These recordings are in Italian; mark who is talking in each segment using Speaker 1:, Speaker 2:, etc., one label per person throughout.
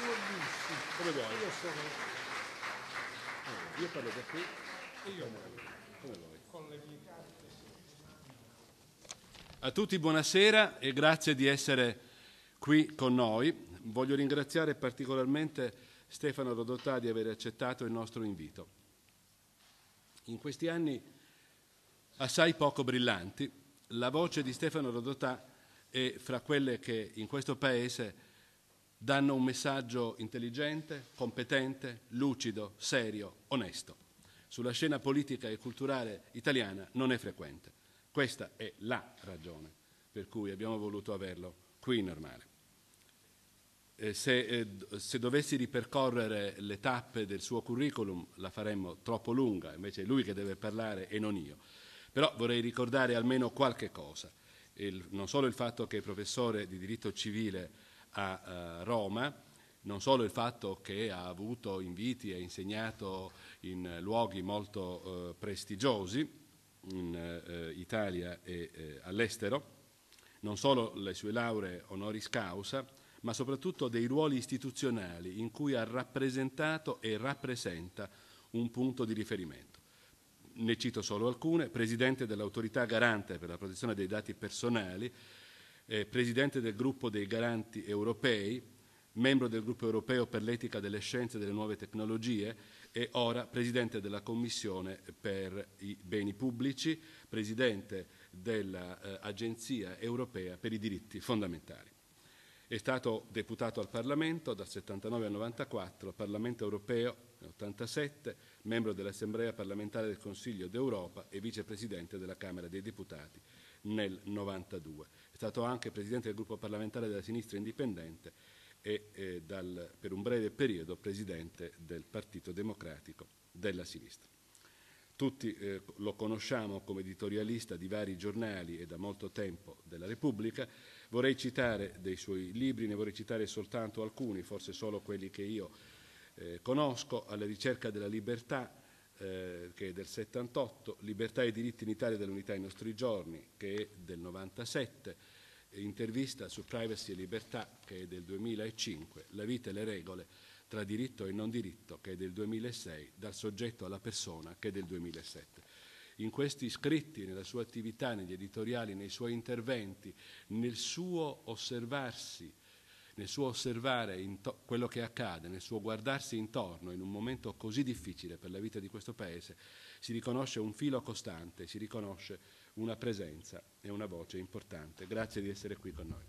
Speaker 1: sono Bussi. Come vuoi? Io sono. Allora, io parlo da qui e io Come vuoi?
Speaker 2: Con le mie carte.
Speaker 1: A tutti buonasera e grazie di essere qui con noi. Voglio ringraziare particolarmente Stefano Rodotà di aver accettato il nostro invito. In questi anni assai poco brillanti, la voce di Stefano Rodotà è fra quelle che in questo Paese danno un messaggio intelligente, competente, lucido, serio, onesto. Sulla scena politica e culturale italiana non è frequente. Questa è la ragione per cui abbiamo voluto averlo qui in Normale. Eh, se, eh, se, dovessi ripercorrere le tappe del suo curriculum la faremmo troppo lunga, invece è lui che deve parlare e non io. Però vorrei ricordare almeno qualche cosa, il, non solo il fatto che è professore di diritto civile a eh, Roma, non solo il fatto che ha avuto inviti e insegnato in luoghi molto eh, prestigiosi in eh, Italia e all'estero, non solo le sue lauree honoris causa, ma soprattutto dei ruoli istituzionali in cui ha rappresentato e rappresenta un punto di riferimento. Ne cito solo alcune, presidente dell'autorità garante per la protezione dei dati personali, eh, presidente del gruppo dei garanti europei, membro del gruppo europeo per l'etica delle scienze e delle nuove tecnologie e ora presidente della commissione per i beni pubblici, presidente dell'Agenzia eh, europea per i diritti fondamentali. È stato deputato al Parlamento dal 79 al 94, Parlamento europeo nel 87, membro dell'Assemblea parlamentare del Consiglio d'Europa e vicepresidente della Camera dei Deputati nel 92. È stato anche presidente del gruppo parlamentare della sinistra indipendente e eh, dal, per un breve periodo presidente del Partito Democratico della Sinistra. Tutti eh, lo conosciamo come editorialista di vari giornali e da molto tempo della Repubblica. Vorrei citare dei suoi libri, ne vorrei citare soltanto alcuni, forse solo quelli che io eh, conosco, Alla ricerca della libertà, eh, che è del 78, Libertà e diritti in Italia dell'unità ai nostri giorni, che è del 97, intervista su privacy e libertà, che è del 2005, La vita e le regole tra diritto e non diritto, che è del 2006, dal soggetto alla persona, che è del 2007. In questi scritti, nella sua attività, negli editoriali, nei suoi interventi, nel suo osservarsi nel suo osservare into- quello che accade, nel suo guardarsi intorno in un momento così difficile per la vita di questo Paese, si riconosce un filo costante, si riconosce una presenza e una voce importante. Grazie di essere qui con noi.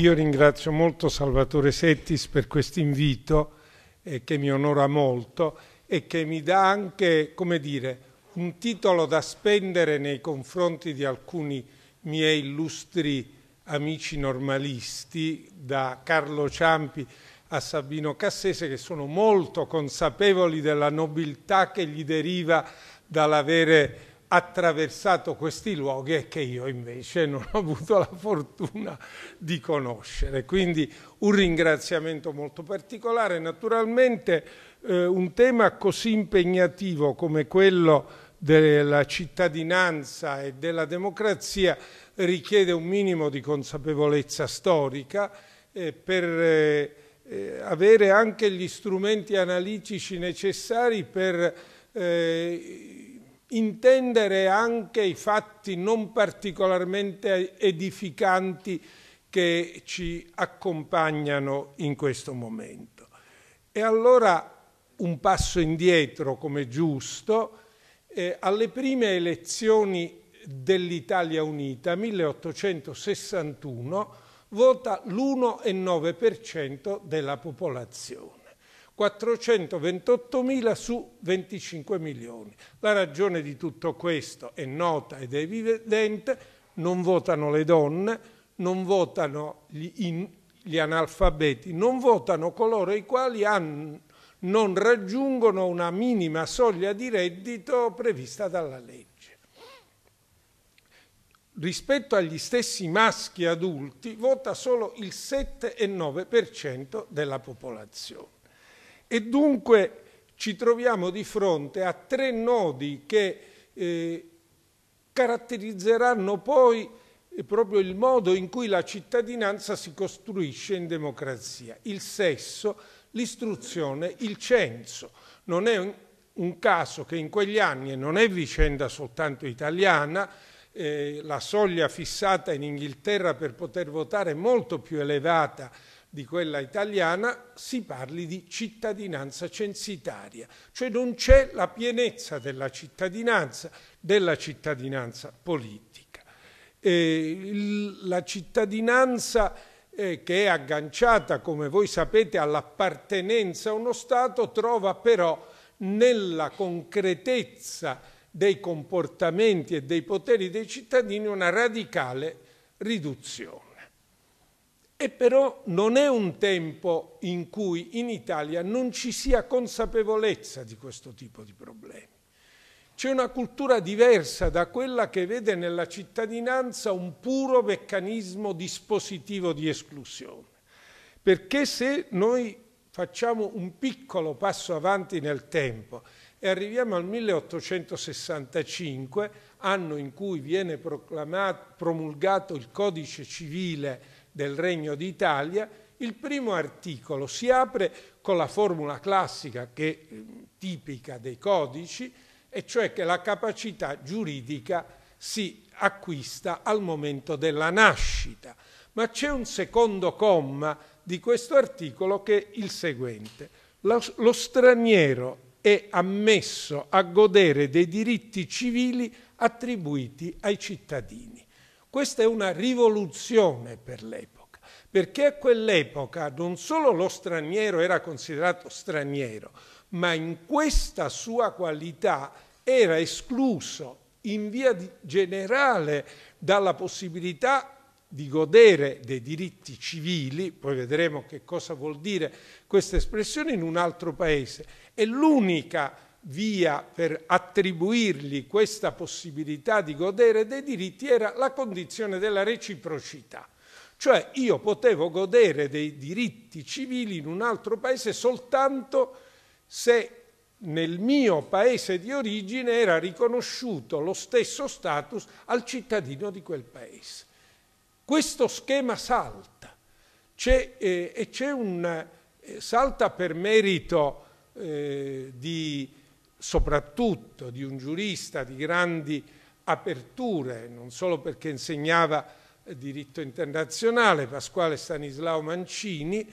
Speaker 2: Io ringrazio molto Salvatore Settis per questo invito eh, che mi onora molto e che mi dà anche, come dire, un titolo da spendere nei confronti di alcuni miei illustri amici normalisti, da Carlo Ciampi a Sabino Cassese, che sono molto consapevoli della nobiltà che gli deriva dall'avere attraversato questi luoghi e che io invece non ho avuto la fortuna di conoscere. Quindi un ringraziamento molto particolare. Naturalmente eh, un tema così impegnativo come quello della cittadinanza e della democrazia richiede un minimo di consapevolezza storica eh, per eh, eh, avere anche gli strumenti analitici necessari per eh, intendere anche i fatti non particolarmente edificanti che ci accompagnano in questo momento. E allora un passo indietro come giusto, eh, alle prime elezioni dell'Italia Unita, 1861, vota l'1,9% della popolazione. 428.000 su 25 milioni. La ragione di tutto questo è nota ed è evidente, non votano le donne, non votano gli, in, gli analfabeti, non votano coloro i quali hanno non raggiungono una minima soglia di reddito prevista dalla legge. Rispetto agli stessi maschi adulti vota solo il 7,9% della popolazione. E dunque ci troviamo di fronte a tre nodi che eh, caratterizzeranno poi eh, proprio il modo in cui la cittadinanza si costruisce in democrazia. Il sesso, l'istruzione, il censo. Non è un caso che in quegli anni, e non è vicenda soltanto italiana, eh, la soglia fissata in Inghilterra per poter votare è molto più elevata di quella italiana, si parli di cittadinanza censitaria, cioè non c'è la pienezza della cittadinanza, della cittadinanza politica. Eh, il, la cittadinanza eh, che è agganciata, come voi sapete, all'appartenenza a uno Stato, trova però nella concretezza dei comportamenti e dei poteri dei cittadini una radicale riduzione. E però non è un tempo in cui in Italia non ci sia consapevolezza di questo tipo di problemi. C'è una cultura diversa da quella che vede nella cittadinanza un puro meccanismo dispositivo di esclusione. Perché se noi facciamo un piccolo passo avanti nel tempo e arriviamo al 1865, anno in cui viene promulgato il codice civile del Regno d'Italia, il primo articolo si apre con la formula classica che eh, tipica dei codici, e cioè che la capacità giuridica si acquista al momento della nascita. Ma c'è un secondo comma di questo articolo che è il seguente. Lo, lo straniero è ammesso a godere dei diritti civili attribuiti ai cittadini. Questa è una rivoluzione per l'epoca, perché a quell'epoca non solo lo straniero era considerato straniero, ma in questa sua qualità era escluso in via generale dalla possibilità di godere dei diritti civili, poi vedremo che cosa vuol dire questa espressione in un altro paese, e l'unica via per attribuirgli questa possibilità di godere dei diritti era la condizione della reciprocità. Cioè io potevo godere dei diritti civili in un altro paese soltanto se nel mio paese di origine era riconosciuto lo stesso status al cittadino di quel paese. Questo schema salta eh, e c'è un eh, salta per merito eh, di, soprattutto di un giurista di grandi aperture, non solo perché insegnava eh, diritto internazionale, Pasquale Stanislao Mancini,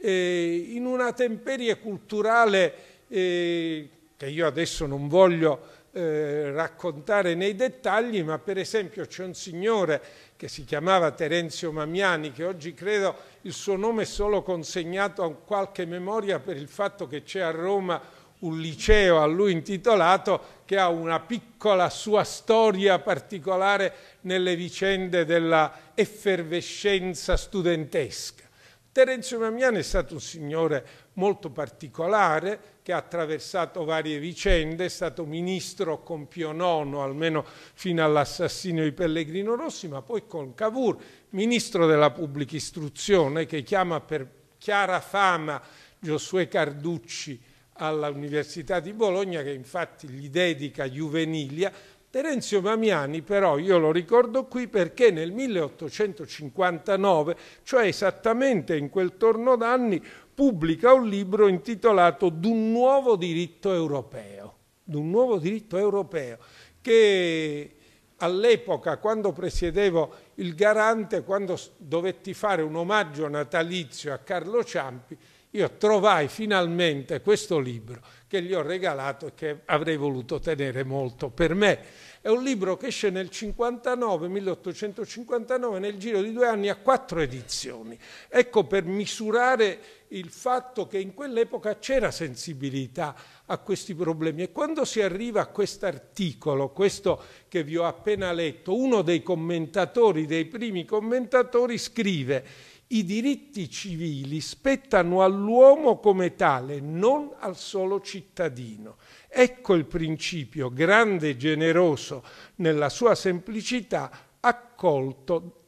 Speaker 2: eh, in una temperie culturale eh, che io adesso non voglio eh, raccontare nei dettagli, ma per esempio c'è un signore che si chiamava Terenzio Mamiani, che oggi credo il suo nome è solo consegnato a qualche memoria per il fatto che c'è a Roma un liceo a lui intitolato che ha una piccola sua storia particolare nelle vicende della effervescenza studentesca. Terenzio Mamiano è stato un signore molto particolare che ha attraversato varie vicende, è stato ministro con Pio IX almeno fino all'assassinio di Pellegrino Rossi, ma poi con Cavour, ministro della pubblica istruzione che chiama per chiara fama Giosuè Carducci all'Università di Bologna che infatti gli dedica Juvenilia Terenzio Mamiani però io lo ricordo qui perché nel 1859, cioè esattamente in quel torno d'anni, pubblica un libro intitolato D'un nuovo diritto europeo, d'un nuovo diritto europeo che all'epoca quando presiedevo il garante, quando dovetti fare un omaggio natalizio a Carlo Ciampi, io trovai finalmente questo libro che gli ho regalato e che avrei voluto tenere molto per me. È un libro che esce nel 59, 1859, nel giro di due anni a quattro edizioni. Ecco per misurare il fatto che in quell'epoca c'era sensibilità a questi problemi e quando si arriva a quest'articolo, questo che vi ho appena letto, uno dei commentatori, dei primi commentatori scrive i diritti civili spettano all'uomo come tale, non al solo cittadino. Ecco il principio grande e generoso nella sua semplicità accolto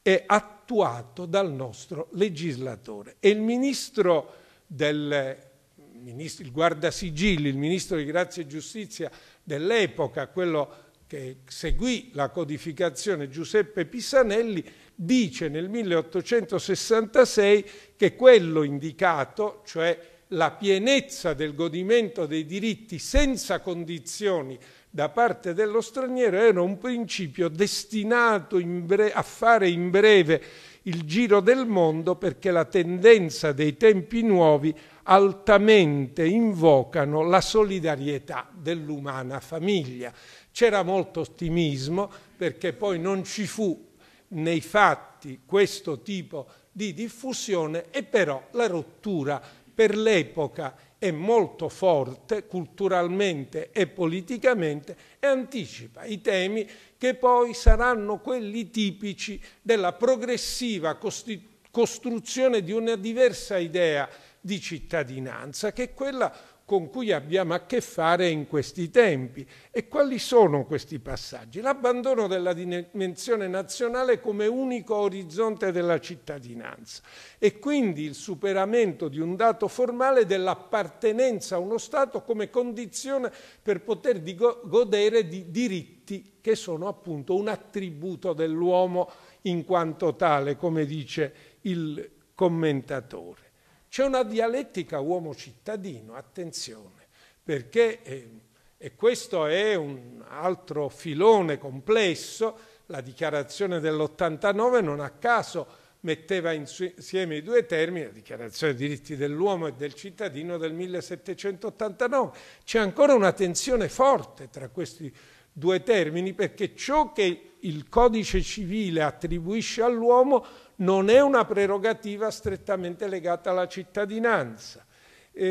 Speaker 2: e attuato dal nostro legislatore. E il ministro del il guardasigilli, il ministro di Grazia e Giustizia dell'epoca, quello che seguì la codificazione Giuseppe Pisanelli, dice nel 1866 che quello indicato, cioè la pienezza del godimento dei diritti senza condizioni da parte dello straniero, era un principio destinato a fare in breve il giro del mondo perché la tendenza dei tempi nuovi altamente invocano la solidarietà dell'umana famiglia. C'era molto ottimismo perché poi non ci fu nei fatti questo tipo di diffusione e però la rottura per l'epoca è molto forte culturalmente e politicamente e anticipa i temi che poi saranno quelli tipici della progressiva costruzione di una diversa idea di cittadinanza che è quella con cui abbiamo a che fare in questi tempi. E quali sono questi passaggi? L'abbandono della dimensione nazionale come unico orizzonte della cittadinanza e quindi il superamento di un dato formale dell'appartenenza a uno Stato come condizione per poter godere di diritti che sono appunto un attributo dell'uomo in quanto tale, come dice il commentatore. C'è una dialettica uomo-cittadino, attenzione, perché, ehm, e questo è un altro filone complesso, la dichiarazione dell'89 non a caso metteva insieme i due termini, la dichiarazione dei diritti dell'uomo e del cittadino del 1789. C'è ancora una tensione forte tra questi due termini perché ciò che il codice civile attribuisce all'uomo non è una prerogativa strettamente legata alla cittadinanza. E,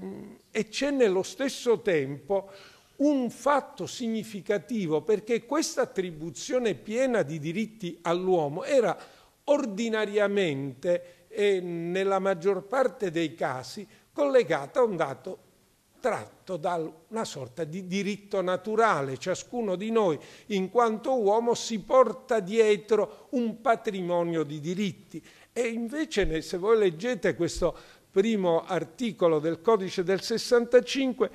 Speaker 2: ehm, e c'è nello stesso tempo un fatto significativo perché questa attribuzione piena di diritti all'uomo era ordinariamente e nella maggior parte dei casi collegata a un dato tratto da una sorta di diritto naturale. Ciascuno di noi, in quanto uomo, si porta dietro un patrimonio di diritti. E invece, se voi leggete questo primo articolo del codice del 65,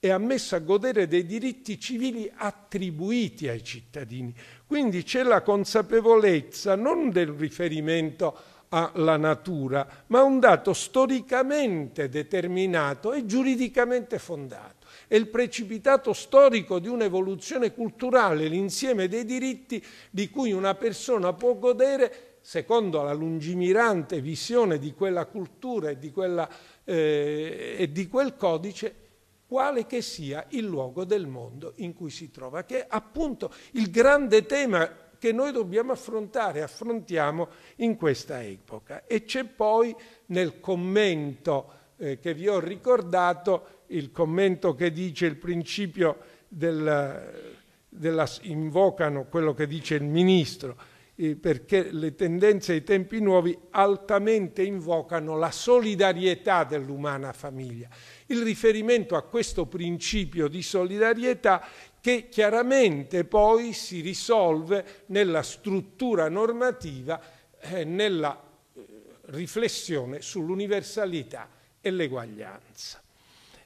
Speaker 2: è ammesso a godere dei diritti civili attribuiti ai cittadini. Quindi c'è la consapevolezza non del riferimento alla natura, ma un dato storicamente determinato e giuridicamente fondato. È il precipitato storico di un'evoluzione culturale, l'insieme dei diritti di cui una persona può godere secondo la lungimirante visione di quella cultura e di, quella, eh, e di quel codice quale che sia il luogo del mondo in cui si trova, che è appunto il grande tema che noi dobbiamo affrontare, affrontiamo in questa epoca. E c'è poi nel commento eh, che vi ho ricordato, il commento che dice il principio del, della, invocano quello che dice il ministro, eh, perché le tendenze ai tempi nuovi altamente invocano la solidarietà dell'umana famiglia. Il riferimento a questo principio di solidarietà che chiaramente poi si risolve nella struttura normativa, eh, nella eh, riflessione sull'universalità e l'eguaglianza.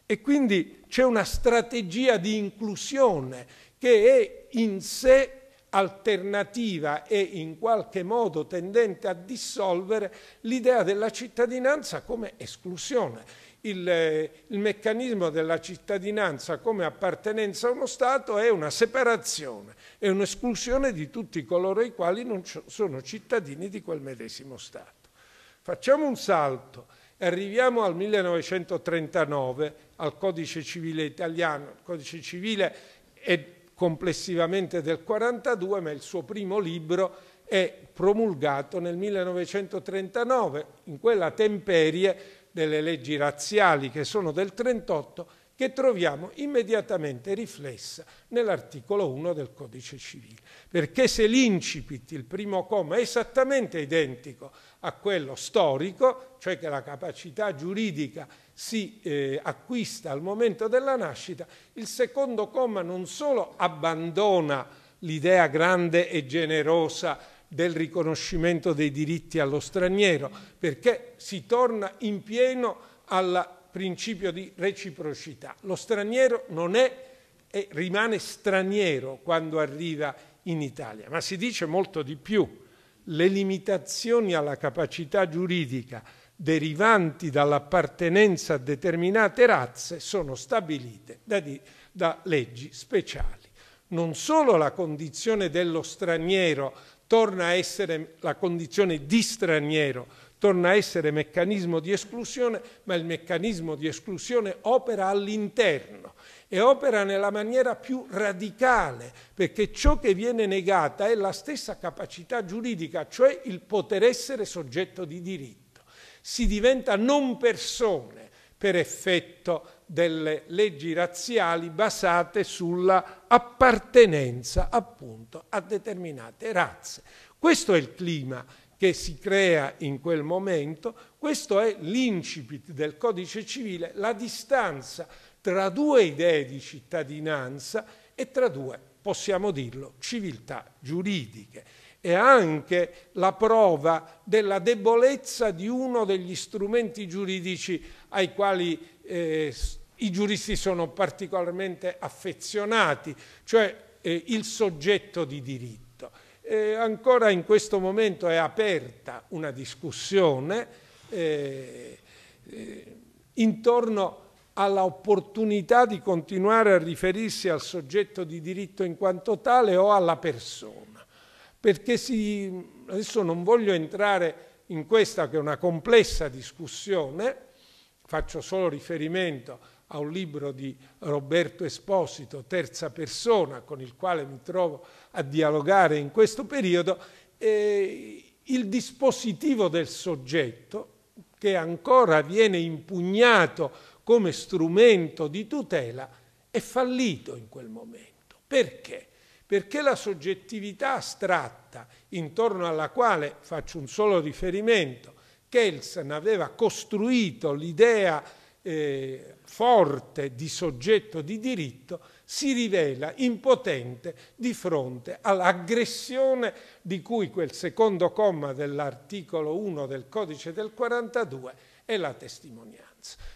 Speaker 2: E quindi c'è una strategia di inclusione che è in sé alternativa e in qualche modo tendente a dissolvere l'idea della cittadinanza come esclusione il, il meccanismo della cittadinanza come appartenenza a uno Stato è una separazione, è un'esclusione di tutti coloro i quali non sono cittadini di quel medesimo Stato. Facciamo un salto e arriviamo al 1939, al Codice Civile italiano. Il Codice Civile è complessivamente del 1942, ma il suo primo libro è promulgato nel 1939, in quella temperie delle leggi razziali che sono del 38 che troviamo immediatamente riflessa nell'articolo 1 del codice civile. Perché se l'incipit, il primo comma, è esattamente identico a quello storico, cioè che la capacità giuridica si eh, acquista al momento della nascita, il secondo comma non solo abbandona l'idea grande e generosa del riconoscimento dei diritti allo straniero, perché si torna in pieno al principio di reciprocità. Lo straniero non è e rimane straniero quando arriva in Italia, ma si dice molto di più. Le limitazioni alla capacità giuridica derivanti dall'appartenenza a determinate razze sono stabilite da, di, da leggi speciali. Non solo la condizione dello straniero torna a essere la condizione di straniero, torna a essere meccanismo di esclusione, ma il meccanismo di esclusione opera all'interno e opera nella maniera più radicale, perché ciò che viene negata è la stessa capacità giuridica, cioè il poter essere soggetto di diritto. Si diventa non persone per effetto delle leggi razziali basate sulla appartenenza appunto a determinate razze. Questo è il clima che si crea in quel momento, questo è l'incipit del codice civile, la distanza tra due idee di cittadinanza e tra due, possiamo dirlo, civiltà giuridiche. E anche la prova della debolezza di uno degli strumenti giuridici ai quali eh, i giuristi sono particolarmente affezionati, cioè eh, il soggetto di diritto. Eh, ancora in questo momento è aperta una discussione eh, eh, intorno all'opportunità di continuare a riferirsi al soggetto di diritto in quanto tale o alla persona. Perché si, adesso non voglio entrare in questa che è una complessa discussione, faccio solo riferimento a un libro di Roberto Esposito, terza persona, con il quale mi trovo a dialogare in questo periodo, eh, il dispositivo del soggetto che ancora viene impugnato come strumento di tutela è fallito in quel momento. Perché? Perché la soggettività astratta intorno alla quale, faccio un solo riferimento, Kelsen aveva costruito l'idea eh, forte di soggetto di diritto si rivela impotente di fronte all'aggressione di cui quel secondo comma dell'articolo 1 del codice del 42 è la testimonianza.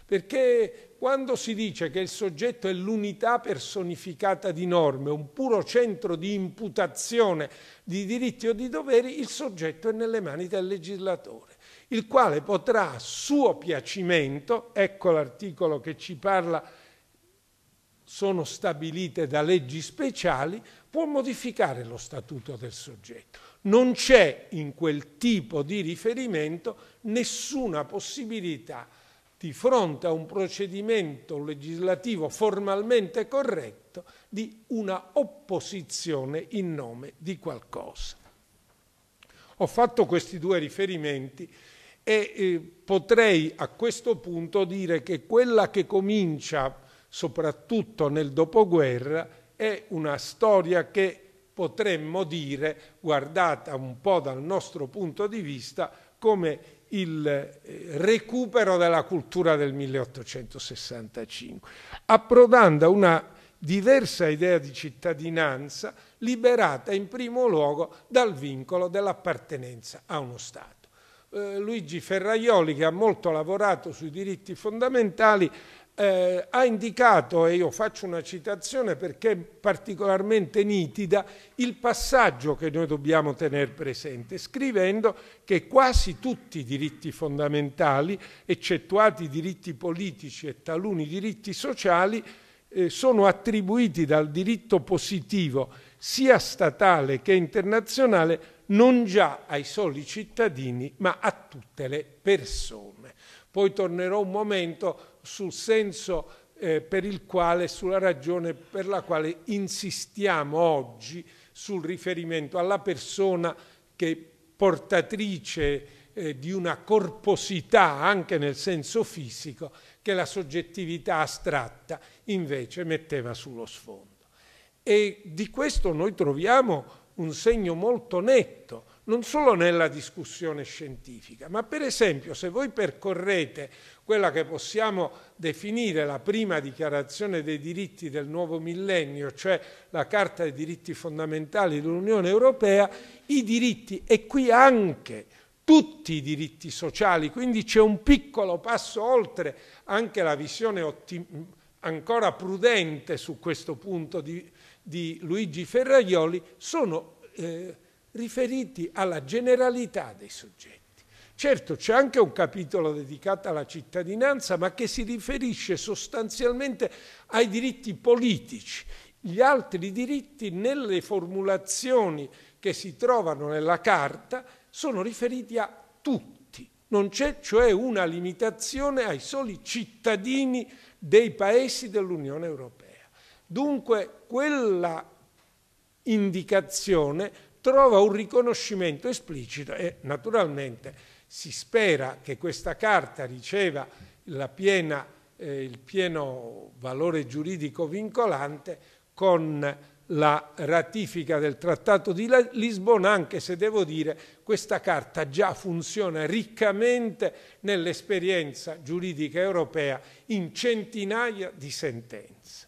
Speaker 2: Perché quando si dice che il soggetto è l'unità personificata di norme, un puro centro di imputazione di diritti o di doveri, il soggetto è nelle mani del legislatore il quale potrà a suo piacimento, ecco l'articolo che ci parla, sono stabilite da leggi speciali, può modificare lo statuto del soggetto. Non c'è in quel tipo di riferimento nessuna possibilità di fronte a un procedimento legislativo formalmente corretto di una opposizione in nome di qualcosa. Ho fatto questi due riferimenti e eh, potrei a questo punto dire che quella che comincia soprattutto nel dopoguerra è una storia che potremmo dire, guardata un po' dal nostro punto di vista, come il eh, recupero della cultura del 1865, approdando a una diversa idea di cittadinanza liberata in primo luogo dal vincolo dell'appartenenza a uno Stato eh, Luigi Ferraioli, che ha molto lavorato sui diritti fondamentali, eh, ha indicato, e io faccio una citazione perché è particolarmente nitida, il passaggio che noi dobbiamo tenere presente, scrivendo che quasi tutti i diritti fondamentali, eccettuati i diritti politici e taluni diritti sociali, eh, sono attribuiti dal diritto positivo sia statale che internazionale non già ai soli cittadini ma a tutte le persone. Poi tornerò un momento sul senso eh, per il quale, sulla ragione per la quale insistiamo oggi sul riferimento alla persona che portatrice eh, di una corposità anche nel senso fisico che la soggettività astratta invece metteva sullo sfondo. E di questo noi troviamo un segno molto netto, non solo nella discussione scientifica, ma per esempio se voi percorrete quella che possiamo definire la prima dichiarazione dei diritti del nuovo millennio, cioè la Carta dei diritti fondamentali dell'Unione Europea, i diritti, e qui anche tutti i diritti sociali, quindi c'è un piccolo passo oltre anche la visione ancora prudente su questo punto di di Luigi Ferraioli sono eh, riferiti alla generalità dei soggetti. Certo, c'è anche un capitolo dedicato alla cittadinanza, ma che si riferisce sostanzialmente ai diritti politici. Gli altri diritti nelle formulazioni che si trovano nella carta sono riferiti a tutti. Non c'è cioè una limitazione ai soli cittadini dei paesi dell'Unione Europea. Dunque quella indicazione trova un riconoscimento esplicito e naturalmente si spera che questa carta riceva piena, eh, il pieno valore giuridico vincolante con la ratifica del Trattato di Lisbona, anche se devo dire questa carta già funziona riccamente nell'esperienza giuridica europea in centinaia di sentenze.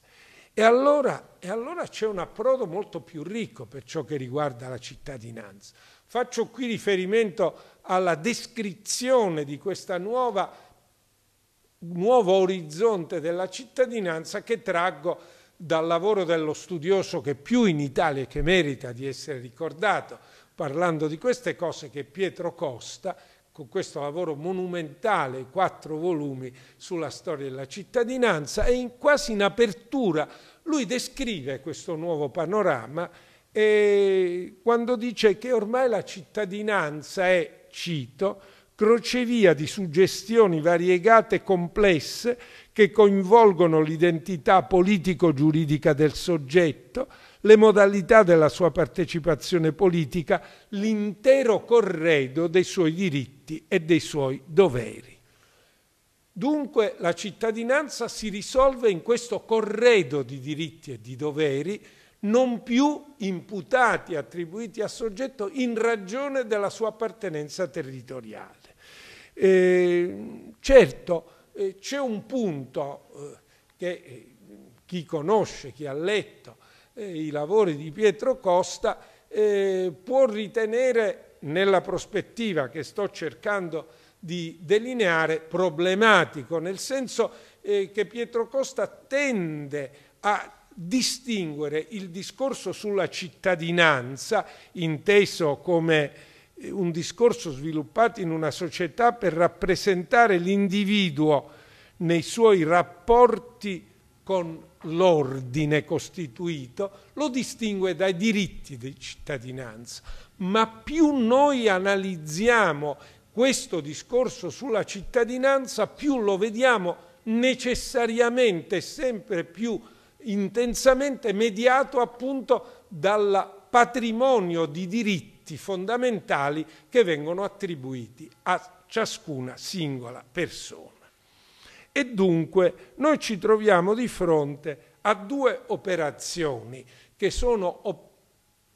Speaker 2: E allora, e allora c'è un approdo molto più ricco per ciò che riguarda la cittadinanza. Faccio qui riferimento alla descrizione di questo nuovo orizzonte della cittadinanza che traggo dal lavoro dello studioso che più in Italia che merita di essere ricordato, parlando di queste cose, che Pietro Costa, con questo lavoro monumentale, quattro volumi sulla storia della cittadinanza, e in, quasi in apertura lui descrive questo nuovo panorama e quando dice che ormai la cittadinanza è, cito, crocevia di suggestioni variegate e complesse che coinvolgono l'identità politico-giuridica del soggetto, le modalità della sua partecipazione politica, l'intero corredo dei suoi diritti e dei suoi doveri. Dunque la cittadinanza si risolve in questo corredo di diritti e di doveri non più imputati, attribuiti al soggetto in ragione della sua appartenenza territoriale. Eh, certo, eh, c'è un punto eh, che eh, chi conosce, chi ha letto eh, i lavori di Pietro Costa, eh, può ritenere nella prospettiva che sto cercando di di delineare problematico, nel senso eh, che Pietro Costa tende a distinguere il discorso sulla cittadinanza, inteso come eh, un discorso sviluppato in una società per rappresentare l'individuo nei suoi rapporti con l'ordine costituito, lo distingue dai diritti di cittadinanza. Ma più noi analizziamo questo discorso sulla cittadinanza più lo vediamo necessariamente sempre più intensamente mediato appunto dal patrimonio di diritti fondamentali che vengono attribuiti a ciascuna singola persona. E dunque noi ci troviamo di fronte a due operazioni che sono operazioni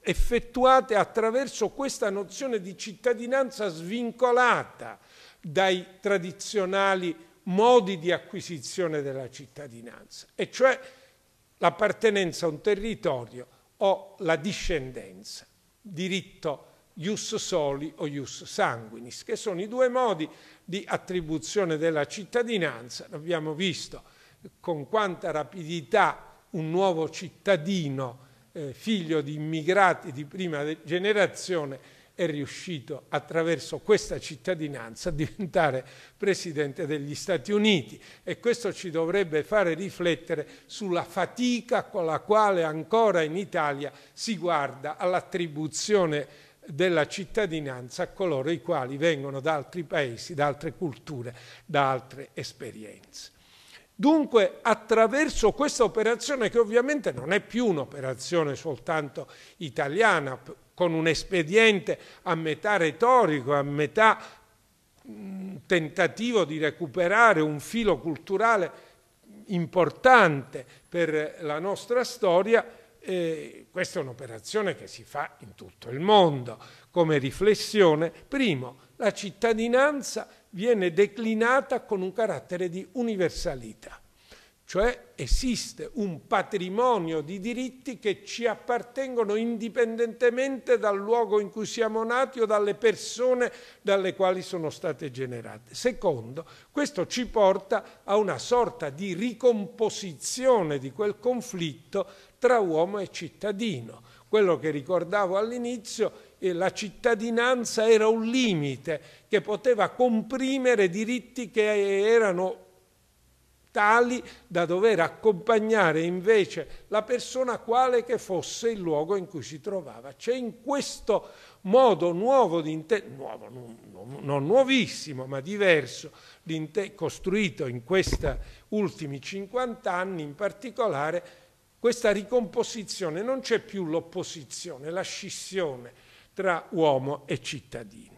Speaker 2: effettuate attraverso questa nozione di cittadinanza svincolata dai tradizionali modi di acquisizione della cittadinanza, e cioè l'appartenenza a un territorio o la discendenza, diritto ius soli o ius sanguinis, che sono i due modi di attribuzione della cittadinanza. Abbiamo visto con quanta rapidità un nuovo cittadino eh, figlio di immigrati di prima generazione, è riuscito attraverso questa cittadinanza a diventare Presidente degli Stati Uniti e questo ci dovrebbe fare riflettere sulla fatica con la quale ancora in Italia si guarda all'attribuzione della cittadinanza a coloro i quali vengono da altri paesi, da altre culture, da altre esperienze. Dunque attraverso questa operazione che ovviamente non è più un'operazione soltanto italiana, con un espediente a metà retorico, a metà tentativo di recuperare un filo culturale importante per la nostra storia, eh, questa è un'operazione che si fa in tutto il mondo come riflessione, primo, la cittadinanza viene declinata con un carattere di universalità, cioè esiste un patrimonio di diritti che ci appartengono indipendentemente dal luogo in cui siamo nati o dalle persone dalle quali sono state generate. Secondo, questo ci porta a una sorta di ricomposizione di quel conflitto tra uomo e cittadino. Quello che ricordavo all'inizio, la cittadinanza era un limite che poteva comprimere diritti che erano tali da dover accompagnare invece la persona quale che fosse il luogo in cui si trovava. C'è in questo modo nuovo, di nuovo non, non nuovissimo, ma diverso, costruito in questi ultimi 50 anni in particolare, questa ricomposizione, non c'è più l'opposizione, la scissione, tra uomo e cittadino.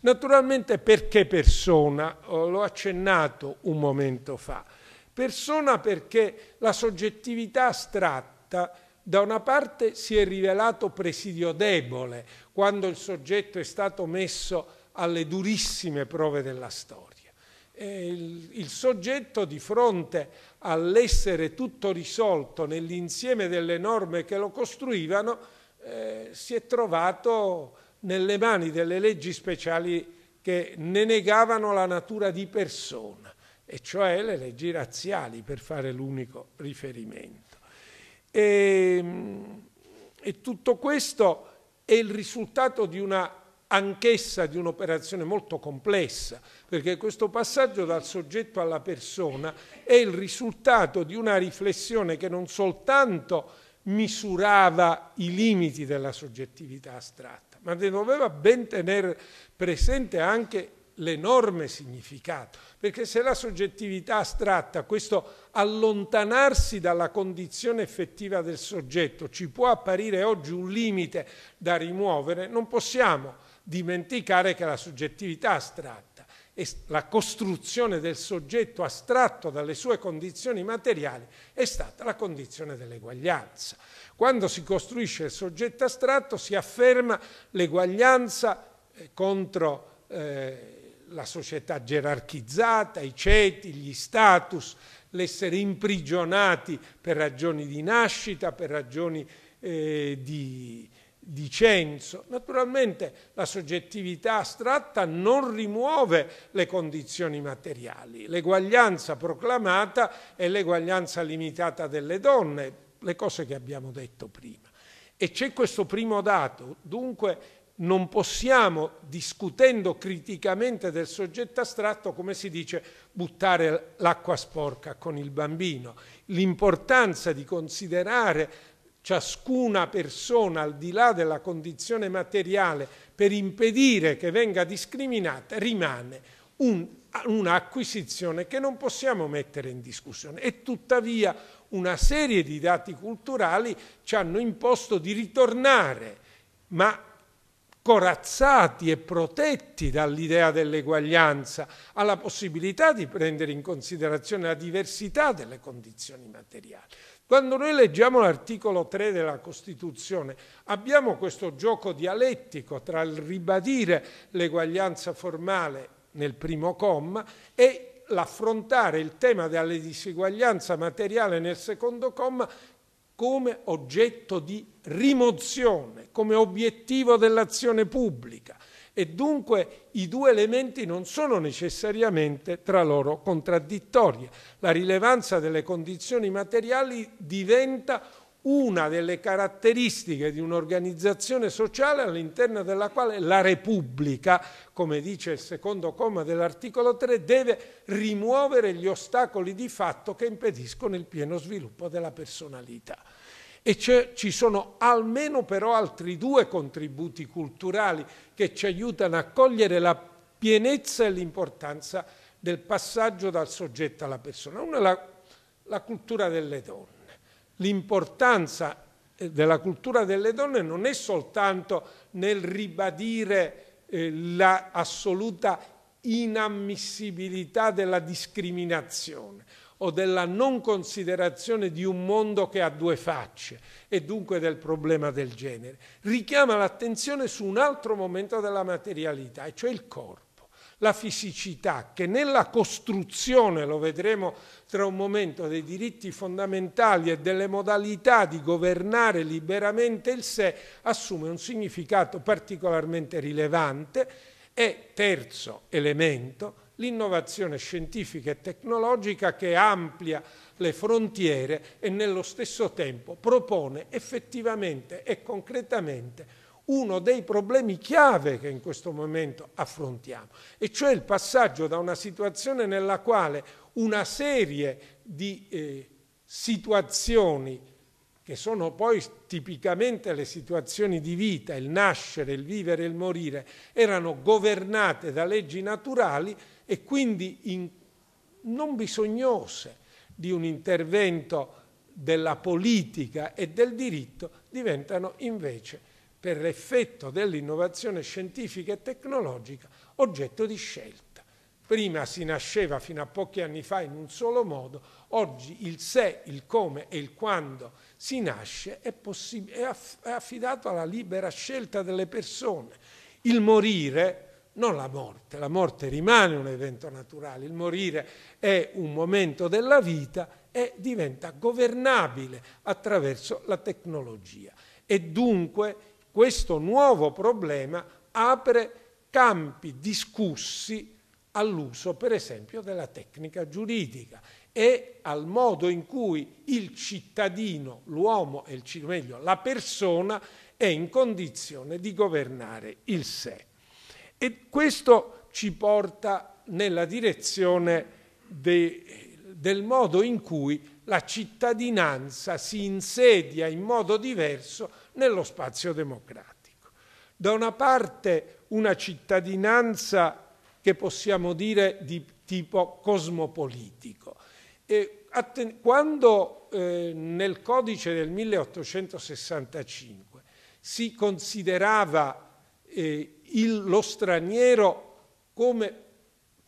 Speaker 2: Naturalmente perché persona? Oh, l'ho accennato un momento fa. Persona perché la soggettività astratta da una parte si è rivelato presidio debole quando il soggetto è stato messo alle durissime prove della storia. Il, il, soggetto di fronte all'essere tutto risolto nell'insieme delle norme che lo costruivano eh, si è trovato nelle mani delle leggi speciali che ne negavano la natura di persona, e cioè le leggi razziali, per fare l'unico riferimento. E, ehm, e tutto questo è il risultato di una anch'essa di un'operazione molto complessa, perché questo passaggio dal soggetto alla persona è il risultato di una riflessione che non soltanto misurava i limiti della soggettività astratta, ma ne doveva ben tenere presente anche l'enorme significato, perché se la soggettività astratta, questo allontanarsi dalla condizione effettiva del soggetto, ci può apparire oggi un limite da rimuovere, non possiamo dimenticare che la soggettività astratta la costruzione del soggetto astratto dalle sue condizioni materiali è stata la condizione dell'eguaglianza. Quando si costruisce il soggetto astratto si afferma l'eguaglianza eh, contro eh, la società gerarchizzata, i ceti, gli status, l'essere imprigionati per ragioni di nascita, per ragioni eh, di di censo. Naturalmente la soggettività astratta non rimuove le condizioni materiali. L'eguaglianza proclamata è l'eguaglianza limitata delle donne, le cose che abbiamo detto prima. E c'è questo primo dato, dunque non possiamo, discutendo criticamente del soggetto astratto, come si dice, buttare l'acqua sporca con il bambino. L'importanza di considerare ciascuna persona al di là della condizione materiale per impedire che venga discriminata rimane un, un'acquisizione che non possiamo mettere in discussione e tuttavia una serie di dati culturali ci hanno imposto di ritornare ma corazzati e protetti dall'idea dell'eguaglianza alla possibilità di prendere in considerazione la diversità delle condizioni materiali quando noi leggiamo l'articolo 3 della Costituzione abbiamo questo gioco dialettico tra il ribadire l'eguaglianza formale nel primo comma e l'affrontare il tema della diseguaglianza materiale nel secondo comma come oggetto di rimozione, come obiettivo dell'azione pubblica e dunque i due elementi non sono necessariamente tra loro contraddittori. La rilevanza delle condizioni materiali diventa una delle caratteristiche di un'organizzazione sociale all'interno della quale la Repubblica, come dice il secondo comma dell'articolo 3, deve rimuovere gli ostacoli di fatto che impediscono il pieno sviluppo della personalità e ci sono almeno però altri due contributi culturali che ci aiutano a cogliere la pienezza e l'importanza del passaggio dal soggetto alla persona. Uno è la, la cultura delle donne. L'importanza eh, della cultura delle donne non è soltanto nel ribadire eh, l'assoluta la inammessibilità della discriminazione, o della non considerazione di un mondo che ha due facce e dunque del problema del genere. Richiama l'attenzione su un altro momento della materialità, e cioè il corpo la fisicità, che nella costruzione, lo vedremo tra un momento, dei diritti fondamentali e delle modalità di governare liberamente il sé, assume un significato particolarmente rilevante. E terzo elemento, l'innovazione scientifica e tecnologica che amplia le frontiere e nello stesso tempo propone effettivamente e concretamente uno dei problemi chiave che in questo momento affrontiamo, e cioè il passaggio da una situazione nella quale una serie di eh, situazioni che sono poi tipicamente le situazioni di vita, il nascere, il vivere il morire, erano governate da leggi naturali e quindi in, non bisognose di un intervento della politica e del diritto diventano invece per l'effetto dell'innovazione scientifica e tecnologica oggetto di scelta. Prima si nasceva fino a pochi anni fa in un solo modo, oggi il se, il come e il quando si nasce è, è affidato alla libera scelta delle persone. Il morire non la morte, la morte rimane un evento naturale, il morire è un momento della vita e diventa governabile attraverso la tecnologia. E dunque questo nuovo problema apre campi discussi all'uso, per esempio, della tecnica giuridica e al modo in cui il cittadino, l'uomo, meglio la persona, è in condizione di governare il sé. E questo ci porta nella direzione de, del modo in cui la cittadinanza si insedia in modo diverso nello spazio democratico. Da una parte una cittadinanza che possiamo dire di tipo cosmopolitico. E quando eh, nel codice del 1865 si considerava eh, il, lo straniero come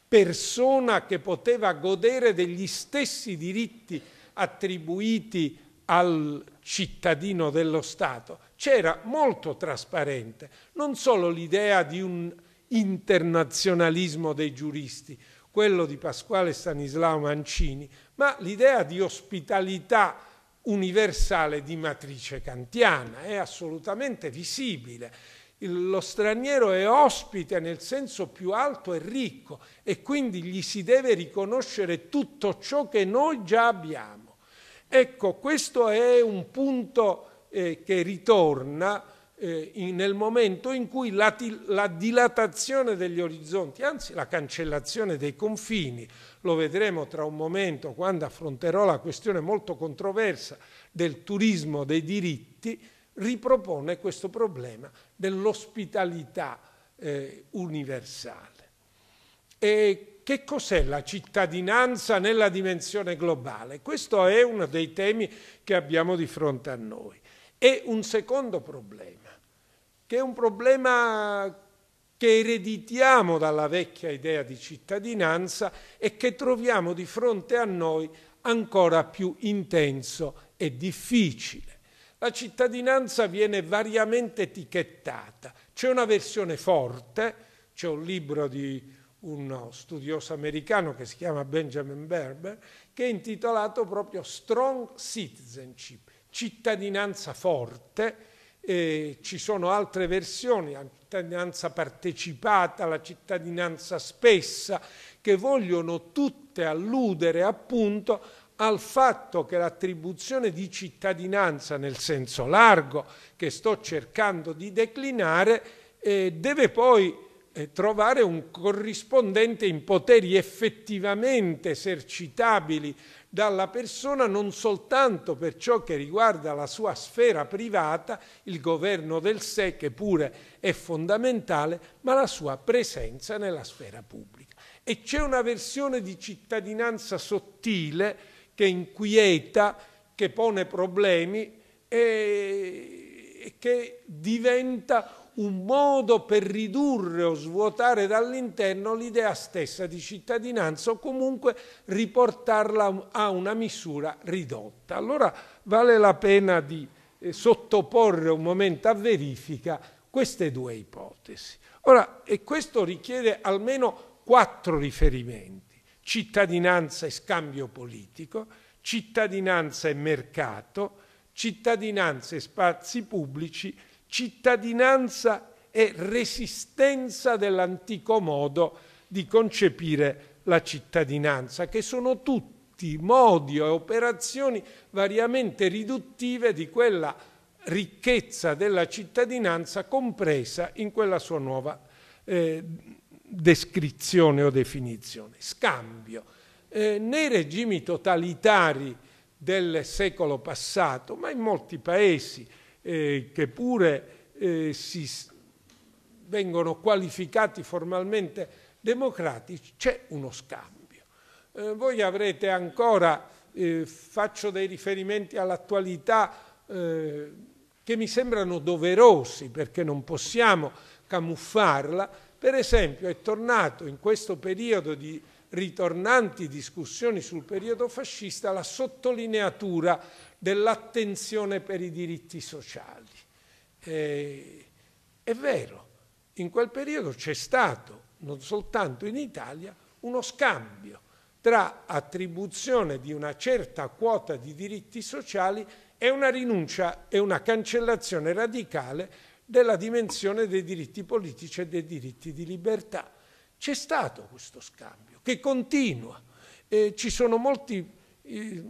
Speaker 2: persona che poteva godere degli stessi diritti attribuiti al cittadino dello Stato. C'era molto trasparente, non solo l'idea di un internazionalismo dei giuristi, quello di Pasquale Stanislao Mancini, ma l'idea di ospitalità universale di matrice kantiana è assolutamente visibile lo straniero è ospite nel senso più alto e ricco e quindi gli si deve riconoscere tutto ciò che noi già abbiamo. Ecco, questo è un punto eh, che ritorna eh, in, nel momento in cui la, la dilatazione degli orizzonti, anzi la cancellazione dei confini, lo vedremo tra un momento quando affronterò la questione molto controversa del turismo dei diritti, ripropone questo problema dell'ospitalità eh, universale. E che cos'è la cittadinanza nella dimensione globale? Questo è uno dei temi che abbiamo di fronte a noi. E un secondo problema, che è un problema che ereditiamo dalla vecchia idea di cittadinanza e che troviamo di fronte a noi ancora più intenso e difficile. La cittadinanza viene variamente etichettata. C'è una versione forte, c'è un libro di uno studioso americano che si chiama Benjamin Berber, che è intitolato proprio Strong Citizenship, cittadinanza forte, eh, ci sono altre versioni, la cittadinanza partecipata, la cittadinanza spessa, che vogliono tutte alludere appunto al fatto che l'attribuzione di cittadinanza nel senso largo che sto cercando di declinare eh, deve poi eh, trovare un corrispondente in poteri effettivamente esercitabili dalla persona non soltanto per ciò che riguarda la sua sfera privata, il governo del sé che pure è fondamentale, ma la sua presenza nella sfera pubblica. E c'è una versione di cittadinanza sottile che inquieta, che pone problemi e che diventa un modo per ridurre o svuotare dall'interno l'idea stessa di cittadinanza o comunque riportarla a una misura ridotta. Allora vale la pena di eh, sottoporre un momento a verifica queste due ipotesi. Ora, e questo richiede almeno quattro riferimenti cittadinanza e scambio politico, cittadinanza e mercato, cittadinanza e spazi pubblici, cittadinanza e resistenza dell'antico modo di concepire la cittadinanza, che sono tutti modi e operazioni variamente riduttive di quella ricchezza della cittadinanza compresa in quella sua nuova eh, descrizione o definizione. Scambio. Eh, nei regimi totalitari del secolo passato, ma in molti paesi eh, che pure eh, si, vengono qualificati formalmente democratici, c'è uno scambio. Eh, voi avrete ancora, eh, faccio dei riferimenti all'attualità eh, che mi sembrano doverosi perché non possiamo camuffarla, per esempio è tornato in questo periodo di ritornanti discussioni sul periodo fascista la sottolineatura dell'attenzione per i diritti sociali. Eh, è vero, in quel periodo c'è stato, non soltanto in Italia, uno scambio tra attribuzione di una certa quota di diritti sociali e una rinuncia e una cancellazione radicale della dimensione dei diritti politici e dei diritti di libertà. C'è stato questo scambio che continua. Eh, ci sono molti, eh,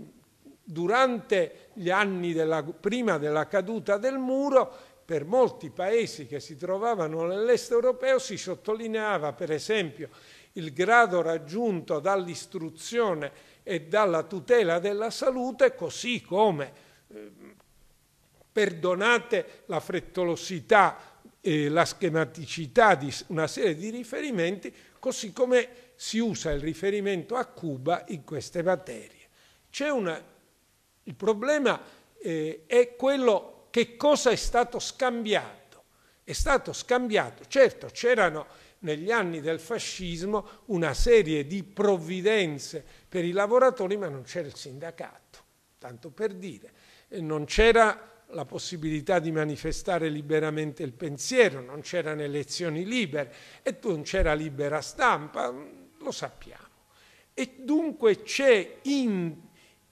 Speaker 2: durante gli anni della, prima della caduta del muro, per molti paesi che si trovavano nell'est europeo si sottolineava per esempio il grado raggiunto dall'istruzione e dalla tutela della salute, così come eh, Perdonate la frettolosità, eh, la schematicità di una serie di riferimenti, così come si usa il riferimento a Cuba in queste materie. Una, il problema eh, è quello che cosa è stato scambiato. È stato scambiato, certo c'erano negli anni del fascismo una serie di provvidenze per i lavoratori, ma non c'era il sindacato, tanto per dire. Non c'era la possibilità di manifestare liberamente il pensiero, non c'erano elezioni libere e non c'era libera stampa, lo sappiamo. E dunque c'è in,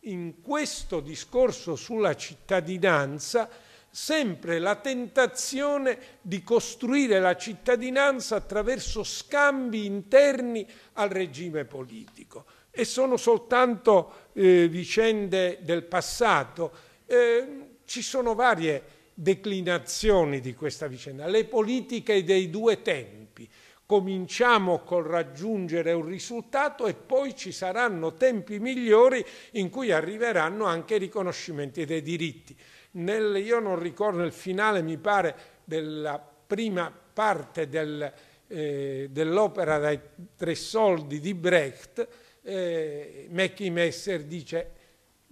Speaker 2: in questo discorso sulla cittadinanza sempre la tentazione di costruire la cittadinanza attraverso scambi interni al regime politico. E sono soltanto eh, vicende del passato. Eh, ci sono varie declinazioni di questa vicenda, le politiche dei due tempi. Cominciamo col raggiungere un risultato e poi ci saranno tempi migliori in cui arriveranno anche i riconoscimenti dei diritti. Nel, io non ricordo il finale, mi pare, della prima parte del, eh, dell'opera dai tre soldi di Brecht, eh, Mackie Messer dice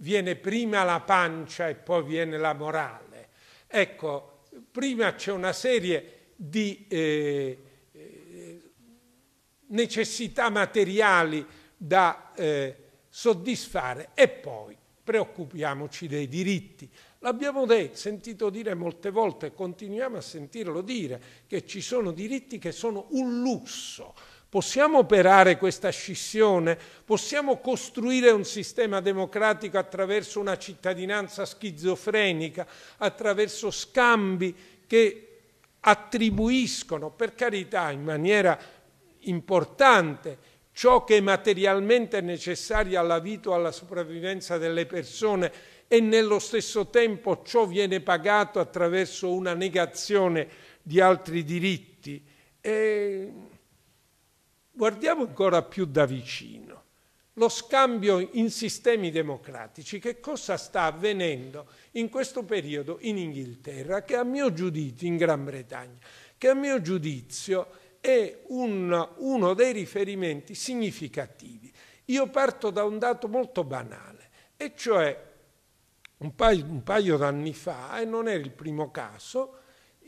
Speaker 2: viene prima la pancia e poi viene la morale. Ecco, prima c'è una serie di eh, eh necessità materiali da eh, soddisfare e poi preoccupiamoci dei diritti. L'abbiamo sentito dire molte volte e continuiamo a sentirlo dire che ci sono diritti che sono un lusso, Possiamo operare questa scissione? Possiamo costruire un sistema democratico attraverso una cittadinanza schizofrenica, attraverso scambi che attribuiscono, per carità, in maniera importante ciò che materialmente è necessario alla vita o alla sopravvivenza delle persone e nello stesso tempo ciò viene pagato attraverso una negazione di altri diritti. E ehm, Guardiamo ancora più da vicino lo scambio in sistemi democratici, che cosa sta avvenendo in questo periodo in Inghilterra, che a mio giudizio, in Gran Bretagna, che a mio giudizio è un, uno dei riferimenti significativi. Io parto da un dato molto banale, e cioè un paio, un paio d'anni fa, e non era il primo caso,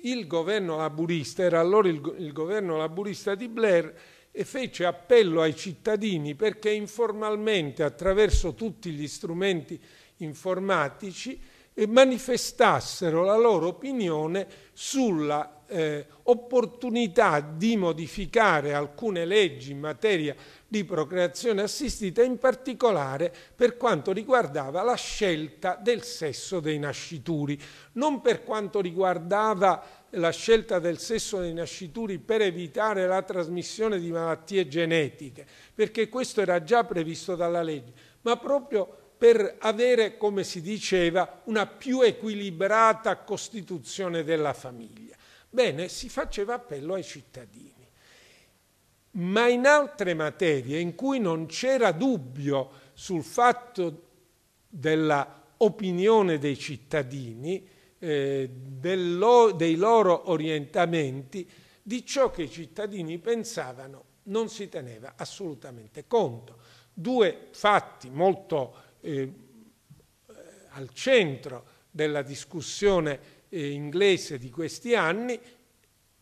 Speaker 2: il governo laburista, era allora il, il governo laburista di Blair, e fece appello ai cittadini perché informalmente, attraverso tutti gli strumenti informatici, eh, manifestassero la loro opinione sulla eh, opportunità di modificare alcune leggi in materia di procreazione assistita, in particolare per quanto riguardava la scelta del sesso dei nascituri, non per quanto riguardava la scelta del sesso dei nascituri per evitare la trasmissione di malattie genetiche, perché questo era già previsto dalla legge, ma proprio per avere, come si diceva, una più equilibrata costituzione della famiglia. Bene, si faceva appello ai cittadini. Ma in altre materie in cui non c'era dubbio sul fatto della opinione dei cittadini, eh, dello, dei loro orientamenti, di ciò che i cittadini pensavano non si teneva assolutamente conto. Due fatti molto eh, eh, al centro della discussione eh, inglese di questi anni,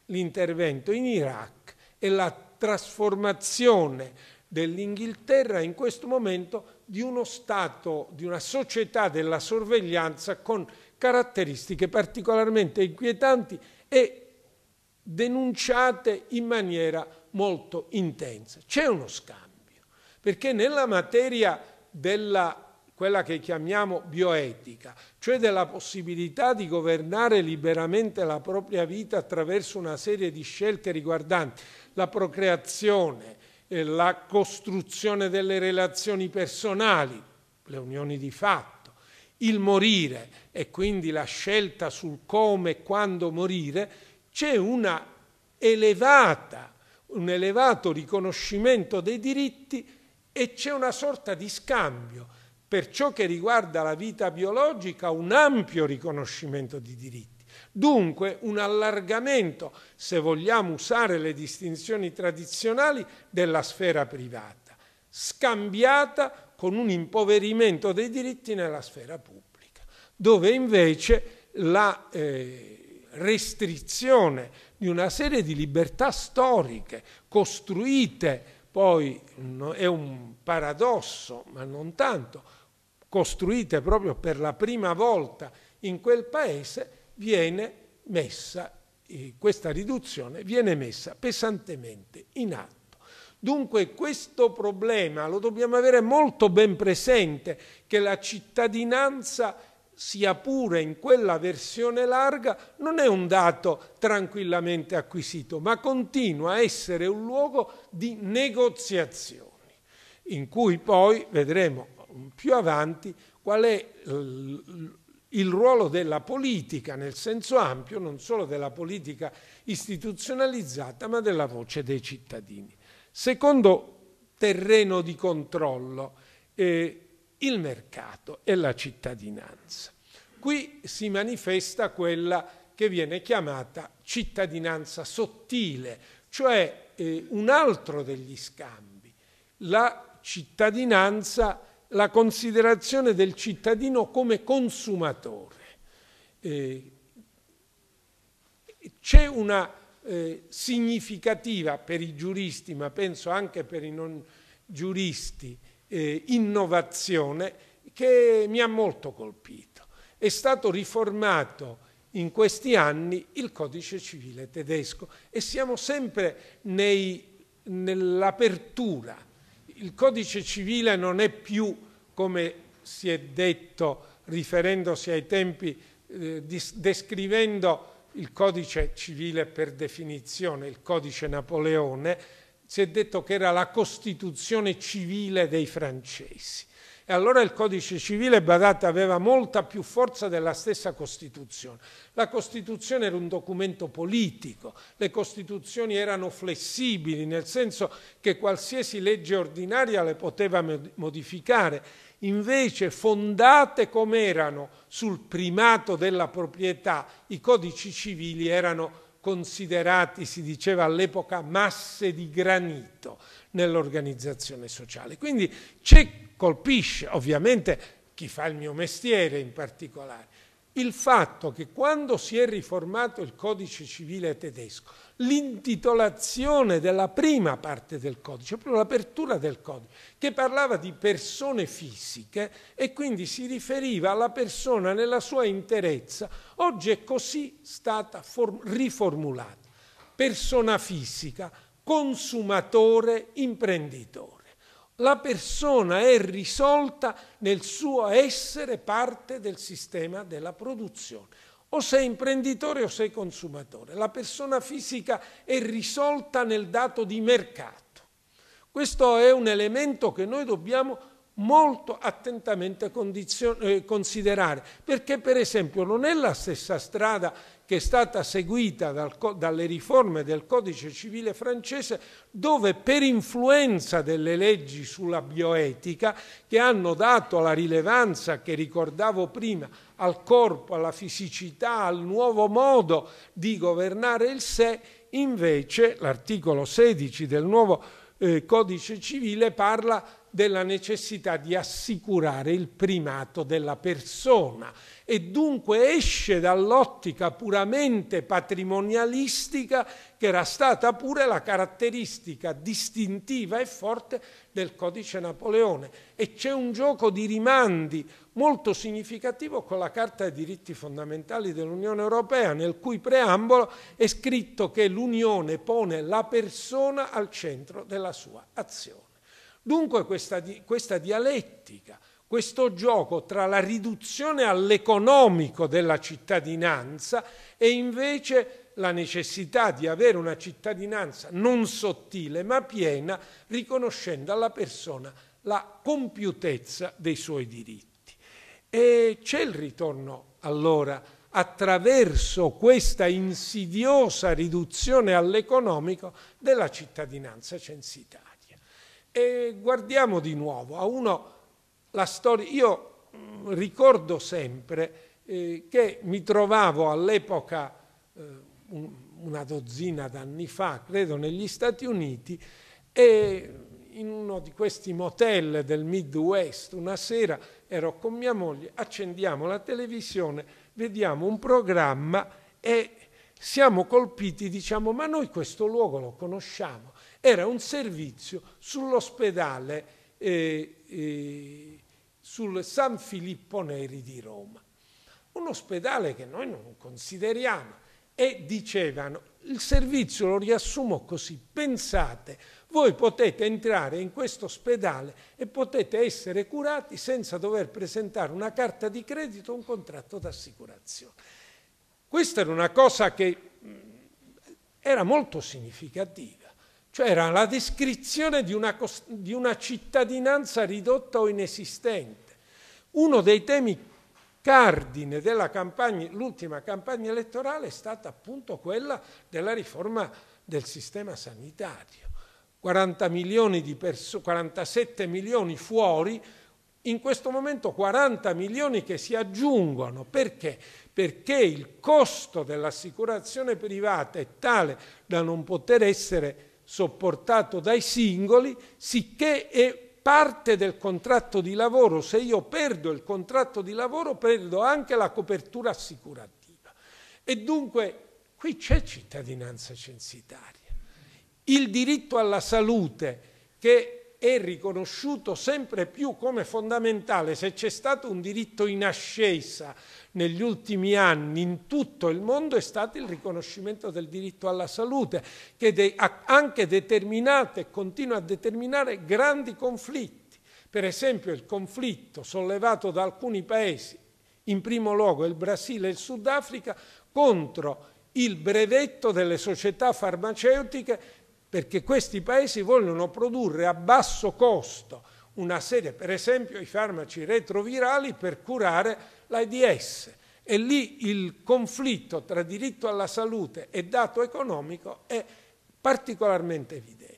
Speaker 2: l'intervento in Iraq e la trasformazione dell'Inghilterra in questo momento di uno Stato, di una società della sorveglianza con caratteristiche particolarmente inquietanti e denunciate in maniera molto intensa. C'è uno scambio, perché nella materia della quella che chiamiamo bioetica, cioè della possibilità di governare liberamente la propria vita attraverso una serie di scelte riguardanti la procreazione, eh, la costruzione delle relazioni personali, le unioni di fatto, il morire e quindi la scelta sul come e quando morire, c'è un elevato riconoscimento dei diritti e c'è una sorta di scambio. Per ciò che riguarda la vita biologica, un ampio riconoscimento di diritti. Dunque un allargamento, se vogliamo usare le distinzioni tradizionali, della sfera privata, scambiata con un impoverimento dei diritti nella sfera pubblica, dove invece la eh, restrizione di una serie di libertà storiche costruite, poi è un paradosso, ma non tanto, costruite proprio per la prima volta in quel paese, viene messa, eh, questa riduzione viene messa pesantemente in atto Dunque questo problema lo dobbiamo avere molto ben presente, che la cittadinanza sia pure in quella versione larga, non è un dato tranquillamente acquisito, ma continua a essere un luogo di negoziazioni, in cui poi vedremo più avanti qual è il ruolo della politica nel senso ampio, non solo della politica istituzionalizzata, ma della voce dei cittadini. Secondo terreno di controllo, eh, il mercato e la cittadinanza. Qui si manifesta quella che viene chiamata cittadinanza sottile, cioè eh, un altro degli scambi, la cittadinanza, la considerazione del cittadino come consumatore. Eh, C'è una eh, significativa per i giuristi, ma penso anche per i non giuristi, eh, innovazione che mi ha molto colpito. È stato riformato in questi anni il codice civile tedesco e siamo sempre nell'apertura. Il codice civile non è più, come si è detto riferendosi ai tempi, eh, descrivendo il codice civile per definizione, il codice Napoleone, si è detto che era la costituzione civile dei francesi. E allora il codice civile, badate, aveva molta più forza della stessa Costituzione. La Costituzione era un documento politico, le Costituzioni erano flessibili, nel senso che qualsiasi legge ordinaria le poteva modificare. Invece, fondate come erano sul primato della proprietà, i codici civili erano considerati, si diceva all'epoca, masse di granito nell'organizzazione sociale. Quindi c'è colpisce ovviamente chi fa il mio mestiere in particolare, il fatto che quando si è riformato il codice civile tedesco, l'intitolazione della prima parte del codice, proprio l'apertura del codice, che parlava di persone fisiche e quindi si riferiva alla persona nella sua interezza, oggi è così stata riformulata. Persona fisica, consumatore, imprenditore la persona è risolta nel suo essere parte del sistema della produzione. O sei imprenditore o sei consumatore. La persona fisica è risolta nel dato di mercato. Questo è un elemento che noi dobbiamo molto attentamente eh, considerare, perché per esempio non è la stessa strada che è stata seguita dal, dalle riforme del codice civile francese dove per influenza delle leggi sulla bioetica che hanno dato la rilevanza che ricordavo prima al corpo, alla fisicità, al nuovo modo di governare il sé, invece l'articolo 16 del nuovo eh, codice civile parla della necessità di assicurare il primato della persona e dunque esce dall'ottica puramente patrimonialistica che era stata pure la caratteristica distintiva e forte del codice Napoleone e c'è un gioco di rimandi molto significativo con la Carta dei diritti fondamentali dell'Unione Europea nel cui preambolo è scritto che l'Unione pone la persona al centro della sua azione. Dunque questa, questa dialettica questo gioco tra la riduzione all'economico della cittadinanza e invece la necessità di avere una cittadinanza non sottile ma piena, riconoscendo alla persona la compiutezza dei suoi diritti. E c'è il ritorno allora attraverso questa insidiosa riduzione all'economico della cittadinanza censitaria. E guardiamo di nuovo a uno la storia, io mm, ricordo sempre eh, che mi trovavo all'epoca, eh, un, una dozzina d'anni fa, credo negli Stati Uniti, e in uno di questi motel del Midwest una sera ero con mia moglie, accendiamo la televisione, vediamo un programma e siamo colpiti, diciamo, ma noi questo luogo lo conosciamo. Era un servizio sull'ospedale eh, eh, sul San Filippo Neri di Roma. Un ospedale che noi non consideriamo. E dicevano, il servizio lo riassumo così, pensate, voi potete entrare in questo ospedale e potete essere curati senza dover presentare una carta di credito o un contratto d'assicurazione. Questa era una cosa che mm, era molto significativa. Cioè era la descrizione di una, di una cittadinanza ridotta o inesistente. Uno dei temi cardine della campagna, l'ultima campagna elettorale è stata appunto quella della riforma del sistema sanitario. 40 milioni di 47 milioni fuori, in questo momento 40 milioni che si aggiungono. Perché? Perché il costo dell'assicurazione privata è tale da non poter essere sopportato dai singoli, sicché è parte del contratto di lavoro. Se io perdo il contratto di lavoro, perdo anche la copertura assicurativa. E dunque qui c'è cittadinanza censitaria. Il diritto alla salute che è riconosciuto sempre più come fondamentale, se c'è stato un diritto in ascesa, negli ultimi anni in tutto il mondo è stato il riconoscimento del diritto alla salute, che de ha anche determinato e continua a determinare grandi conflitti. Per esempio il conflitto sollevato da alcuni paesi, in primo luogo il Brasile e il Sudafrica, contro il brevetto delle società farmaceutiche perché questi paesi vogliono produrre a basso costo una serie, per esempio i farmaci retrovirali per curare l'AIDS. E lì il conflitto tra diritto alla salute e dato economico è particolarmente evidente.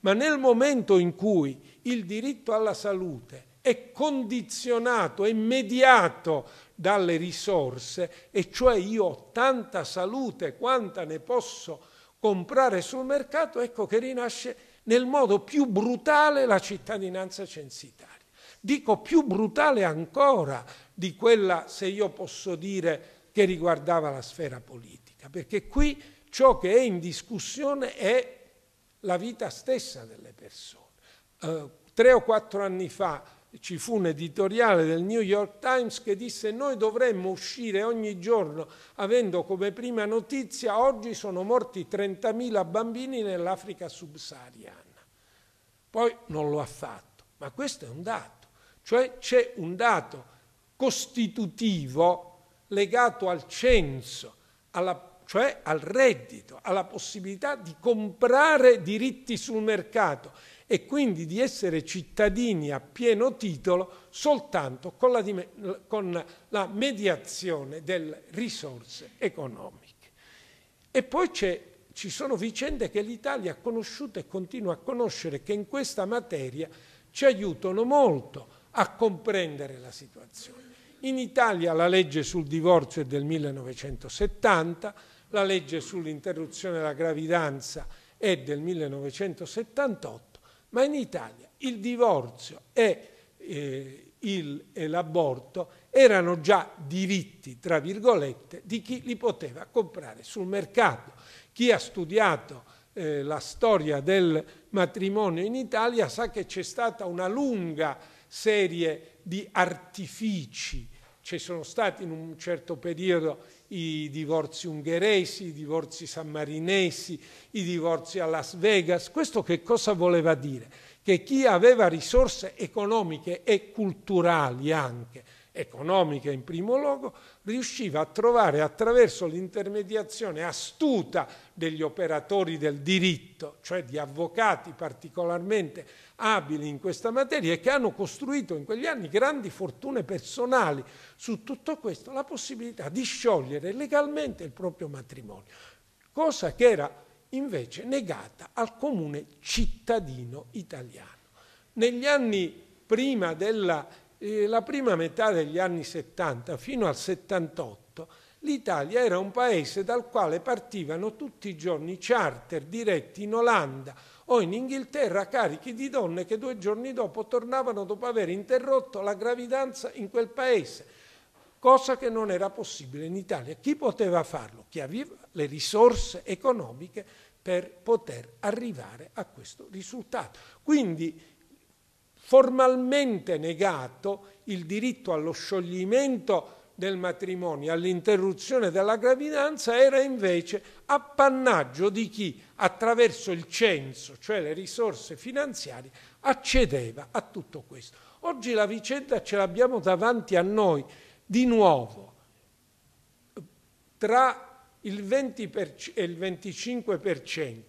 Speaker 2: Ma nel momento in cui il diritto alla salute è condizionato, è mediato dalle risorse, e cioè io ho tanta salute quanta ne posso comprare sul mercato, ecco che rinasce nel modo più brutale la cittadinanza censitaria. Dico più brutale ancora, di quella, se io posso dire, che riguardava la sfera politica, perché qui ciò che è in discussione è la vita stessa delle persone. Eh, tre o quattro anni fa ci fu un editoriale del New York Times che disse noi dovremmo uscire ogni giorno avendo come prima notizia oggi sono morti 30.000 bambini nell'Africa subsahariana. Poi non lo ha fatto, ma questo è un dato, cioè c'è un dato costitutivo legato al censo, alla, cioè al reddito, alla possibilità di comprare diritti sul mercato e quindi di essere cittadini a pieno titolo soltanto con la, con la mediazione delle risorse economiche. E poi ci sono vicende che l'Italia ha conosciuto e continua a conoscere che in questa materia ci aiutano molto a comprendere la situazione. In Italia la legge sul divorzio è del 1970, la legge sull'interruzione della gravidanza è del 1978, ma in Italia il divorzio e, eh, l'aborto erano già diritti, tra virgolette, di chi li poteva comprare sul mercato. Chi ha studiato eh, la storia del matrimonio in Italia sa che c'è stata una lunga serie di di artifici. Ci sono stati in un certo periodo i divorzi ungheresi, i divorzi sammarinesi, i divorzi a Las Vegas. Questo che cosa voleva dire? Che chi aveva risorse economiche e culturali anche, economica in primo luogo, riusciva a trovare attraverso l'intermediazione astuta degli operatori del diritto, cioè di avvocati particolarmente abili in questa materia e che hanno costruito in quegli anni grandi fortune personali su tutto questo, la possibilità di sciogliere legalmente il proprio matrimonio, cosa che era invece negata al comune cittadino italiano. Negli anni prima della la prima metà degli anni 70 fino al 78 l'Italia era un paese dal quale partivano tutti i giorni charter diretti in Olanda o in Inghilterra carichi di donne che due giorni dopo tornavano dopo aver interrotto la gravidanza in quel paese, cosa che non era possibile in Italia. Chi poteva farlo? Chi aveva le risorse economiche per poter arrivare a questo risultato. Quindi formalmente negato il diritto allo scioglimento del matrimonio, all'interruzione della gravidanza, era invece appannaggio di chi attraverso il censo, cioè le risorse finanziarie, accedeva a tutto questo. Oggi la vicenda ce l'abbiamo davanti a noi di nuovo. Tra il 20 e il 25%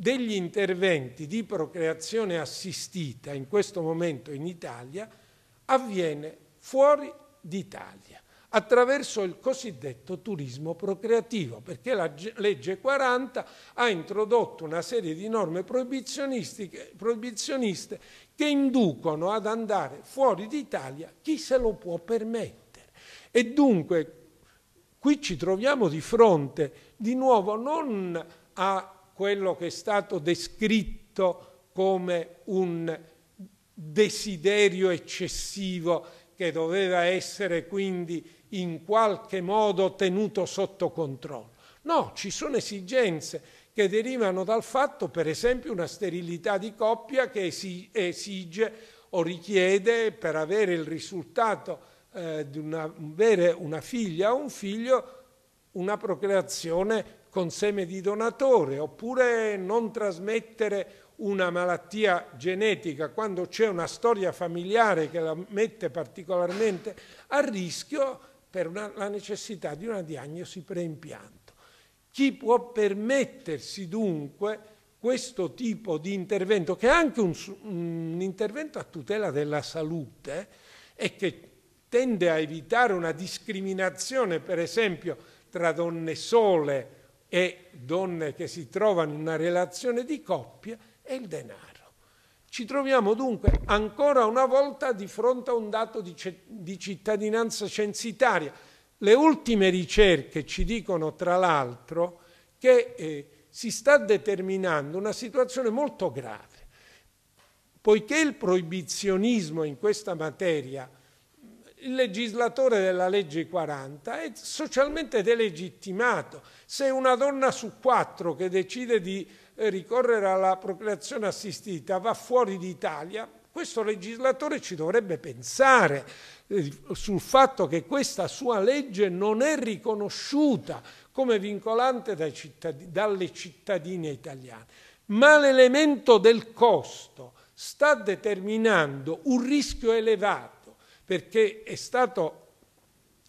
Speaker 2: degli interventi di procreazione assistita in questo momento in Italia avviene fuori d'Italia attraverso il cosiddetto turismo procreativo, perché la legge 40 ha introdotto una serie di norme proibizioniste che inducono ad andare fuori d'Italia chi se lo può permettere. E dunque qui ci troviamo di fronte di nuovo non a quello che è stato descritto come un desiderio eccessivo che doveva essere quindi in qualche modo tenuto sotto controllo. No, ci sono esigenze che derivano dal fatto, per esempio, una sterilità di coppia che esige o richiede per avere il risultato eh, di una, avere una figlia o un figlio una procreazione con seme di donatore oppure non trasmettere una malattia genetica quando c'è una storia familiare che la mette particolarmente a rischio per una, la necessità di una diagnosi preimpianto. Chi può permettersi dunque questo tipo di intervento, che è anche un, un intervento a tutela della salute e che tende a evitare una discriminazione, per esempio, tra donne sole, e donne che si trovano in una relazione di coppia è il denaro. Ci troviamo dunque ancora una volta di fronte a un dato di, di cittadinanza censitaria. Le ultime ricerche ci dicono tra l'altro che eh, si sta determinando una situazione molto grave. Poiché il proibizionismo in questa materia il legislatore della legge 40 è socialmente delegittimato. Se una donna su quattro che decide di eh, ricorrere alla procreazione assistita va fuori d'Italia, questo legislatore ci dovrebbe pensare eh, sul fatto che questa sua legge non è riconosciuta come vincolante cittadini, dalle cittadine italiane. Ma l'elemento del costo sta determinando un rischio elevato perché è stato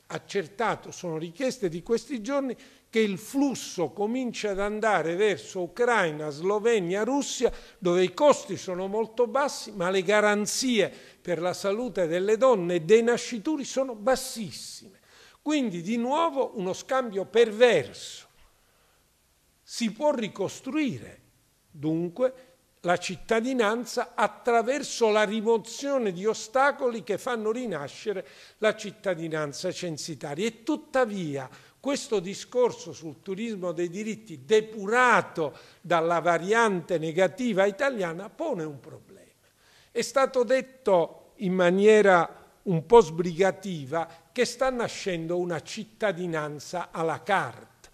Speaker 2: accertato, sono richieste di questi giorni, che il flusso comincia ad andare verso Ucraina, Slovenia, Russia, dove i costi sono molto bassi, ma le garanzie per la salute delle donne e dei nascituri sono bassissime. Quindi di nuovo uno scambio perverso. Si può ricostruire, dunque, la cittadinanza attraverso la rimozione di ostacoli che fanno rinascere la cittadinanza censitaria. E tuttavia questo discorso sul turismo dei diritti depurato dalla variante negativa italiana pone un problema. È stato detto in maniera un po' sbrigativa che sta nascendo una cittadinanza à la carte,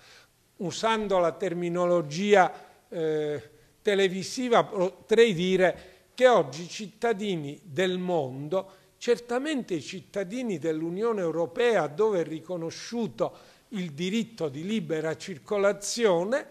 Speaker 2: usando la terminologia... Eh, televisiva potrei dire che oggi i cittadini del mondo, certamente i cittadini dell'Unione Europea dove è riconosciuto il diritto di libera circolazione,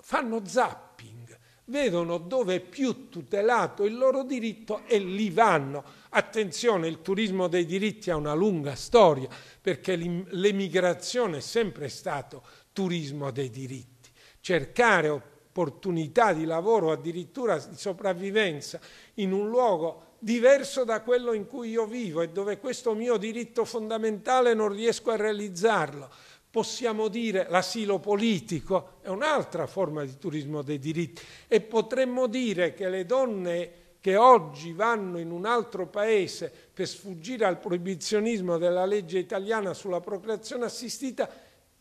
Speaker 2: fanno zapping, vedono dove è più tutelato il loro diritto e lì vanno. Attenzione, il turismo dei diritti ha una lunga storia, perché l'emigrazione è sempre stato turismo dei diritti. Cercare opportunità di lavoro, addirittura di sopravvivenza, in un luogo diverso da quello in cui io vivo e dove questo mio diritto fondamentale non riesco a realizzarlo. Possiamo dire l'asilo politico è un'altra forma di turismo dei diritti e potremmo dire che le donne che oggi vanno in un altro paese per sfuggire al proibizionismo della legge italiana sulla procreazione assistita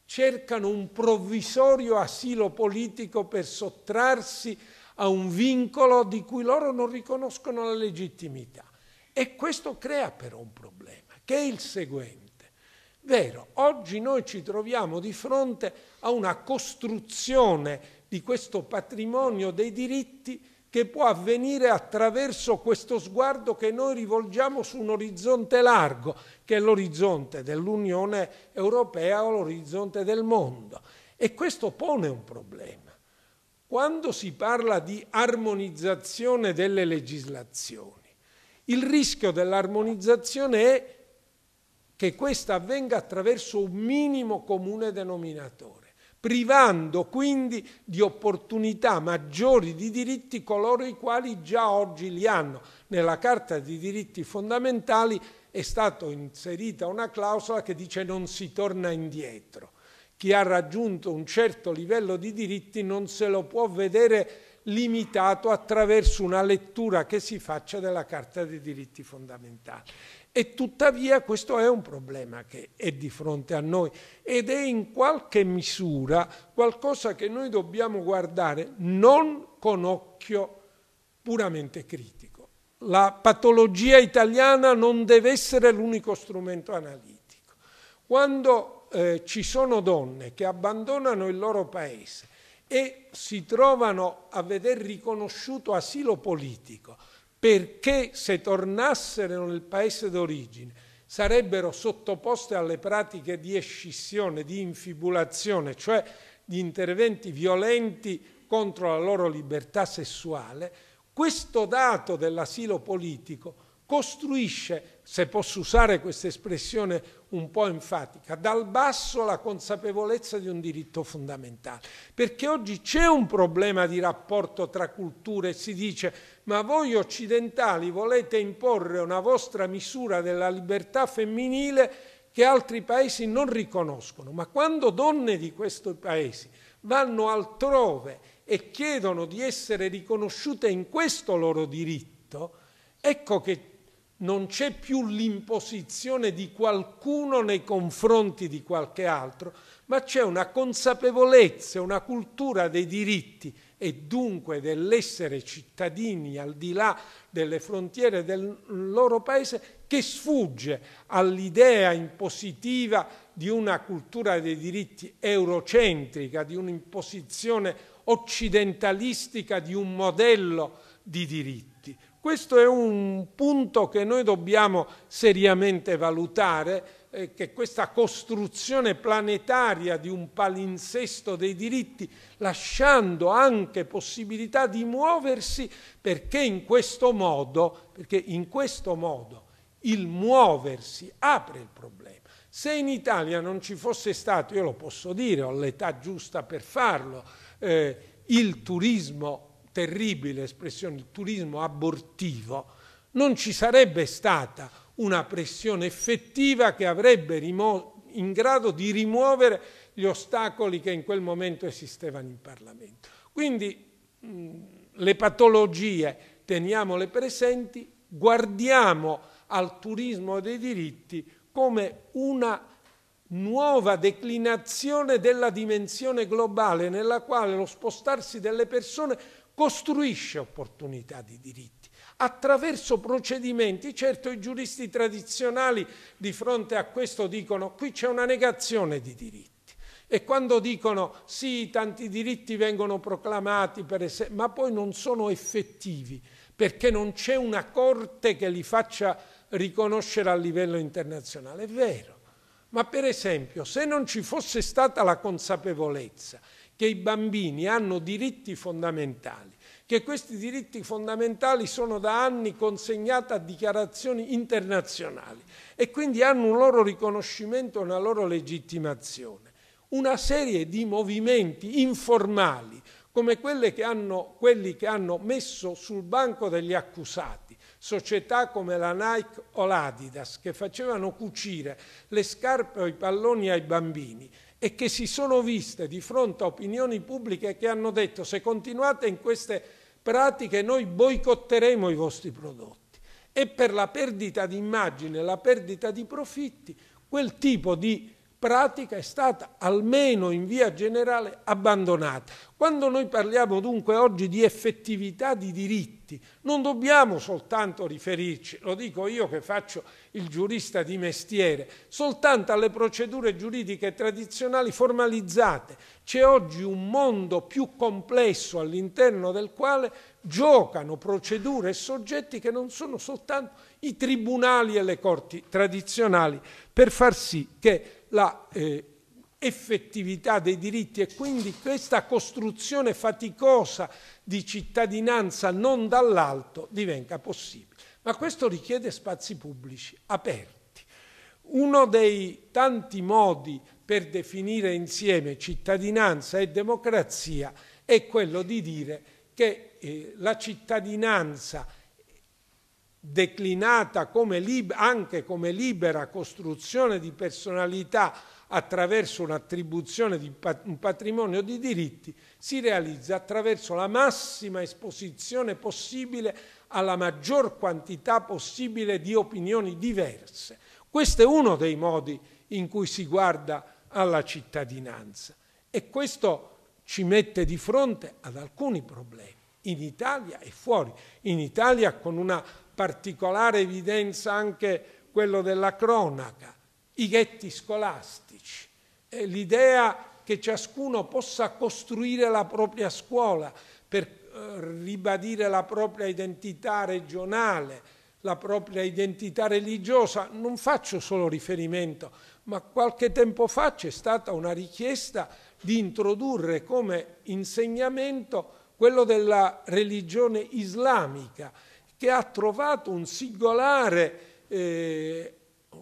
Speaker 2: cercano un provvisorio asilo politico per sottrarsi a un vincolo di cui loro non riconoscono la legittimità. E questo crea però un problema, che è il seguente. Vero, oggi noi ci troviamo di fronte a una costruzione di questo patrimonio dei diritti che può avvenire attraverso questo sguardo che noi rivolgiamo su un orizzonte largo, che è l'orizzonte dell'Unione Europea o l'orizzonte del mondo. E questo pone un problema. Quando si parla di armonizzazione delle legislazioni, il rischio dell'armonizzazione è che questa avvenga attraverso un minimo comune denominatore privando quindi di opportunità maggiori di diritti coloro i quali già oggi li hanno. Nella Carta dei diritti fondamentali è stata inserita una clausola che dice non si torna indietro. Chi ha raggiunto un certo livello di diritti non se lo può vedere limitato attraverso una lettura che si faccia della Carta dei diritti fondamentali. E tuttavia questo è un problema che è di fronte a noi ed è in qualche misura qualcosa che noi dobbiamo guardare non con occhio puramente critico. La patologia italiana non deve essere l'unico strumento analitico. Quando eh, ci sono donne che abbandonano il loro paese e si trovano a veder riconosciuto asilo politico, perché se tornassero nel paese d'origine sarebbero sottoposte alle pratiche di escissione, di infibulazione, cioè di interventi violenti contro la loro libertà sessuale, questo dato dell'asilo politico costruisce, se posso usare questa espressione un po' enfatica, dal basso la consapevolezza di un diritto fondamentale. Perché oggi c'è un problema di rapporto tra culture e si dice ma voi occidentali volete imporre una vostra misura della libertà femminile che altri paesi non riconoscono, ma quando donne di questi paesi vanno altrove e chiedono di essere riconosciute in questo loro diritto, ecco che non c'è più l'imposizione di qualcuno nei confronti di qualche altro, ma c'è una consapevolezza, una cultura dei diritti e dunque dell'essere cittadini al di là delle frontiere del loro paese che sfugge all'idea impositiva di una cultura dei diritti eurocentrica, di un'imposizione occidentalistica di un modello di diritto. Questo è un punto che noi dobbiamo seriamente valutare, eh, che questa costruzione planetaria di un palinsesto dei diritti, lasciando anche possibilità di muoversi, perché in questo modo, in questo modo il muoversi apre il problema. Se in Italia non ci fosse stato, io lo posso dire, ho l'età giusta per farlo, eh, il turismo terribile espressione, il turismo abortivo, non ci sarebbe stata una pressione effettiva che avrebbe in grado di rimuovere gli ostacoli che in quel momento esistevano in Parlamento. Quindi mh, le patologie teniamole presenti, guardiamo al turismo dei diritti come una nuova declinazione della dimensione globale nella quale lo spostarsi delle persone costruisce opportunità di diritti attraverso procedimenti. Certo i giuristi tradizionali di fronte a questo dicono qui c'è una negazione di diritti. E quando dicono sì, tanti diritti vengono proclamati, esempio, ma poi non sono effettivi perché non c'è una corte che li faccia riconoscere a livello internazionale. È vero. Ma per esempio, se non ci fosse stata la consapevolezza che i bambini hanno diritti fondamentali, che questi diritti fondamentali sono da anni consegnati a dichiarazioni internazionali e quindi hanno un loro riconoscimento, e una loro legittimazione. Una serie di movimenti informali, come che hanno, quelli che hanno messo sul banco degli accusati società come la Nike o l'Adidas che facevano cucire le scarpe o i palloni ai bambini e che si sono viste di fronte a opinioni pubbliche che hanno detto se continuate in queste pratiche noi boicotteremo i vostri prodotti e per la perdita di immagine, la perdita di profitti, quel tipo di pratica è stata almeno in via generale abbandonata. Quando noi parliamo dunque oggi di effettività di diritti, non dobbiamo soltanto riferirci, lo dico io che faccio il giurista di mestiere, soltanto alle procedure giuridiche tradizionali formalizzate. C'è oggi un mondo più complesso all'interno del quale giocano procedure e soggetti che non sono soltanto i tribunali e le corti tradizionali per far sì che la eh, effettività dei diritti e quindi questa costruzione faticosa di cittadinanza non dall'alto divenga possibile. Ma questo richiede spazi pubblici aperti. Uno dei tanti modi per definire insieme cittadinanza e democrazia è quello di dire che eh, la cittadinanza declinata come anche come libera costruzione di personalità attraverso un'attribuzione di pat un patrimonio di diritti, si realizza attraverso la massima esposizione possibile alla maggior quantità possibile di opinioni diverse. Questo è uno dei modi in cui si guarda alla cittadinanza e questo ci mette di fronte ad alcuni problemi in Italia e fuori. In Italia con una particolare evidenza anche quello della cronaca, i ghetti scolastici, l'idea che ciascuno possa costruire la propria scuola per eh, ribadire la propria identità regionale, la propria identità religiosa. Non faccio solo riferimento, ma qualche tempo fa c'è stata una richiesta di introdurre come insegnamento quello della religione islamica che ha trovato un singolare, eh,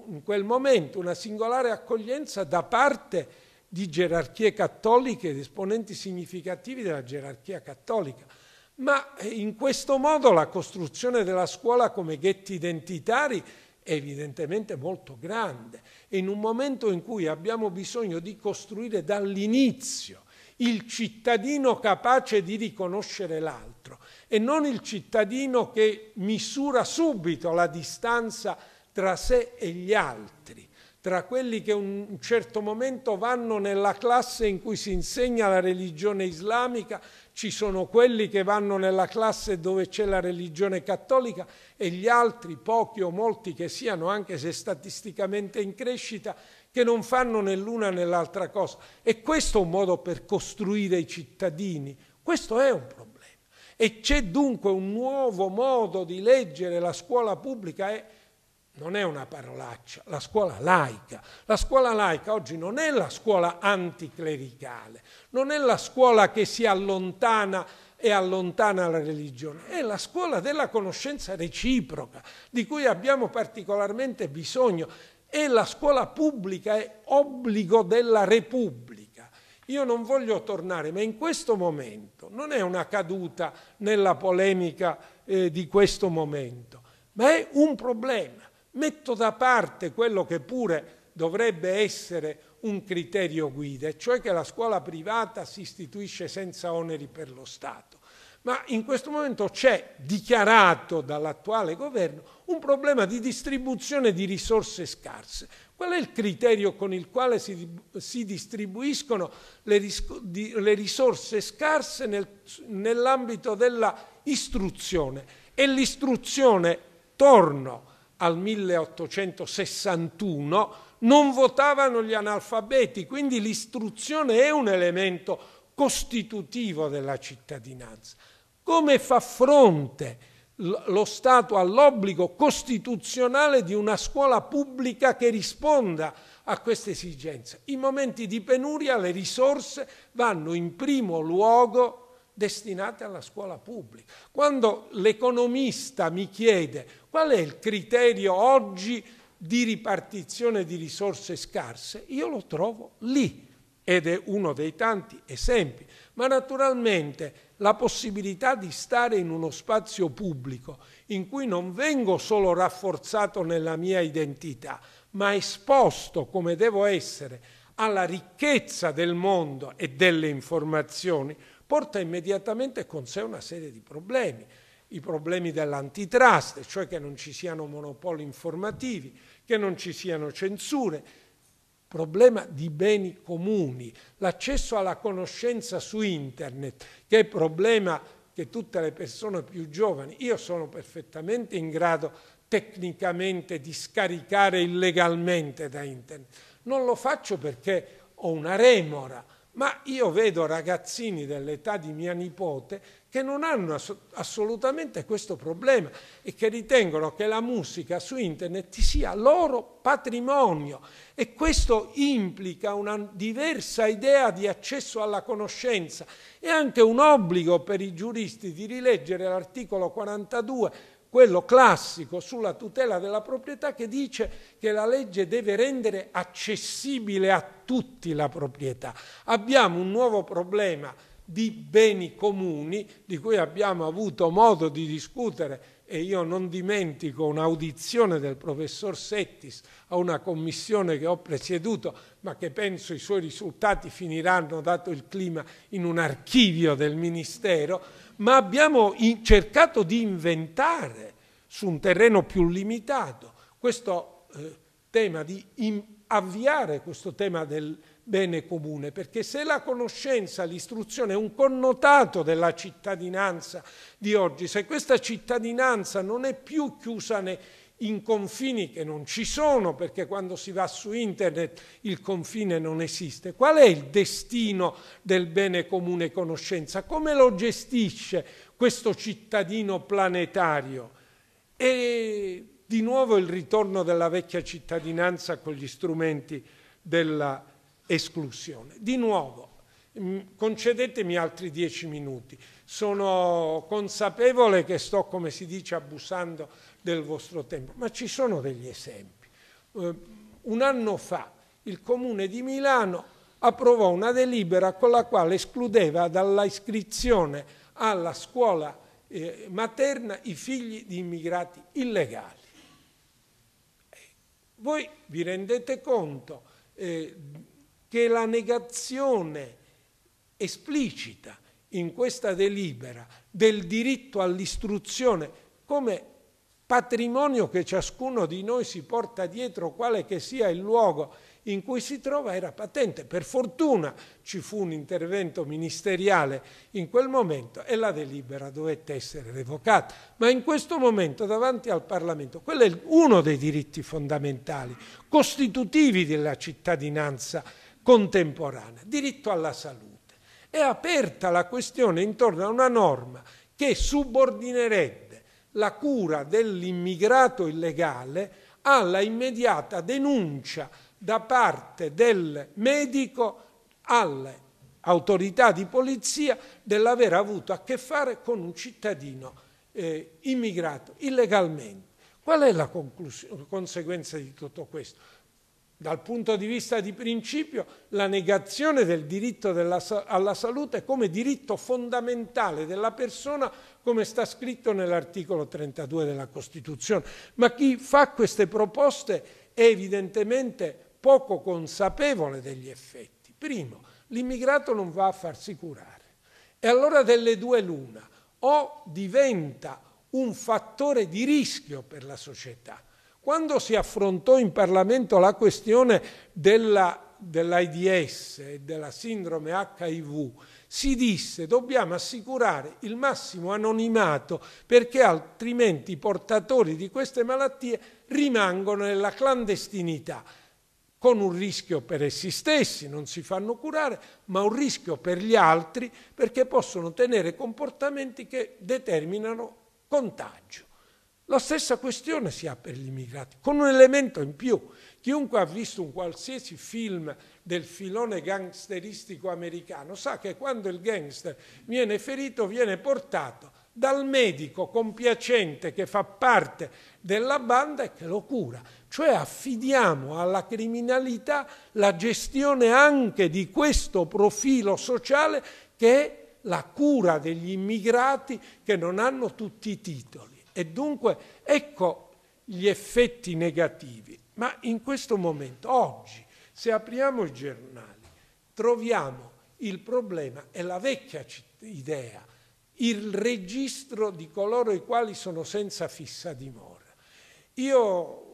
Speaker 2: in quel momento, una singolare accoglienza da parte di gerarchie cattoliche, di esponenti significativi della gerarchia cattolica. Ma eh, in questo modo la costruzione della scuola come ghetti identitari è evidentemente molto grande e in un momento in cui abbiamo bisogno di costruire dall'inizio il cittadino capace di riconoscere l'altro, e non il cittadino che misura subito la distanza tra sé e gli altri, tra quelli che un certo momento vanno nella classe in cui si insegna la religione islamica, ci sono quelli che vanno nella classe dove c'è la religione cattolica e gli altri, pochi o molti che siano, anche se statisticamente in crescita, che non fanno né l'una né l'altra cosa. E questo è un modo per costruire i cittadini. Questo è un problema. E c'è dunque un nuovo modo di leggere la scuola pubblica e non è una parolaccia, la scuola laica. La scuola laica oggi non è la scuola anticlericale, non è la scuola che si allontana e allontana la religione, è la scuola della conoscenza reciproca, di cui abbiamo particolarmente bisogno, E la scuola pubblica, è obbligo della Repubblica. Io non voglio tornare, ma in questo momento non è una caduta nella polemica eh, di questo momento, ma è un problema. Metto da parte quello che pure dovrebbe essere un criterio guida, cioè che la scuola privata si istituisce senza oneri per lo Stato. Ma in questo momento c'è, dichiarato dall'attuale governo, un problema di distribuzione di risorse scarse. Qual è il criterio con il quale si, si distribuiscono le, di, le, risorse scarse nel, nell'ambito della istruzione? E l'istruzione, torno al 1861, non votavano gli analfabeti, quindi l'istruzione è un elemento costitutivo della cittadinanza. Come fa fronte lo Stato ha l'obbligo costituzionale di una scuola pubblica che risponda a queste esigenze. In momenti di penuria le risorse vanno in primo luogo destinate alla scuola pubblica. Quando l'economista mi chiede qual è il criterio oggi di ripartizione di risorse scarse, io lo trovo lì ed è uno dei tanti esempi ma naturalmente la possibilità di stare in uno spazio pubblico in cui non vengo solo rafforzato nella mia identità, ma esposto come devo essere alla ricchezza del mondo e delle informazioni, porta immediatamente con sé una serie di problemi. I problemi dell'antitrust, cioè che non ci siano monopoli informativi, che non ci siano censure, problema di beni comuni, l'accesso alla conoscenza su internet, che è problema che tutte le persone più giovani, io sono perfettamente in grado tecnicamente di scaricare illegalmente da internet, non lo faccio perché ho una remora, ma io vedo ragazzini dell'età di mia nipote che non hanno assolutamente questo problema e che ritengono che la musica su internet sia loro patrimonio e questo implica una diversa idea di accesso alla conoscenza e anche un obbligo per i giuristi di rileggere l'articolo 42 quello classico sulla tutela della proprietà che dice che la legge deve rendere accessibile a tutti la proprietà. Abbiamo un nuovo problema di beni comuni di cui abbiamo avuto modo di discutere e io non dimentico un'audizione del professor Settis a una commissione che ho presieduto, ma che penso i suoi risultati finiranno, dato il clima, in un archivio del Ministero, ma abbiamo cercato di inventare su un terreno più limitato questo eh, tema, di avviare questo tema del bene comune, perché se la conoscenza, l'istruzione è un connotato della cittadinanza di oggi, se questa cittadinanza non è più chiusa in confini che non ci sono, perché quando si va su internet il confine non esiste, qual è il destino del bene comune conoscenza? Come lo gestisce questo cittadino planetario? E di nuovo il ritorno della vecchia cittadinanza con gli strumenti della esclusione. Di nuovo, mm, concedetemi altri dieci minuti, sono consapevole che sto, come si dice, abusando del vostro tempo, ma ci sono degli esempi. Eh, un anno fa il Comune di Milano approvò una delibera con la quale escludeva dalla iscrizione alla scuola eh, materna i figli di immigrati illegali. Eh, voi vi rendete conto eh, che la negazione esplicita in questa delibera del diritto all'istruzione come patrimonio che ciascuno di noi si porta dietro, quale che sia il luogo in cui si trova, era patente. Per fortuna ci fu un intervento ministeriale in quel momento e la delibera dovette essere revocata. Ma in questo momento, davanti al Parlamento, quello è uno dei diritti fondamentali, costitutivi della cittadinanza contemporanea, diritto alla salute. È aperta la questione intorno a una norma che subordinerebbe la cura dell'immigrato illegale alla immediata denuncia da parte del medico alle autorità di polizia dell'aver avuto a che fare con un cittadino eh, immigrato illegalmente. Qual è la conseguenza di tutto questo? Dal punto di vista di principio, la negazione del diritto della, alla salute come diritto fondamentale della persona, come sta scritto nell'articolo 32 della Costituzione. Ma chi fa queste proposte è evidentemente poco consapevole degli effetti. Primo, l'immigrato non va a farsi curare. E allora delle due l'una, o diventa un fattore di rischio per la società, quando si affrontò in Parlamento la questione della, dell'AIDS e della sindrome HIV, si disse dobbiamo assicurare il massimo anonimato perché altrimenti i portatori di queste malattie rimangono nella clandestinità con un rischio per essi stessi, non si fanno curare, ma un rischio per gli altri perché possono tenere comportamenti che determinano contagio. La stessa questione si ha per gli immigrati, con un elemento in più. Chiunque ha visto un qualsiasi film del filone gangsteristico americano sa che quando il gangster viene ferito viene portato dal medico compiacente che fa parte della banda e che lo cura. Cioè affidiamo alla criminalità la gestione anche di questo profilo sociale che è la cura degli immigrati che non hanno tutti i titoli. E dunque ecco gli effetti negativi. Ma in questo momento, oggi, se apriamo i giornali, troviamo il problema, è la vecchia idea, il registro di coloro i quali sono senza fissa dimora. Io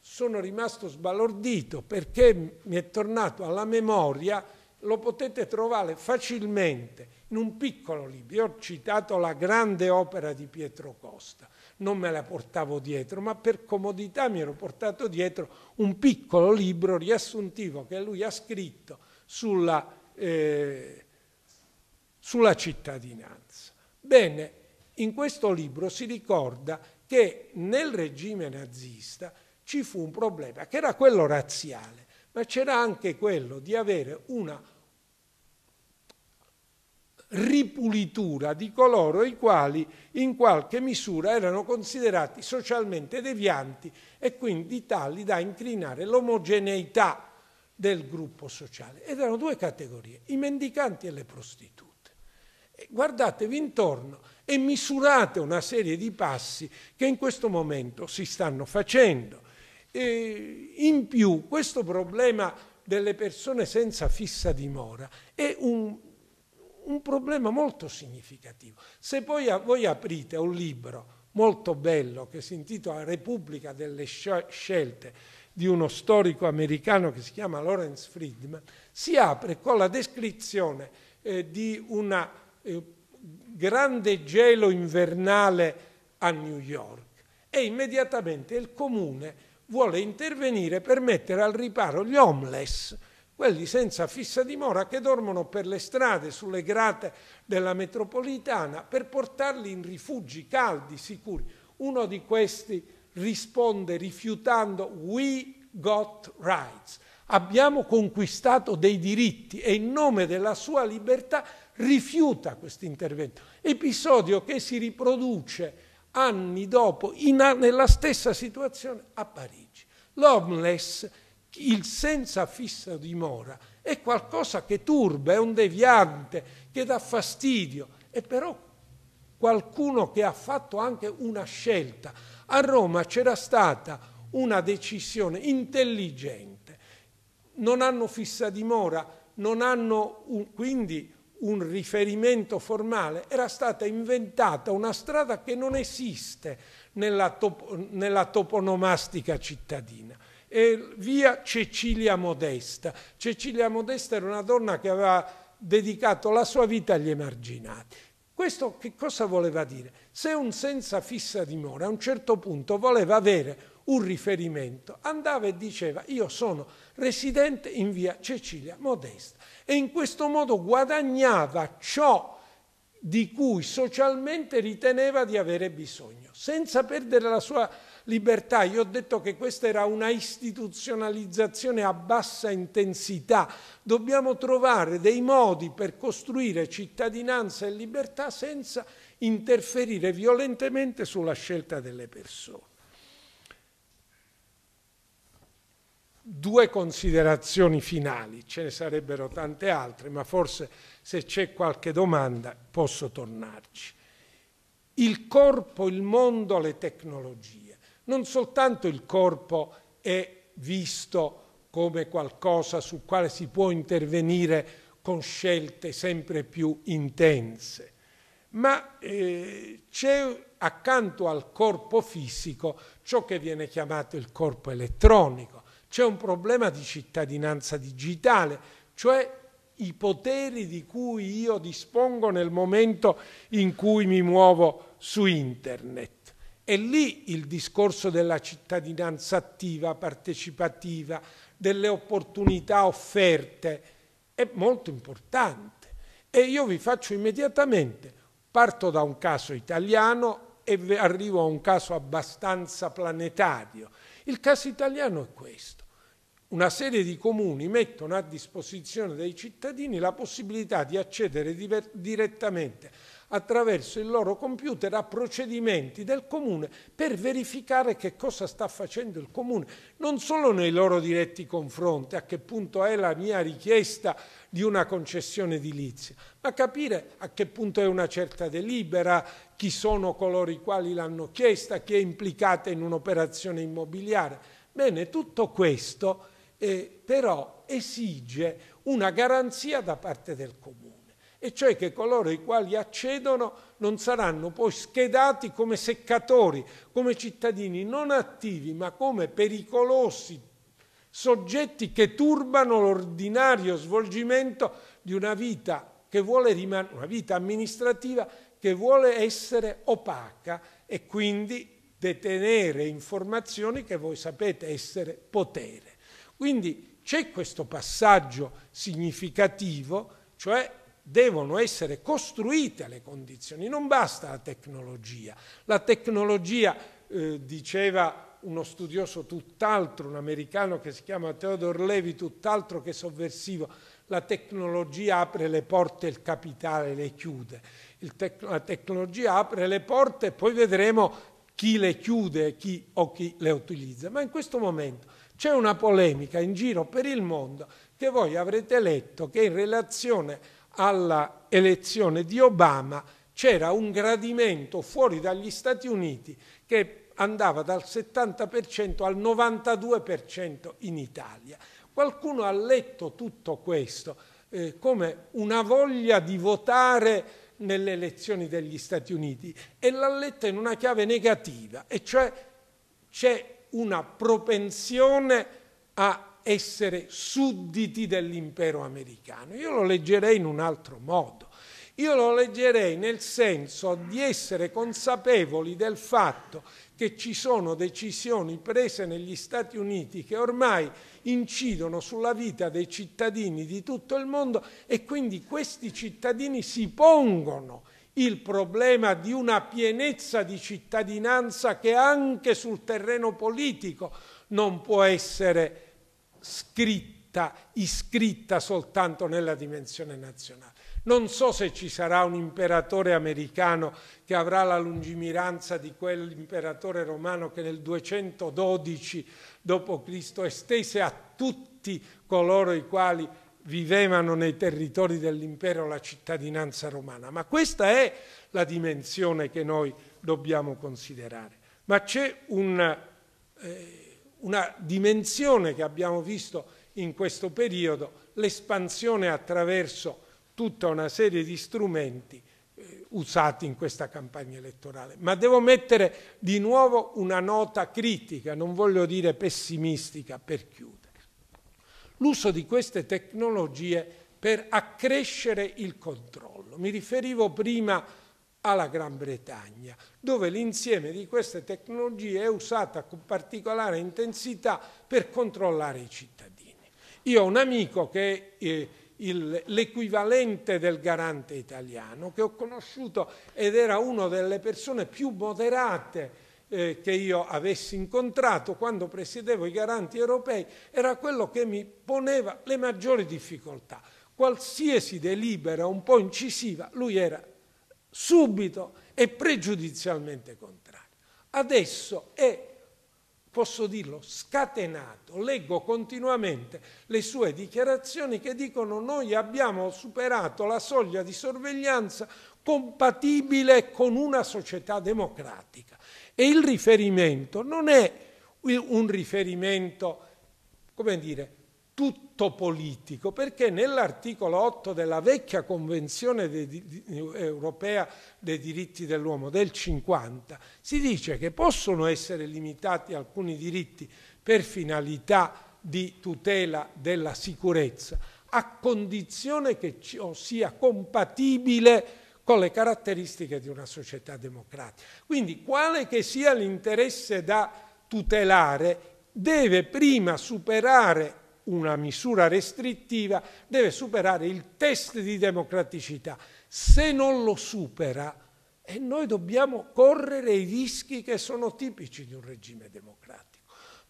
Speaker 2: sono rimasto sbalordito perché mi è tornato alla memoria, lo potete trovare facilmente in un piccolo libro. Io ho citato la grande opera di Pietro Costa, non me la portavo dietro, ma per comodità mi ero portato dietro un piccolo libro riassuntivo che lui ha scritto sulla, eh, sulla cittadinanza. Bene, in questo libro si ricorda che nel regime nazista ci fu un problema, che era quello razziale, ma c'era anche quello di avere una ripulitura di coloro i quali in qualche misura erano considerati socialmente devianti e quindi tali da incrinare l'omogeneità del gruppo sociale. Ed erano due categorie, i mendicanti e le prostitute. Guardatevi intorno e misurate una serie di passi che in questo momento si stanno facendo. E in più questo problema delle persone senza fissa dimora è un un problema molto significativo. Se poi voi aprite un libro molto bello che si intitola Repubblica delle scelte di uno storico americano che si chiama Lawrence Friedman, si apre con la descrizione eh, di un eh, grande gelo invernale a New York e immediatamente il comune vuole intervenire per mettere al riparo gli homeless quelli senza fissa dimora che dormono per le strade, sulle grate della metropolitana, per portarli in rifugi caldi, sicuri. Uno di questi risponde rifiutando We got rights. Abbiamo conquistato dei diritti e in nome della sua libertà rifiuta questo intervento. Episodio che si riproduce anni dopo in, nella stessa situazione a Parigi. L'homeless il senza fissa dimora è qualcosa che turba, è un deviante, che dà fastidio. E però qualcuno che ha fatto anche una scelta. A Roma c'era stata una decisione intelligente. Non hanno fissa dimora, non hanno un, quindi un riferimento formale, era stata inventata una strada che non esiste nella, top, nella toponomastica cittadina e via Cecilia Modesta. Cecilia Modesta era una donna che aveva dedicato la sua vita agli emarginati. Questo che cosa voleva dire? Se un senza fissa dimora a un certo punto voleva avere un riferimento, andava e diceva io sono residente in via Cecilia Modesta e in questo modo guadagnava ciò di cui socialmente riteneva di avere bisogno, senza perdere la sua libertà. Io ho detto che questa era una istituzionalizzazione a bassa intensità. Dobbiamo trovare dei modi per costruire cittadinanza e libertà senza interferire violentemente sulla scelta delle persone. due considerazioni finali, ce ne sarebbero tante altre, ma forse se c'è qualche domanda posso tornarci. Il corpo, il mondo, le tecnologie non soltanto il corpo è visto come qualcosa sul quale si può intervenire con scelte sempre più intense, ma eh, c'è accanto al corpo fisico ciò che viene chiamato il corpo elettronico. C'è un problema di cittadinanza digitale, cioè i poteri di cui io dispongo nel momento in cui mi muovo su internet. È lì il discorso della cittadinanza attiva, partecipativa, delle opportunità offerte, è molto importante. E io vi faccio immediatamente, parto da un caso italiano e arrivo a un caso abbastanza planetario. Il caso italiano è questo. Una serie di comuni mettono a disposizione dei cittadini la possibilità di accedere direttamente attraverso il loro computer a procedimenti del comune per verificare che cosa sta facendo il comune, non solo nei loro diretti confronti, a che punto è la mia richiesta di una concessione edilizia, ma capire a che punto è una certa delibera, chi sono coloro i quali l'hanno chiesta, chi è implicata in un'operazione immobiliare. Bene, tutto questo eh, però esige una garanzia da parte del comune e cioè che coloro i quali accedono non saranno poi schedati come seccatori, come cittadini non attivi, ma come pericolosi soggetti che turbano l'ordinario svolgimento di una vita, che vuole una vita amministrativa che vuole essere opaca e quindi detenere informazioni che voi sapete essere potere. Quindi c'è questo passaggio significativo, cioè devono essere costruite le condizioni, non basta la tecnologia. La tecnologia, eh, diceva uno studioso tutt'altro, un americano che si chiama Theodore Levy, tutt'altro che sovversivo, la tecnologia apre le porte e il capitale le chiude. Tec la tecnologia apre le porte e poi vedremo chi le chiude chi, o chi le utilizza. Ma in questo momento c'è una polemica in giro per il mondo che voi avrete letto che in relazione alla elezione di Obama c'era un gradimento fuori dagli Stati Uniti che andava dal 70% al 92% in Italia. Qualcuno ha letto tutto questo eh, come una voglia di votare nelle elezioni degli Stati Uniti e l'ha letta in una chiave negativa, e cioè c'è una propensione a essere sudditi dell'impero americano. Io lo leggerei in un altro modo. Io lo leggerei nel senso di essere consapevoli del fatto che ci sono decisioni prese negli Stati Uniti che ormai incidono sulla vita dei cittadini di tutto il mondo e quindi questi cittadini si pongono il problema di una pienezza di cittadinanza che anche sul terreno politico non può essere scritta, iscritta soltanto nella dimensione nazionale. Non so se ci sarà un imperatore americano che avrà la lungimiranza di quell'imperatore romano che nel 212 d.C. estese a tutti coloro i quali vivevano nei territori dell'impero la cittadinanza romana, ma questa è la dimensione che noi dobbiamo considerare. Ma c'è un... Eh, una dimensione che abbiamo visto in questo periodo, l'espansione attraverso tutta una serie di strumenti eh, usati in questa campagna elettorale. Ma devo mettere di nuovo una nota critica, non voglio dire pessimistica, per chiudere. L'uso di queste tecnologie per accrescere il controllo. Mi riferivo prima a alla Gran Bretagna, dove l'insieme di queste tecnologie è usata con particolare intensità per controllare i cittadini. Io ho un amico che è eh, l'equivalente del garante italiano, che ho conosciuto ed era una delle persone più moderate eh, che io avessi incontrato quando presiedevo i garanti europei, era quello che mi poneva le maggiori difficoltà. Qualsiasi delibera un po' incisiva, lui era subito e pregiudizialmente contrario. Adesso è, posso dirlo, scatenato. Leggo continuamente le sue dichiarazioni che dicono noi abbiamo superato la soglia di sorveglianza compatibile con una società democratica. E il riferimento non è un riferimento, come dire, tutto politico, perché nell'articolo 8 della vecchia Convenzione europea dei diritti dell'uomo del 50 si dice che possono essere limitati alcuni diritti per finalità di tutela della sicurezza, a condizione che ciò sia compatibile con le caratteristiche di una società democratica. Quindi quale che sia l'interesse da tutelare, deve prima superare una misura restrittiva, deve superare il test di democraticità. Se non lo supera, e noi dobbiamo correre i rischi che sono tipici di un regime democratico.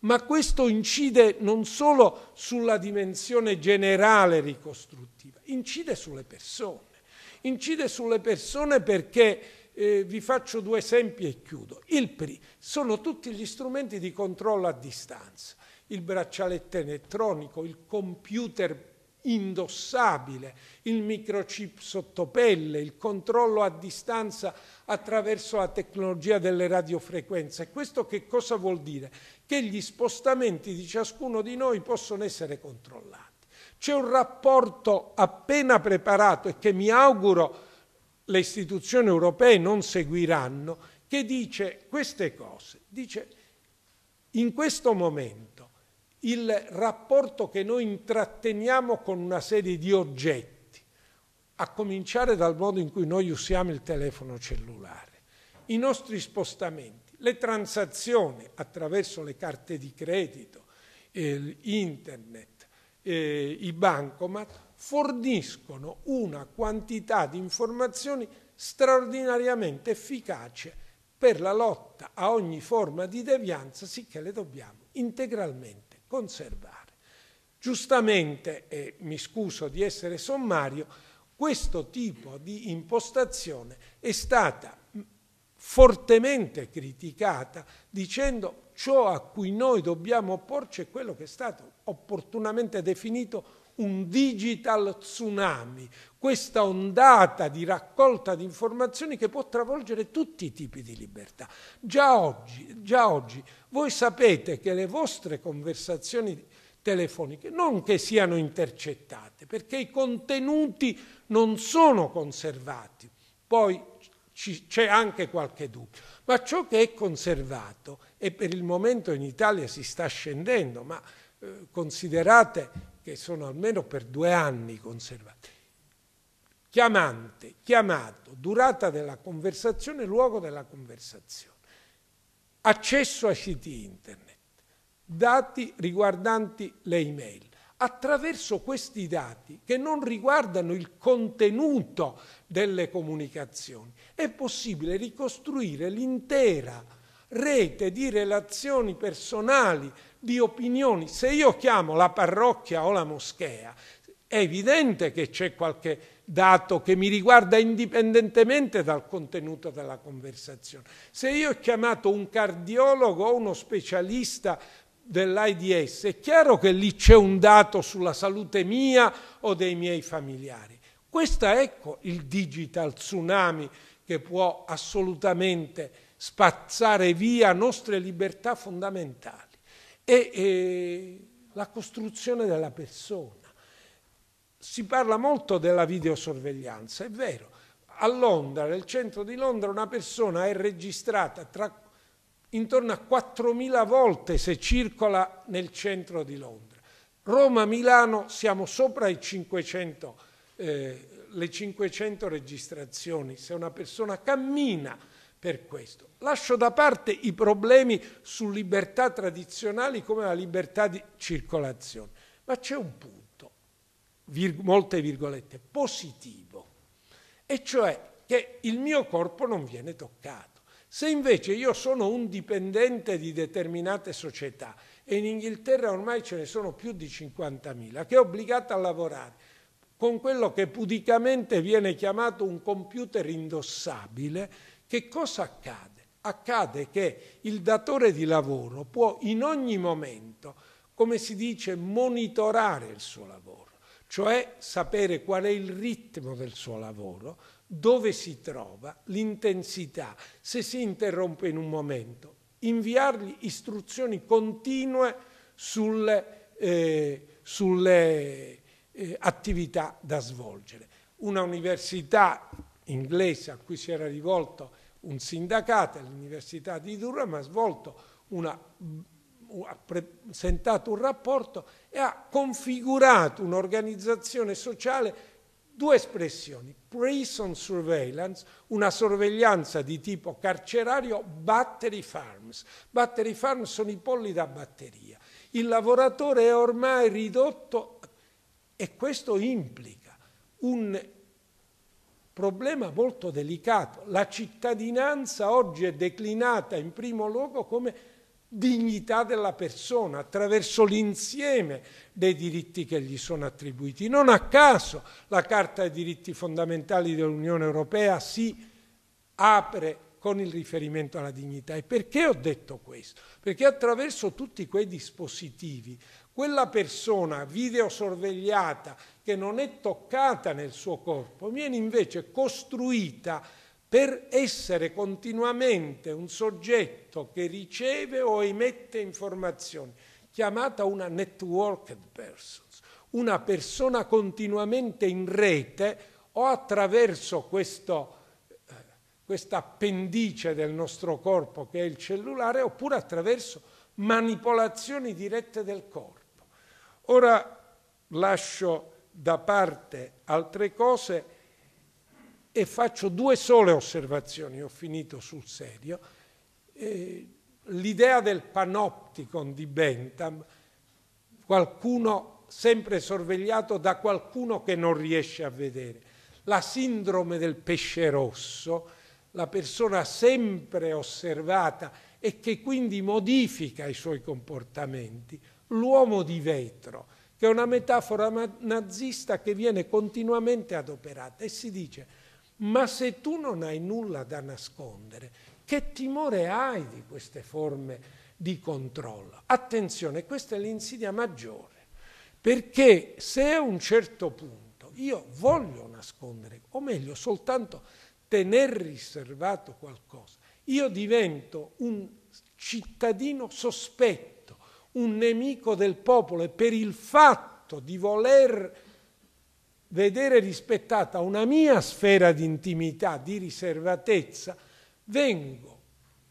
Speaker 2: Ma questo incide non solo sulla dimensione generale ricostruttiva, incide sulle persone. Incide sulle persone perché eh, vi faccio due esempi e chiudo. Il PRI sono tutti gli strumenti di controllo a distanza il braccialetto elettronico, il computer indossabile, il microchip sottopelle, il controllo a distanza attraverso la tecnologia delle radiofrequenze. Questo che cosa vuol dire? Che gli spostamenti di ciascuno di noi possono essere controllati. C'è un rapporto appena preparato e che mi auguro le istituzioni europee non seguiranno, che dice queste cose. Dice in questo momento il rapporto che noi intratteniamo con una serie di oggetti, a cominciare dal modo in cui noi usiamo il telefono cellulare, i nostri spostamenti, le transazioni attraverso le carte di credito, eh, internet, eh, i bancomat, forniscono una quantità di informazioni straordinariamente efficace per la lotta a ogni forma di devianza, sicché le dobbiamo integralmente conservare. Giustamente, e mi scuso di essere sommario, questo tipo di impostazione è stata fortemente criticata dicendo ciò a cui noi dobbiamo opporci è quello che è stato opportunamente definito un digital tsunami, questa ondata di raccolta di informazioni che può travolgere tutti i tipi di libertà. Già oggi, già oggi voi sapete che le vostre conversazioni telefoniche non che siano intercettate, perché i contenuti non sono conservati. Poi c'è anche qualche dubbio, ma ciò che è conservato e per il momento in Italia si sta scendendo, ma eh, considerate che sono almeno per due anni conservati. Chiamante, chiamato, durata della conversazione, luogo della conversazione. Accesso a siti internet, dati riguardanti le email attraverso questi dati che non riguardano il contenuto delle comunicazioni è possibile ricostruire l'intera rete di relazioni personali, di opinioni. Se io chiamo la parrocchia o la moschea, è evidente che c'è qualche dato che mi riguarda indipendentemente dal contenuto della conversazione. Se io ho chiamato un cardiologo o uno specialista dell'AIDS, è chiaro che lì c'è un dato sulla salute mia o dei miei familiari. Questo è ecco, il digital tsunami che può assolutamente spazzare via nostre libertà fondamentali e, e la costruzione della persona. Si parla molto della videosorveglianza, è vero. A Londra, nel centro di Londra, una persona è registrata tra, intorno a 4.000 volte se circola nel centro di Londra. Roma, Milano, siamo sopra i 500, eh, le 500 registrazioni. Se una persona cammina, per questo. Lascio da parte i problemi su libertà tradizionali come la libertà di circolazione, ma c'è un punto, vir molte virgolette, positivo, e cioè che il mio corpo non viene toccato. Se invece io sono un dipendente di determinate società, e in Inghilterra ormai ce ne sono più di 50.000, che è obbligata a lavorare con quello che pudicamente viene chiamato un computer indossabile, che cosa accade? Accade che il datore di lavoro può in ogni momento, come si dice, monitorare il suo lavoro, cioè sapere qual è il ritmo del suo lavoro, dove si trova, l'intensità, se si interrompe in un momento, inviargli istruzioni continue sulle, eh, sulle eh, attività da svolgere. Una università inglese a cui si era rivolto un sindacato all'Università di Durham, ha svolto una, ha presentato un rapporto e ha configurato un'organizzazione sociale due espressioni, prison surveillance, una sorveglianza di tipo carcerario, battery farms. Battery farms sono i polli da batteria. Il lavoratore è ormai ridotto e questo implica un problema molto delicato. La cittadinanza oggi è declinata in primo luogo come dignità della persona attraverso l'insieme dei diritti che gli sono attribuiti. Non a caso la Carta dei diritti fondamentali dell'Unione Europea si apre con il riferimento alla dignità. E perché ho detto questo? Perché attraverso tutti quei dispositivi quella persona videosorvegliata che non è toccata nel suo corpo, viene invece costruita per essere continuamente un soggetto che riceve o emette informazioni, chiamata una networked person, una persona continuamente in rete o attraverso questo, eh, questa appendice del nostro corpo che è il cellulare oppure attraverso manipolazioni dirette del corpo. Ora lascio da parte altre cose e faccio due sole osservazioni, ho finito sul serio. Eh, L'idea del panopticon di Bentham, qualcuno sempre sorvegliato da qualcuno che non riesce a vedere, la sindrome del pesce rosso, la persona sempre osservata e che quindi modifica i suoi comportamenti, l'uomo di vetro, che è una metafora nazista che viene continuamente adoperata e si dice ma se tu non hai nulla da nascondere, che timore hai di queste forme di controllo? Attenzione, questa è l'insidia maggiore, perché se a un certo punto io voglio nascondere, o meglio soltanto tener riservato qualcosa, io divento un cittadino sospetto un nemico del popolo e per il fatto di voler vedere rispettata una mia sfera di intimità, di riservatezza, vengo,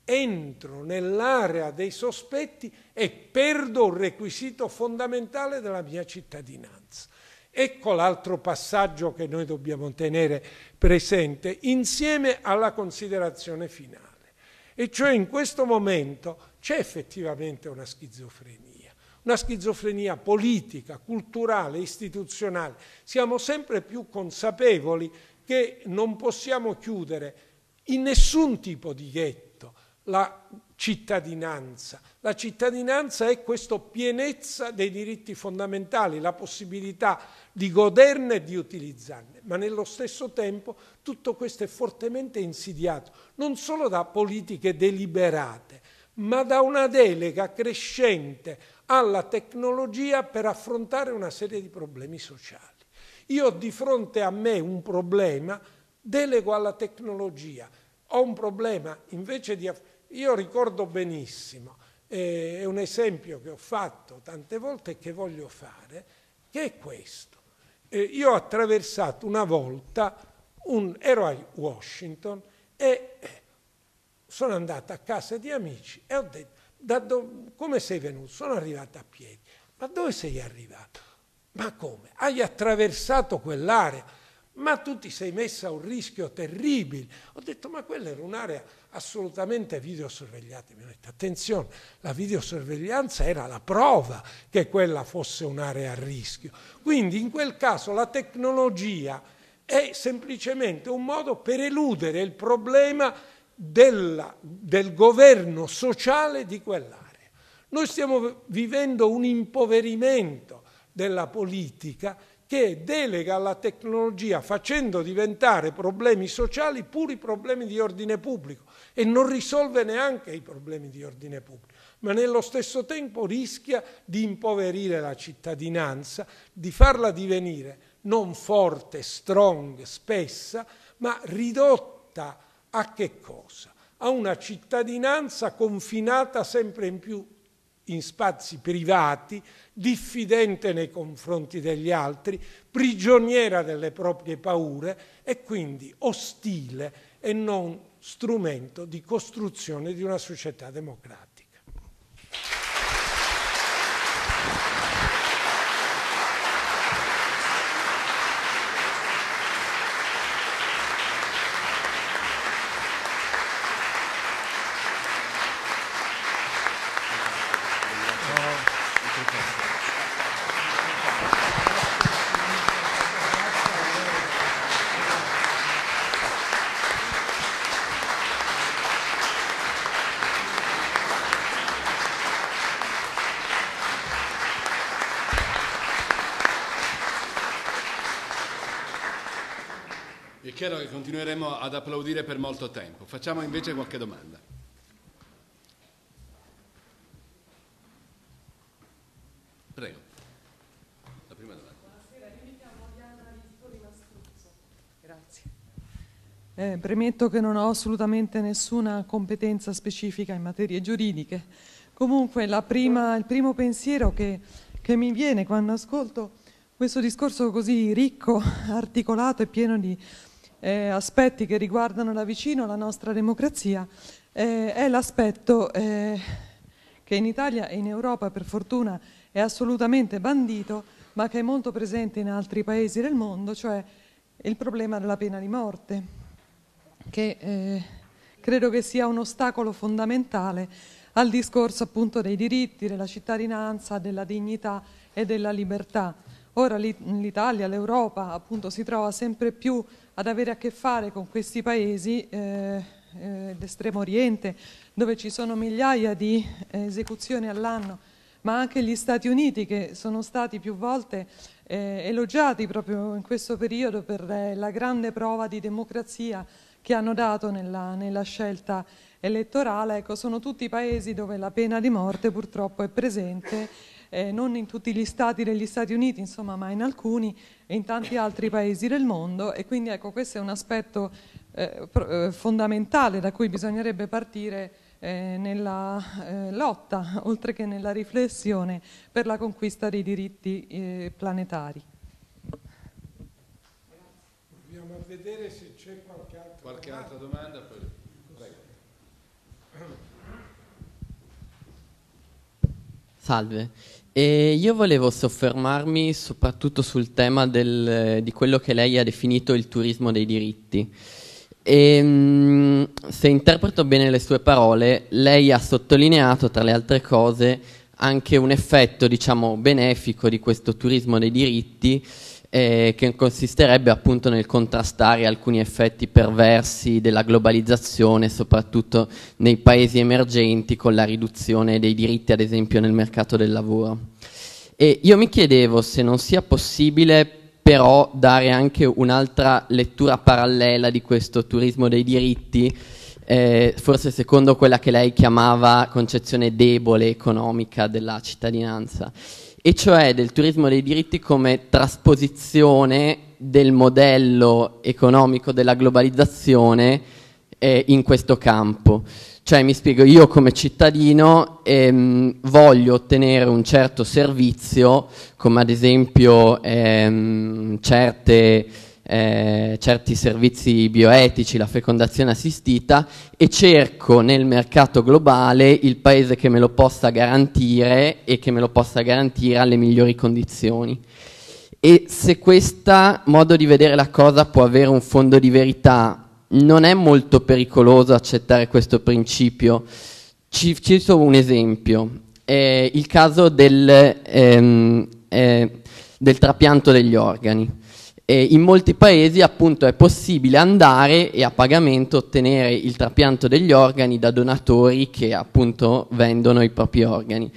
Speaker 2: entro nell'area dei sospetti e perdo un requisito fondamentale della mia cittadinanza. Ecco l'altro passaggio che noi dobbiamo tenere presente insieme alla considerazione finale. E cioè in questo momento c'è effettivamente una schizofrenia, una schizofrenia politica, culturale, istituzionale. Siamo sempre più consapevoli che non possiamo chiudere in nessun tipo di ghetto la cittadinanza. La cittadinanza è questa pienezza dei diritti fondamentali, la possibilità di goderne e di utilizzarne, ma nello stesso tempo tutto questo è fortemente insidiato non solo da politiche deliberate, ma da una delega crescente alla tecnologia per affrontare una serie di problemi sociali. Io ho di fronte a me un problema, delego alla tecnologia, ho un problema invece di... Io ricordo benissimo, eh, è un esempio che ho fatto tante volte e che voglio fare, che è questo. Eh, io ho attraversato una volta, un, ero a Washington e sono andata a casa di amici e ho detto, do, come sei venuto? Sono arrivata a piedi. Ma dove sei arrivato? Ma come? Hai attraversato quell'area? Ma tu ti sei messa a un rischio terribile. Ho detto, ma quella era un'area assolutamente videosorvegliata. Mi hanno detto, attenzione, la videosorveglianza era la prova che quella fosse un'area a rischio. Quindi in quel caso la tecnologia è semplicemente un modo per eludere il problema della, del governo sociale di quell'area. Noi stiamo vivendo un impoverimento della politica che delega alla tecnologia facendo diventare problemi sociali puri problemi di ordine pubblico e non risolve neanche i problemi di ordine pubblico, ma nello stesso tempo rischia di impoverire la cittadinanza, di farla divenire non forte, strong, spessa, ma ridotta a che cosa? A una cittadinanza confinata sempre in più in spazi privati, diffidente nei confronti degli altri, prigioniera delle proprie paure e quindi ostile e non strumento di costruzione di una società democratica.
Speaker 1: continueremo ad applaudire per molto tempo. Facciamo invece qualche domanda. Prego. La prima domanda. Buonasera, io mi
Speaker 3: chiamo Diana Rizzoli Mastruzzo. Grazie. Eh, premetto che non ho assolutamente nessuna competenza specifica in materie giuridiche. Comunque prima, il primo pensiero che, che mi viene quando ascolto questo discorso così ricco, articolato e pieno di eh, aspetti che riguardano da vicino la nostra democrazia eh, è l'aspetto eh, che in Italia e in Europa per fortuna è assolutamente bandito ma che è molto presente in altri paesi del mondo, cioè il problema della pena di morte, che eh, credo che sia un ostacolo fondamentale al discorso appunto dei diritti, della cittadinanza, della dignità e della libertà. Ora l'Italia, l'Europa appunto si trova sempre più ad avere a che fare con questi paesi eh, eh d'estremo oriente dove ci sono migliaia di eh, esecuzioni all'anno ma anche gli Stati Uniti che sono stati più volte eh, elogiati proprio in questo periodo per la grande prova di democrazia che hanno dato nella, nella scelta elettorale, ecco, sono tutti paesi dove la pena di morte purtroppo è presente eh, non in tutti gli stati degli Stati Uniti, insomma, ma in alcuni e in tanti altri paesi del mondo e quindi ecco, questo è un aspetto eh, eh fondamentale da cui bisognerebbe partire eh, nella eh, lotta, oltre che nella riflessione per la conquista dei diritti planetari.
Speaker 2: Andiamo a vedere se c'è qualche altra qualche domanda. Altra domanda poi...
Speaker 4: Salve. E io volevo soffermarmi soprattutto sul tema del, di quello che lei ha definito il turismo dei diritti. E, ehm, se interpreto bene le sue parole, lei ha sottolineato, tra le altre cose, anche un effetto, diciamo, benefico di questo turismo dei diritti eh, che consisterebbe appunto nel contrastare alcuni effetti perversi della globalizzazione, soprattutto nei paesi emergenti, con la riduzione dei diritti, ad esempio, nel mercato del lavoro. E io mi chiedevo se non sia possibile però dare anche un'altra lettura parallela di questo turismo dei diritti, eh, forse secondo quella che lei chiamava concezione debole economica della cittadinanza e cioè del turismo dei diritti come trasposizione del modello economico della globalizzazione eh, in questo campo. Cioè, mi spiego, io come cittadino ehm, voglio ottenere un certo servizio, come ad esempio ehm, certe eh, certi servizi bioetici, la fecondazione assistita e cerco nel mercato globale il paese che me lo possa garantire e che me lo possa garantire alle migliori condizioni. E se questo modo di vedere la cosa può avere un fondo di verità, non è molto pericoloso accettare questo principio. Ci, ci sono un esempio, eh, il caso del, ehm, eh, del trapianto degli organi. E in molti paesi appunto è possibile andare e a pagamento ottenere il trapianto degli organi da donatori che appunto vendono i propri organi.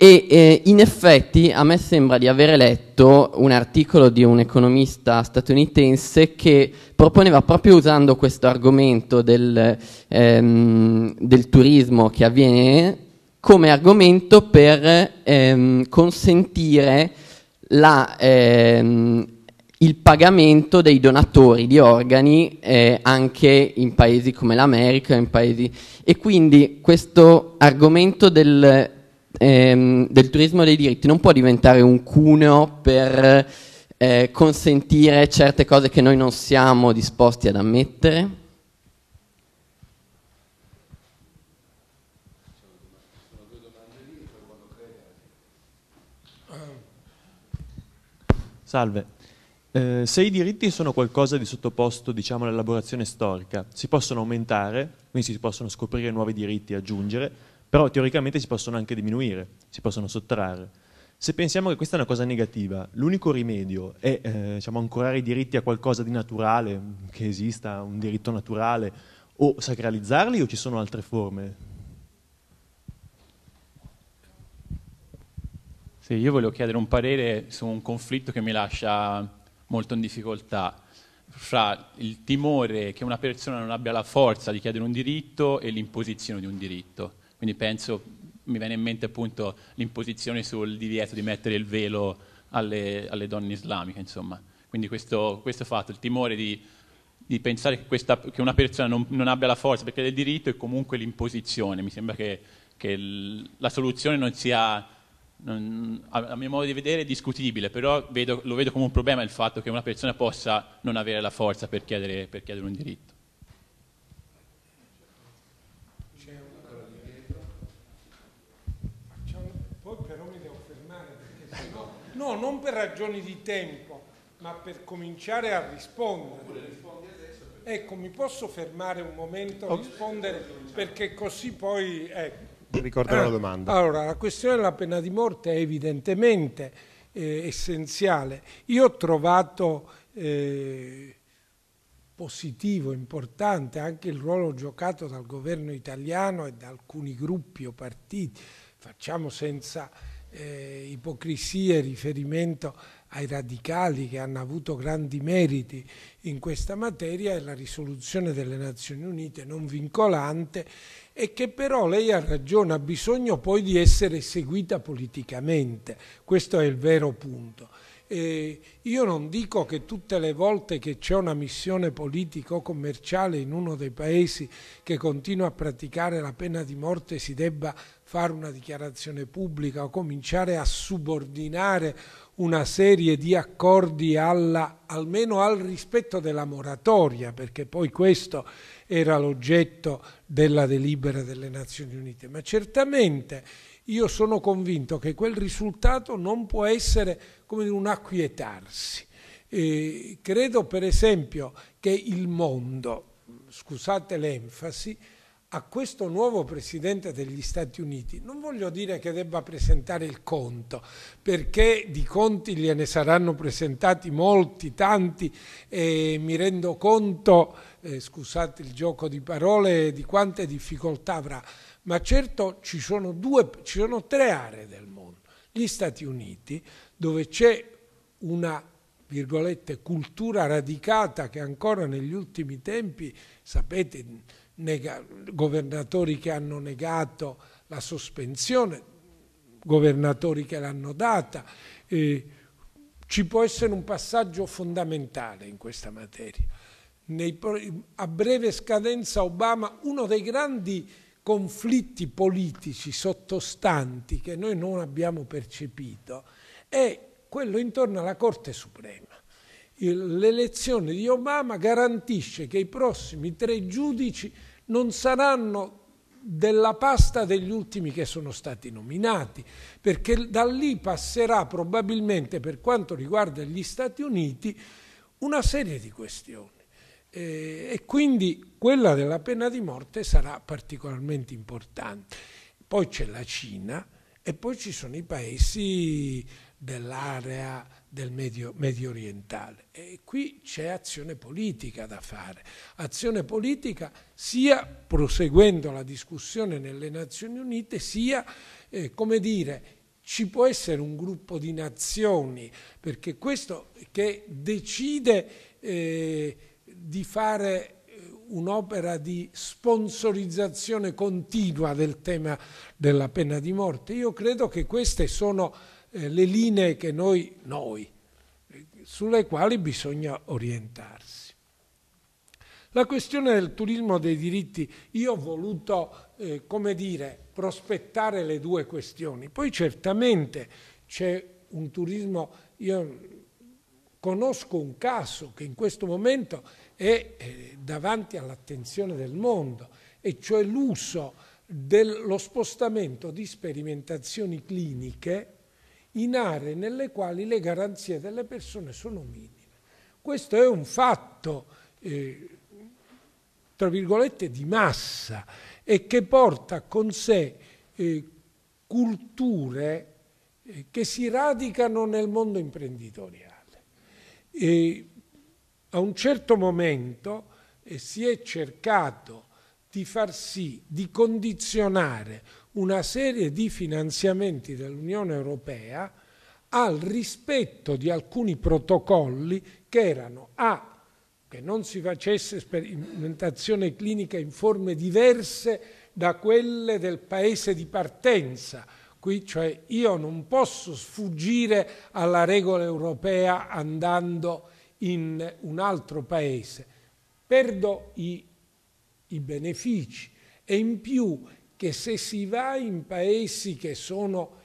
Speaker 4: E eh, in effetti a me sembra di aver letto un articolo di un economista statunitense che proponeva proprio usando questo argomento del, ehm, del turismo che avviene come argomento per ehm, consentire la, ehm, il pagamento dei donatori di organi eh, anche in paesi come l'America paesi... e quindi questo argomento del, ehm, del, turismo dei diritti non può diventare un cuneo per eh, consentire certe cose che noi non siamo disposti ad ammettere?
Speaker 5: Salve, eh, se i diritti sono qualcosa di sottoposto diciamo, all'elaborazione storica, si possono aumentare, quindi si possono scoprire nuovi diritti, aggiungere, però teoricamente si possono anche diminuire, si possono sottrarre. Se pensiamo che questa è una cosa negativa, l'unico rimedio è eh, diciamo, ancorare i diritti a qualcosa di naturale, che esista un diritto naturale, o sacralizzarli o ci sono altre forme? Sì, io volevo chiedere un parere su un conflitto che mi lascia molto in difficoltà fra il timore che una persona non abbia la forza di chiedere un diritto e l'imposizione di un diritto. Quindi penso, mi viene in mente appunto l'imposizione sul divieto di mettere il velo alle, alle donne islamiche, insomma. Quindi questo, questo, fatto, il timore di, di pensare che, questa, che, una persona non, non abbia la forza perché chiedere il diritto e comunque l'imposizione, mi sembra che, che la soluzione non sia a, mio modo di vedere è discutibile, però vedo, lo vedo come un problema il fatto che una persona possa non avere la forza per chiedere, per chiedere un diritto. C'è una
Speaker 2: dietro. No, non per ragioni di tempo, ma per cominciare a rispondere. Ecco, mi posso fermare un momento a rispondere, perché così poi... Ecco.
Speaker 5: Eh, ricordare la eh, domanda.
Speaker 2: Allora, la questione della pena di morte è evidentemente eh, essenziale. Io ho trovato eh, positivo, importante anche il ruolo giocato dal governo italiano e da alcuni gruppi o partiti, facciamo senza eh, ipocrisie riferimento a ai radicali che hanno avuto grandi meriti in questa materia è la risoluzione delle Nazioni Unite non vincolante e che però lei ha ragione, ha bisogno poi di essere seguita politicamente, questo è il vero punto. E io non dico che tutte le volte che c'è una missione politica o commerciale in uno dei paesi che continua a praticare la pena di morte si debba fare una dichiarazione pubblica o cominciare a subordinare una serie di accordi alla, almeno al rispetto della moratoria, perché poi questo era l'oggetto della delibera delle Nazioni Unite. Ma certamente io sono convinto che quel risultato non può essere come un acquietarsi. Eh, credo per esempio che il mondo, scusate l'enfasi, a questo nuovo Presidente degli Stati Uniti, non voglio dire che debba presentare il conto, perché di conti gliene saranno presentati molti, tanti, e mi rendo conto, eh, scusate il gioco di parole, di quante difficoltà avrà, ma certo ci sono, due, ci sono tre aree del mondo. Gli Stati Uniti, dove c'è una virgolette, cultura radicata che ancora negli ultimi tempi, sapete, nega, governatori che hanno negato la sospensione, governatori che l'hanno data. Eh, ci può essere un passaggio fondamentale in questa materia. Nei, a breve scadenza Obama, uno dei grandi conflitti politici sottostanti che noi non abbiamo percepito è quello intorno alla Corte Suprema. L'elezione di Obama garantisce che i prossimi tre giudici non saranno della pasta degli ultimi che sono stati nominati, perché da lì passerà probabilmente per quanto riguarda gli Stati Uniti una serie di questioni eh, e quindi quella della pena di morte sarà particolarmente importante. Poi c'è la Cina e poi ci sono i paesi dell'area del medio, medio orientale. E qui c'è azione politica da fare, azione politica sia proseguendo la discussione nelle Nazioni Unite, sia, eh, come dire, ci può essere un gruppo di nazioni, perché questo che decide eh, di fare eh, un'opera di sponsorizzazione continua del tema della pena di morte. Io credo che queste sono eh, le linee che noi, noi, sulle quali bisogna orientarsi. La questione del turismo dei diritti, io ho voluto, eh, come dire, prospettare le due questioni. Poi certamente c'è un turismo, io conosco un caso che in questo momento è eh, davanti all'attenzione del mondo, e cioè l'uso dello spostamento di sperimentazioni cliniche in aree nelle quali le garanzie delle persone sono minime. Questo è un fatto, eh, tra virgolette, di massa e che porta con sé eh, culture eh, che si radicano nel mondo imprenditoriale. E a un certo momento eh, si è cercato di far sì, di condizionare una serie di finanziamenti dell'Unione Europea al rispetto di alcuni protocolli che erano A che non si facesse sperimentazione clinica in forme diverse da quelle del paese di partenza. Qui cioè io non posso sfuggire alla regola europea andando in un altro paese. Perdo i, i benefici e in più che se si va in paesi che sono,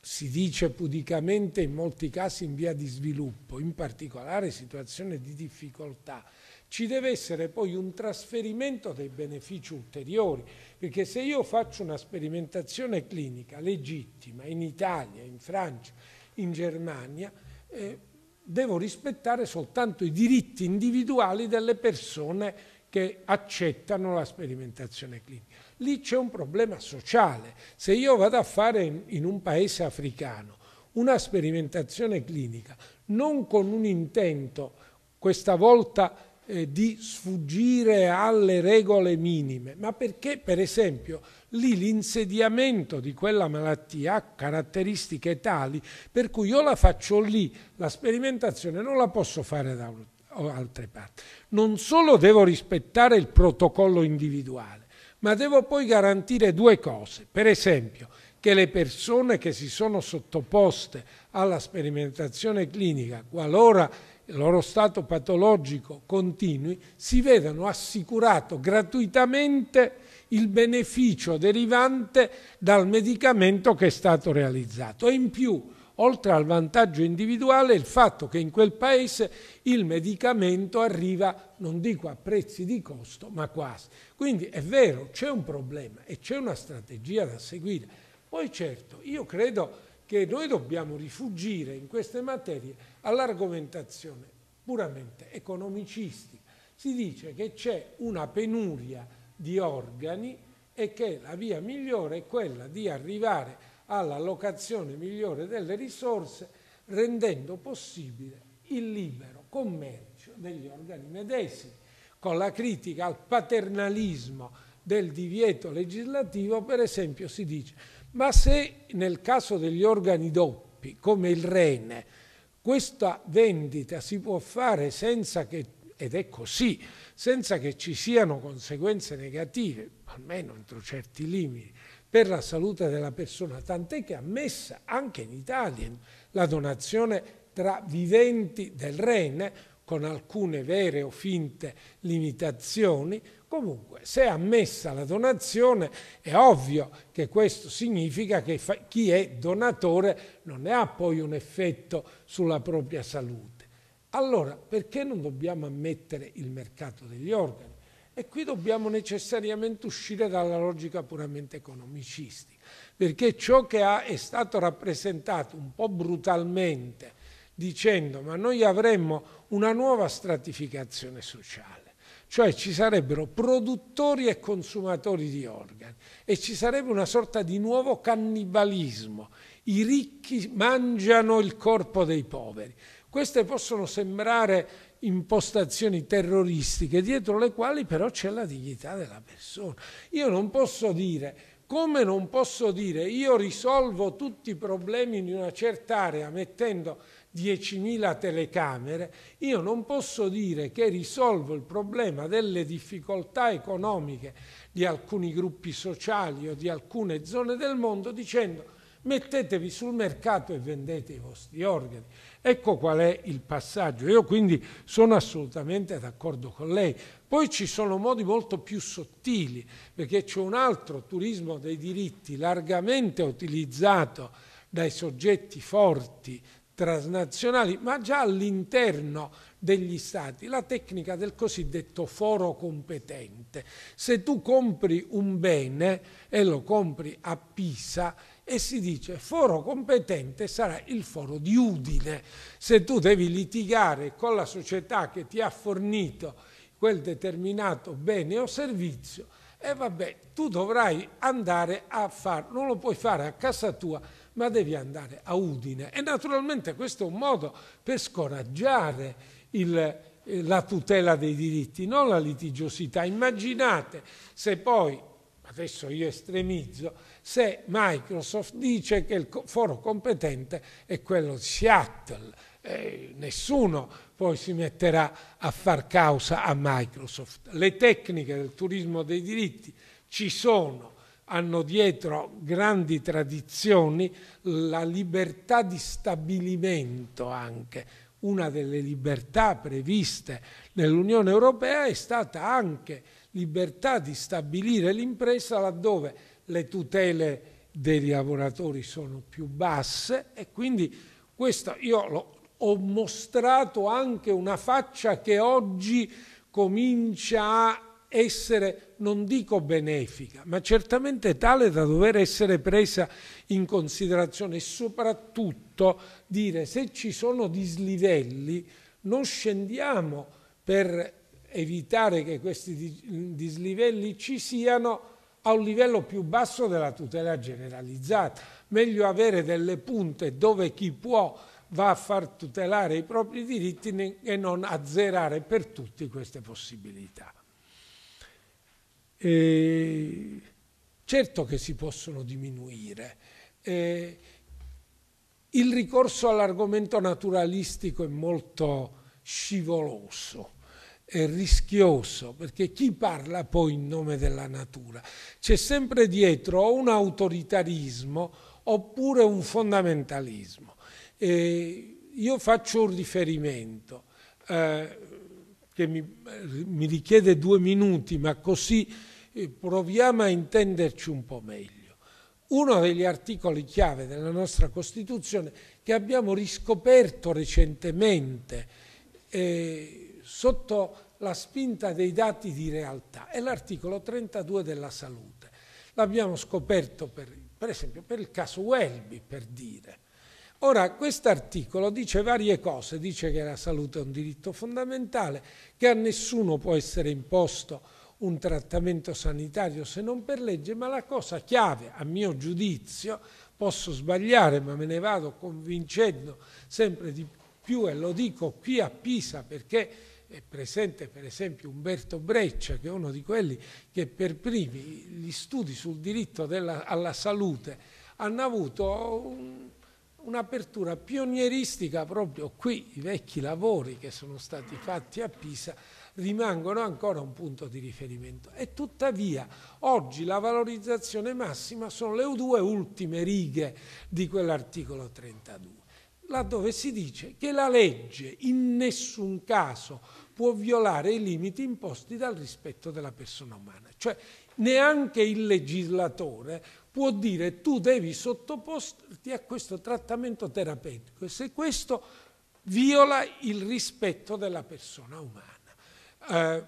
Speaker 2: si dice pudicamente in molti casi in via di sviluppo, in particolare situazione di difficoltà, ci deve essere poi un trasferimento dei benefici ulteriori, perché se io faccio una sperimentazione clinica legittima in Italia, in Francia, in Germania, eh, devo rispettare soltanto i diritti individuali delle persone che accettano la sperimentazione clinica. Lì c'è un problema sociale. Se io vado a fare in, in un paese africano una sperimentazione clinica, non con un intento, questa volta eh, di sfuggire alle regole minime, ma perché per esempio lì l'insediamento di quella malattia ha caratteristiche tali per cui io la faccio lì, la sperimentazione non la posso fare da altre parti. Non solo devo rispettare il protocollo individuale, ma devo poi garantire due cose. Per esempio, che le persone che si sono sottoposte alla sperimentazione clinica, qualora il loro stato patologico continui, si vedano assicurato gratuitamente il beneficio derivante dal medicamento che è stato realizzato. E in più oltre al vantaggio individuale, il fatto che in quel paese il medicamento arriva, non dico a prezzi di costo, ma quasi. Quindi è vero, c'è un problema e c'è una strategia da seguire. Poi certo, io credo che noi dobbiamo rifugire in queste materie all'argomentazione puramente economicistica. Si dice che c'è una penuria di organi e che la via migliore è quella di arrivare a all'allocazione migliore delle risorse, rendendo possibile il libero commercio degli organi medesimi, con la critica al paternalismo del divieto legislativo, per esempio, si dice ma se nel caso degli organi doppi, come il rene, questa vendita si può fare senza che, ed è così, senza che ci siano conseguenze negative, almeno entro certi limiti, per la salute della persona, tant'è che è ammessa anche in Italia la donazione tra viventi del rene, con alcune vere o finte limitazioni, comunque se è ammessa la donazione è ovvio che questo significa che chi è donatore non ne ha poi un effetto sulla propria salute. Allora, perché non dobbiamo ammettere il mercato degli organi? E qui dobbiamo necessariamente uscire dalla logica puramente economicistica, perché ciò che ha, è stato rappresentato un po' brutalmente dicendo ma noi avremmo una nuova stratificazione sociale, cioè ci sarebbero produttori e consumatori di organi e ci sarebbe una sorta di nuovo cannibalismo, i ricchi mangiano il corpo dei poveri. Queste possono sembrare impostazioni terroristiche dietro le quali però c'è la dignità della persona. Io non posso dire, come non posso dire, io risolvo tutti i problemi di una certa area mettendo 10.000 telecamere, io non posso dire che risolvo il problema delle difficoltà economiche di alcuni gruppi sociali o di alcune zone del mondo dicendo mettetevi sul mercato e vendete i vostri organi. Ecco qual è il passaggio. Io quindi sono assolutamente d'accordo con lei. Poi ci sono modi molto più sottili, perché c'è un altro turismo dei diritti largamente utilizzato dai soggetti forti transnazionali, ma già all'interno degli stati, la tecnica del cosiddetto foro competente. Se tu compri un bene e lo compri a Pisa, e si dice foro competente sarà il foro di Udine. Se tu devi litigare con la società che ti ha fornito quel determinato bene o servizio, e vabbè, tu dovrai andare a fare, non lo puoi fare a casa tua, ma devi andare a Udine. E naturalmente questo è un modo per scoraggiare il, eh, la tutela dei diritti, non la litigiosità. Immaginate se poi, adesso io estremizzo, se Microsoft dice che il foro competente è quello di Seattle. Eh, nessuno poi si metterà a far causa a Microsoft. Le tecniche del turismo dei diritti ci sono, hanno dietro grandi tradizioni, la libertà di stabilimento anche. Una delle libertà previste nell'Unione Europea è stata anche libertà di stabilire l'impresa laddove le tutele dei lavoratori sono più basse e quindi questo io ho mostrato anche una faccia che oggi comincia a essere, non dico benefica, ma certamente tale da dover essere presa in considerazione e soprattutto dire se ci sono dislivelli non scendiamo per evitare che questi dislivelli ci siano a un livello più basso della tutela generalizzata. Meglio avere delle punte dove chi può va a far tutelare i propri diritti e non azzerare per tutti queste possibilità. E certo che si possono diminuire. E il ricorso all'argomento naturalistico è molto scivoloso è rischioso, perché chi parla poi in nome della natura? C'è sempre dietro o un autoritarismo oppure un fondamentalismo. E io faccio un riferimento eh, che mi, mi, richiede due minuti, ma così eh, proviamo a intenderci un po' meglio. Uno degli articoli chiave della nostra Costituzione che abbiamo riscoperto recentemente eh, sotto la spinta dei dati di realtà, è l'articolo 32 della salute. L'abbiamo scoperto per, per esempio per il caso Welby, per dire. Ora, quest'articolo dice varie cose, dice che la salute è un diritto fondamentale, che a nessuno può essere imposto un trattamento sanitario se non per legge, ma la cosa chiave, a mio giudizio, posso sbagliare, ma me ne vado convincendo sempre di più e lo dico qui a Pisa perché è presente per esempio Umberto Breccia, che è uno di quelli che per primi gli studi sul diritto della, alla salute hanno avuto un'apertura pionieristica proprio qui, i vecchi lavori che sono stati fatti a Pisa rimangono ancora un punto di riferimento. E tuttavia oggi la valorizzazione massima sono le due ultime righe di quell'articolo 32 laddove si dice che la legge in nessun caso può violare i limiti imposti dal rispetto della persona umana. Cioè neanche il legislatore può dire tu devi sottoporti a questo trattamento terapeutico se questo viola il rispetto della persona umana. Eh,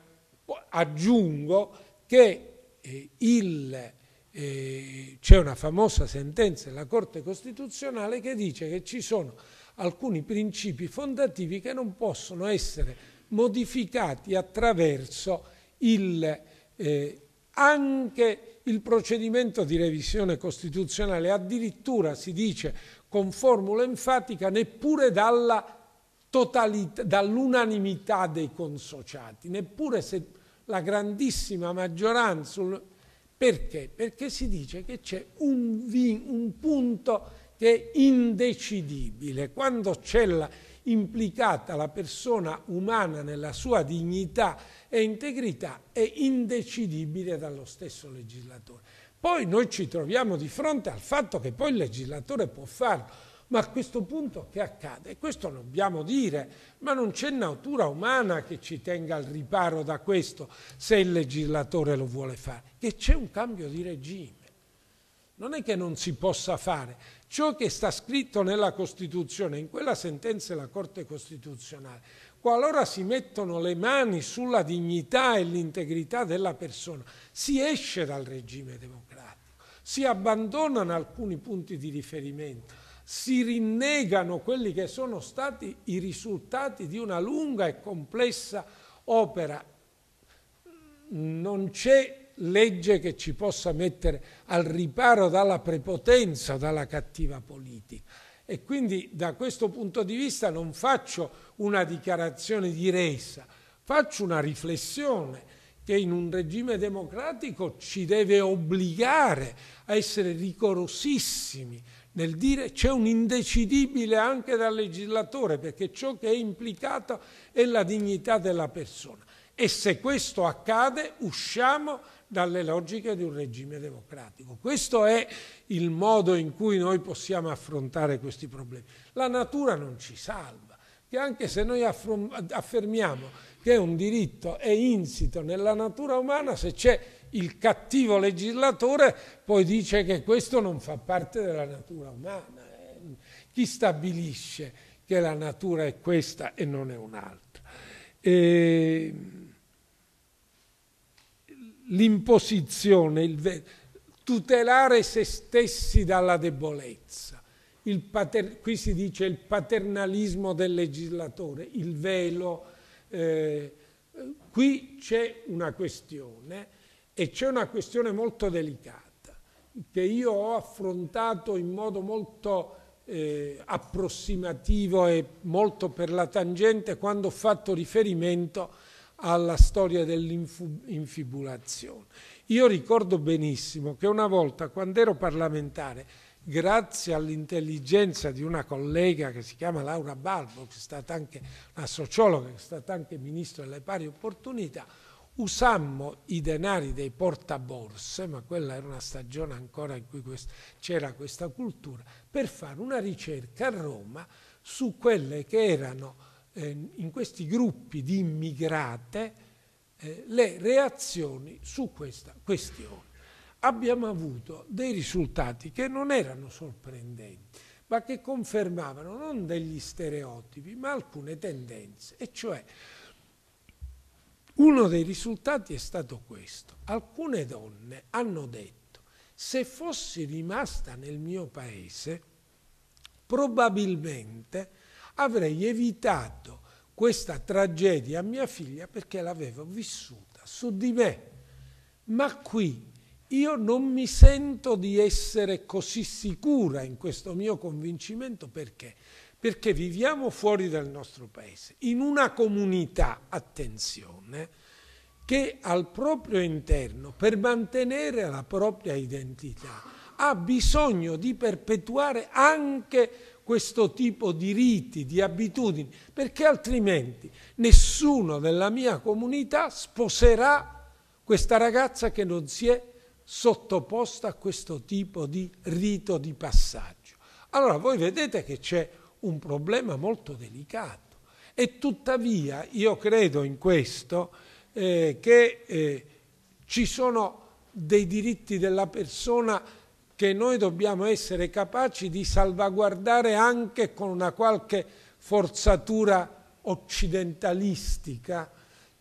Speaker 2: aggiungo che eh, il eh, c'è una famosa sentenza della Corte Costituzionale che dice che ci sono alcuni principi fondativi che non possono essere modificati attraverso il, eh, anche il procedimento di revisione costituzionale, addirittura si dice con formula enfatica neppure dall'unanimità dei consociati, neppure se la grandissima maggioranza... Perché? Perché si dice che c'è un, un punto che è indecidibile. Quando c'è la implicata la persona umana nella sua dignità e integrità è indecidibile dallo stesso legislatore. Poi noi ci troviamo di fronte al fatto che poi il legislatore può farlo, ma a questo punto che accade? Questo dobbiamo dire, ma non c'è natura umana che ci tenga al riparo da questo se il legislatore lo vuole fare, che c'è un cambio di regime. Non è che non si possa fare, ciò che sta scritto nella Costituzione, in quella sentenza della Corte Costituzionale, qualora si mettono le mani sulla dignità e l'integrità della persona, si esce dal regime democratico, si abbandonano alcuni punti di riferimento, si rinnegano quelli che sono stati i risultati di una lunga e complessa opera. Non c'è legge che ci possa mettere al riparo dalla prepotenza, dalla cattiva politica. E quindi da questo punto di vista non faccio una dichiarazione di resa, faccio una riflessione che in un regime democratico ci deve obbligare a essere rigorosissimi nel dire c'è un indecidibile anche dal legislatore perché ciò che è implicato è la dignità della persona. E se questo accade usciamo dalle logiche di un regime democratico. Questo è il modo in cui noi possiamo affrontare questi problemi. La natura non ci salva, che anche se noi affermiamo che un diritto è insito nella natura umana, se c'è il cattivo legislatore poi dice che questo non fa parte della natura umana. Eh. Chi stabilisce che la natura è questa e non è un'altra? E ehm, l'imposizione, tutelare se stessi dalla debolezza. Pater, qui si dice il paternalismo del legislatore, il velo. Eh, qui c'è una questione e c'è una questione molto delicata che io ho affrontato in modo molto eh, approssimativo e molto per la tangente quando ho fatto riferimento a alla storia dell'infibulazione. Io ricordo benissimo che una volta, quando ero parlamentare, grazie all'intelligenza di una collega che si chiama Laura Balbo, che è stata anche una sociologa, che è stata anche ministro delle pari opportunità, usammo i denari dei portaborse, ma quella era una stagione ancora in cui c'era questa cultura, per fare una ricerca a Roma su quelle che erano eh, in questi gruppi di immigrate eh, le reazioni su questa questione. Abbiamo avuto dei risultati che non erano sorprendenti, ma che confermavano non degli stereotipi, ma alcune tendenze, e cioè uno dei risultati è stato questo. Alcune donne hanno detto, se fossi rimasta nel mio paese, probabilmente avrei evitato questa tragedia a mia figlia perché l'avevo vissuta su di me. Ma qui io non mi sento di essere così sicura in questo mio convincimento perché? Perché viviamo fuori dal nostro paese, in una comunità, attenzione, che al proprio interno, per mantenere la propria identità, ha bisogno di perpetuare anche questo tipo di riti, di abitudini, perché altrimenti nessuno della mia comunità sposerà questa ragazza che non si è sottoposta a questo tipo di rito di passaggio. Allora voi vedete che c'è un problema molto delicato e tuttavia io credo in questo eh, che eh, ci sono dei diritti della persona che noi dobbiamo essere capaci di salvaguardare anche con una qualche forzatura occidentalistica.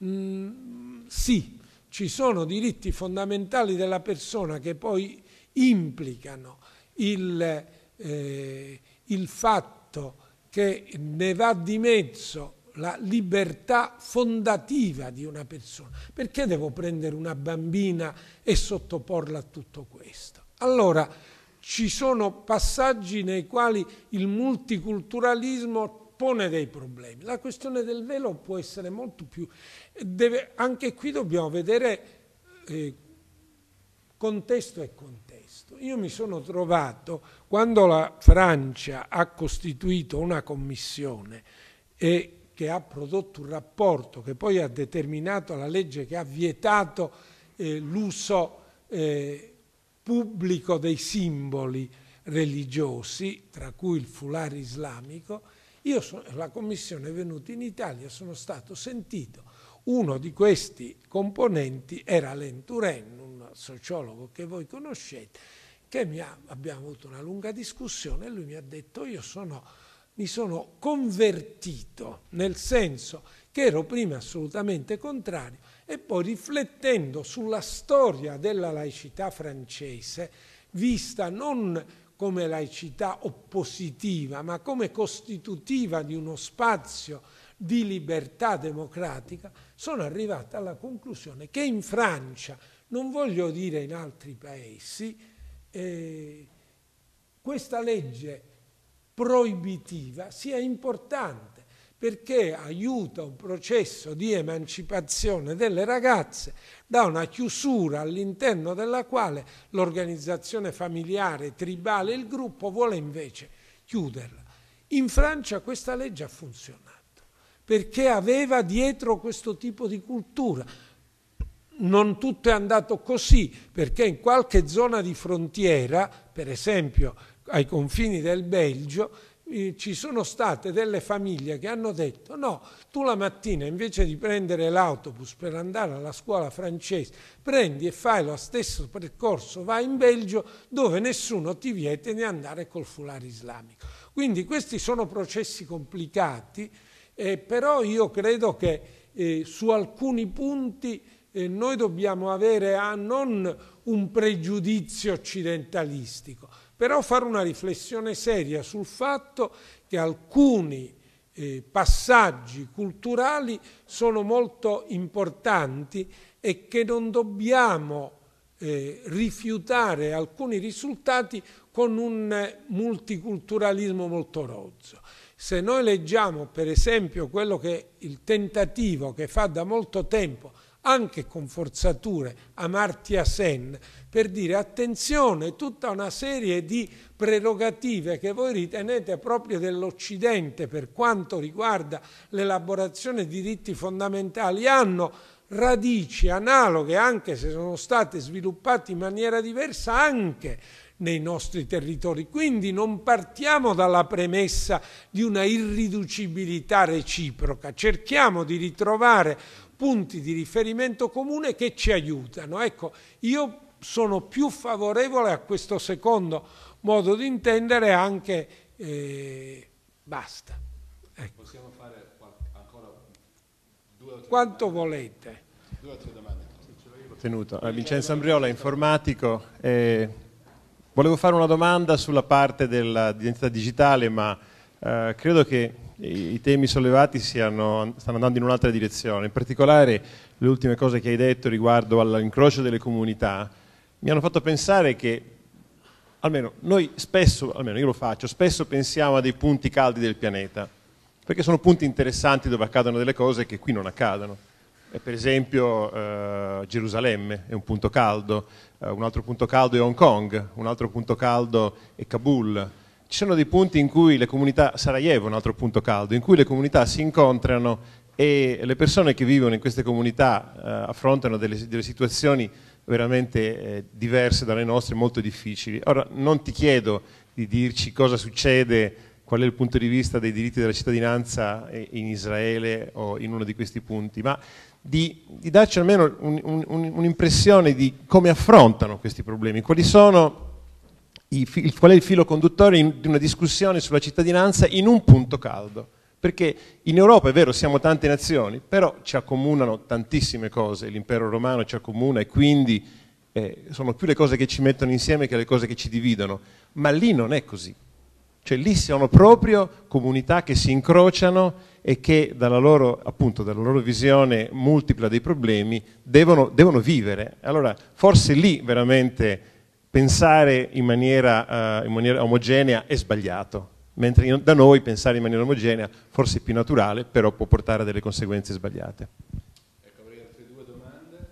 Speaker 2: Mm, sì, ci sono diritti fondamentali della persona che poi implicano il, eh, il fatto che ne va di mezzo la libertà fondativa di una persona. Perché devo prendere una bambina e sottoporla a tutto questo? Allora, ci sono passaggi nei quali il multiculturalismo pone dei problemi. La questione del velo può essere molto più... Deve, anche qui dobbiamo vedere eh, contesto e contesto. Io mi sono trovato, quando la Francia ha costituito una commissione e che ha prodotto un rapporto che poi ha determinato la legge che ha vietato eh, l'uso... Eh, pubblico dei simboli religiosi, tra cui il fulare islamico, io sono, la commissione è venuta in Italia, sono stato sentito. Uno di questi componenti era Lenturen, un sociologo che voi conoscete, che ha, abbiamo avuto una lunga discussione e lui mi ha detto io sono, mi sono convertito, nel senso che ero prima assolutamente contrario e poi riflettendo sulla storia della laicità francese, vista non come laicità oppositiva, ma come costitutiva di uno spazio di libertà democratica, sono arrivata alla conclusione che in Francia, non voglio dire in altri paesi, eh, questa legge proibitiva sia importante perché aiuta un processo di emancipazione delle ragazze da una chiusura all'interno della quale l'organizzazione familiare, tribale, il gruppo vuole invece chiuderla. In Francia questa legge ha funzionato perché aveva dietro questo tipo di cultura. Non tutto è andato così, perché in qualche zona di frontiera, per esempio ai confini del Belgio, ci sono state delle famiglie che hanno detto no, tu la mattina invece di prendere l'autobus per andare alla scuola francese, prendi e fai lo stesso percorso, vai in Belgio dove nessuno ti vieta di andare col fulare islamico. Quindi questi sono processi complicati, eh, però io credo che eh, su alcuni punti eh, noi dobbiamo avere ah, non un pregiudizio occidentalistico, però fare una riflessione seria sul fatto che alcuni eh, passaggi culturali sono molto importanti e che non dobbiamo eh, rifiutare alcuni risultati con un multiculturalismo molto rozzo. Se noi leggiamo per esempio quello che il tentativo che fa da molto tempo anche con forzature Amartya Sen per dire attenzione tutta una serie di prerogative che voi ritenete proprio dell'Occidente per quanto riguarda l'elaborazione di diritti fondamentali hanno radici analoghe anche se sono state sviluppate in maniera diversa anche nei nostri territori. Quindi non partiamo dalla premessa di una irriducibilità reciproca, cerchiamo di ritrovare punti di riferimento comune che ci aiutano. Ecco, io sono più favorevole a questo secondo modo di intendere anche eh,
Speaker 1: basta. Ecco. Possiamo fare ancora due o tre Quanto domande. volete. Due o tre domande.
Speaker 5: Tenuto. Eh, Vincenzo Ambriola, informatico. Eh, volevo fare una domanda sulla parte dell'identità digitale, ma eh, credo che i, temi sollevati siano, stanno andando in un'altra direzione. In particolare le ultime cose che hai detto riguardo all'incrocio delle comunità, mi hanno fatto pensare che, almeno noi spesso, almeno io lo faccio, spesso pensiamo a dei punti caldi del pianeta, perché sono punti interessanti dove accadono delle cose che qui non accadono. E per esempio eh, Gerusalemme è un punto caldo, eh, un altro punto caldo è Hong Kong, un altro punto caldo è Kabul, ci sono dei punti in cui le comunità, Sarajevo è un altro punto caldo, in cui le comunità si incontrano e le persone che vivono in queste comunità eh, affrontano delle, delle, situazioni veramente eh, diverse dalle nostre, molto difficili. Ora, non ti chiedo di dirci cosa succede, qual è il punto di vista dei diritti della cittadinanza eh, in Israele o in uno di questi punti, ma di, di darci almeno un'impressione un, un di come affrontano questi problemi, quali sono i, qual è il filo conduttore di una discussione sulla cittadinanza in un punto caldo. Perché in Europa è vero, siamo tante nazioni, però ci accomunano tantissime cose, l'impero romano ci accomuna e quindi eh, sono più le cose che ci mettono insieme che le cose che ci dividono, ma lì non è così. Cioè lì sono proprio comunità che si incrociano e che dalla loro, appunto, dalla loro visione multipla dei problemi devono, devono, vivere. Allora forse lì veramente pensare in maniera, uh, in maniera omogenea è sbagliato, mentre da noi pensare in maniera omogenea forse è più naturale, però può portare a delle conseguenze sbagliate.
Speaker 1: Ecco, avrei altre due domande.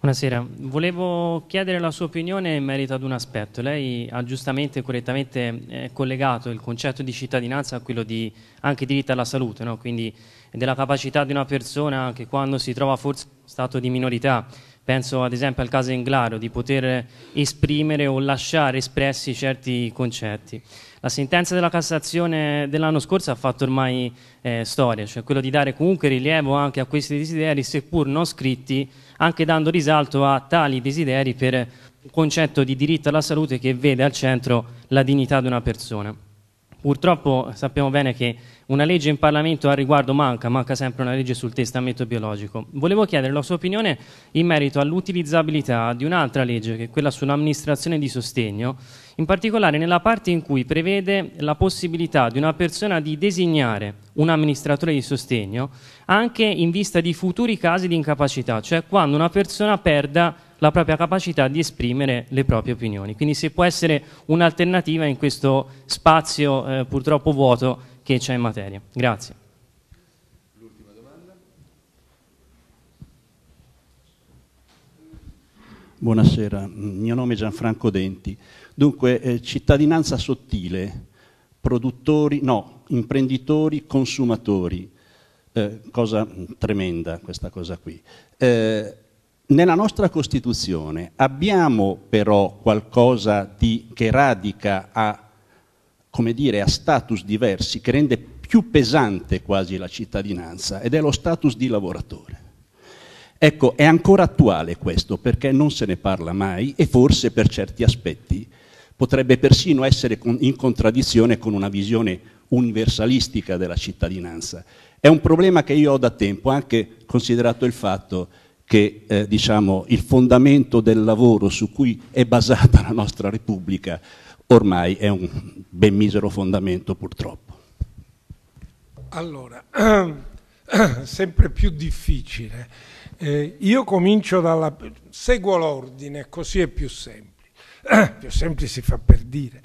Speaker 6: Buonasera, volevo chiedere la sua opinione in merito ad un aspetto. Lei ha giustamente e correttamente eh, collegato il concetto di cittadinanza a quello di anche diritto alla salute, no? quindi e della capacità di una persona anche quando si trova forse in stato di minorità. Penso ad esempio al caso Englaro di poter esprimere o lasciare espressi certi concetti. La sentenza della Cassazione dell'anno scorso ha fatto ormai eh, storia, cioè quello di dare comunque rilievo anche a questi desideri, seppur non scritti, anche dando risalto a tali desideri per un concetto di diritto alla salute che vede al centro la dignità di una persona. Purtroppo sappiamo bene che una legge in Parlamento a riguardo manca, manca sempre una legge sul testamento biologico. Volevo chiedere la sua opinione in merito all'utilizzabilità di un'altra legge, che è quella sull'amministrazione di sostegno, in particolare nella parte in cui prevede la possibilità di una persona di designare un amministratore di sostegno anche in vista di futuri casi di incapacità, cioè quando una persona perda la propria capacità di esprimere le proprie opinioni. Quindi se può essere un'alternativa in questo spazio eh, purtroppo vuoto che c'è in materia. Grazie. L'ultima domanda.
Speaker 7: Buonasera, il mio nome è Gianfranco Denti. Dunque, eh, cittadinanza sottile, produttori, no, imprenditori, consumatori, eh, cosa tremenda questa cosa qui. Eh, nella nostra Costituzione abbiamo però qualcosa di, che radica a come dire, a status diversi che rende più pesante quasi la cittadinanza ed è lo status di lavoratore. Ecco, è ancora attuale questo perché non se ne parla mai e forse per certi aspetti potrebbe persino essere in contraddizione con una visione universalistica della cittadinanza. È un problema che io ho da tempo, anche considerato il fatto che eh, diciamo, il fondamento del lavoro su cui è basata la nostra Repubblica ormai è un ben misero fondamento purtroppo.
Speaker 2: Allora, sempre più difficile. Eh, io comincio dalla... seguo l'ordine, così è più semplice. più semplice si fa per dire.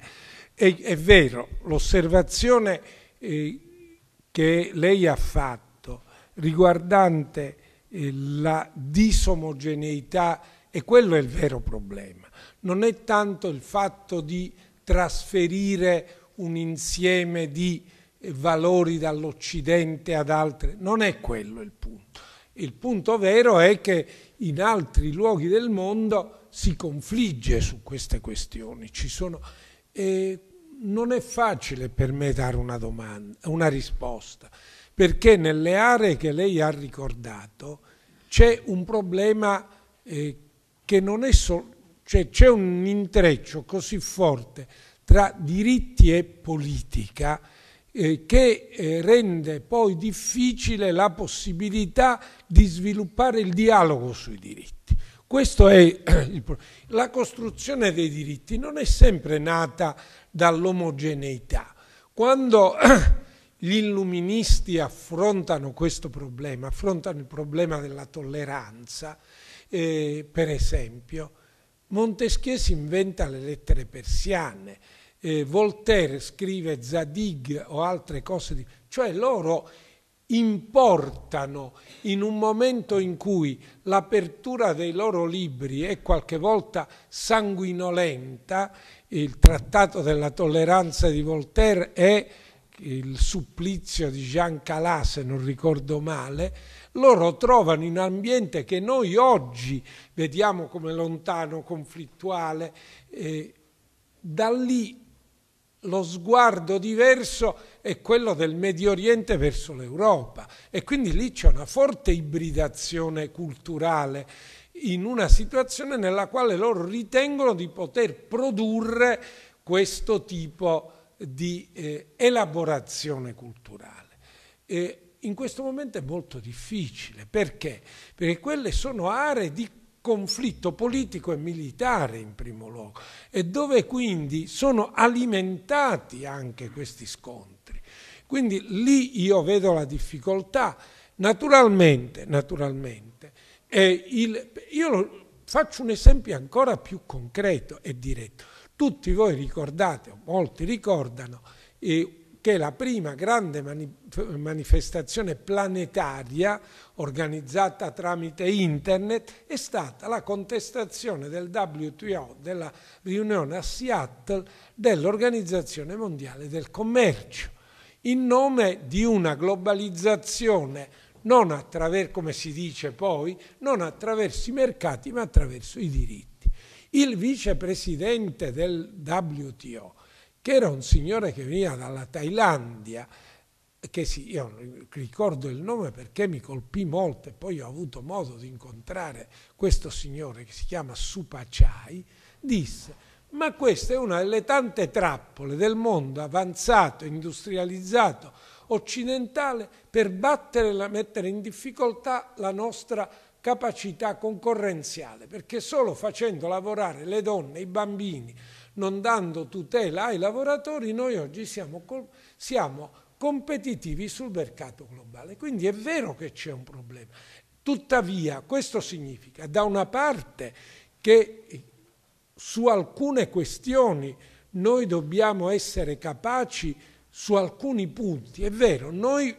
Speaker 2: È, è vero, l'osservazione eh, che lei ha fatto riguardante eh, la disomogeneità, e quello è il vero problema, non è tanto il fatto di trasferire un insieme di eh, valori dall'Occidente ad altre. Non è quello il punto. Il punto vero è che in altri luoghi del mondo si confligge su queste questioni. Sono, eh, non è facile per me dare una, domanda, una risposta, perché nelle aree che lei ha ricordato c'è un problema eh, che non è solo cioè c'è un intreccio così forte tra diritti e politica eh, che eh, rende poi difficile la possibilità di sviluppare il dialogo sui diritti. Questo è eh, il problema. La costruzione dei diritti non è sempre nata dall'omogeneità. Quando eh, gli illuministi affrontano questo problema, affrontano il problema della tolleranza, eh, per esempio, Montesquieu si inventa le lettere persiane, eh, Voltaire scrive Zadig o altre cose, di... cioè loro importano in un momento in cui l'apertura dei loro libri è qualche volta sanguinolenta, il trattato della tolleranza di Voltaire è il supplizio di Jean Calas, se non ricordo male, loro trovano in un ambiente che noi oggi vediamo come lontano, conflittuale, e da lì lo sguardo diverso è quello del Medio Oriente verso l'Europa e quindi lì c'è una forte ibridazione culturale in una situazione nella quale loro ritengono di poter produrre questo tipo di eh, elaborazione culturale. E in questo momento è molto difficile. Perché? Perché quelle sono aree di conflitto politico e militare in primo luogo e dove quindi sono alimentati anche questi scontri. Quindi lì io vedo la difficoltà. Naturalmente, naturalmente, eh, il, io faccio un esempio ancora più concreto e diretto. Tutti voi ricordate, o molti ricordano, eh, che è la prima grande manifestazione planetaria organizzata tramite internet è stata la contestazione del WTO, della riunione a Seattle dell'Organizzazione Mondiale del Commercio, in nome di una globalizzazione non attraverso, come si dice poi, non attraverso i mercati ma attraverso i diritti. Il vicepresidente del WTO che era un signore che veniva dalla Thailandia, che si, io ricordo il nome perché mi colpì molto e poi ho avuto modo di incontrare questo signore che si chiama Supachai, disse ma questa è una delle tante trappole del mondo avanzato, industrializzato, occidentale per battere e mettere in difficoltà la nostra capacità concorrenziale, perché solo facendo lavorare le donne, i bambini, non dando tutela ai lavoratori, noi oggi siamo, siamo competitivi sul mercato globale. Quindi è vero che c'è un problema. Tuttavia, questo significa da una parte che su alcune questioni noi dobbiamo essere capaci su alcuni punti. È vero, noi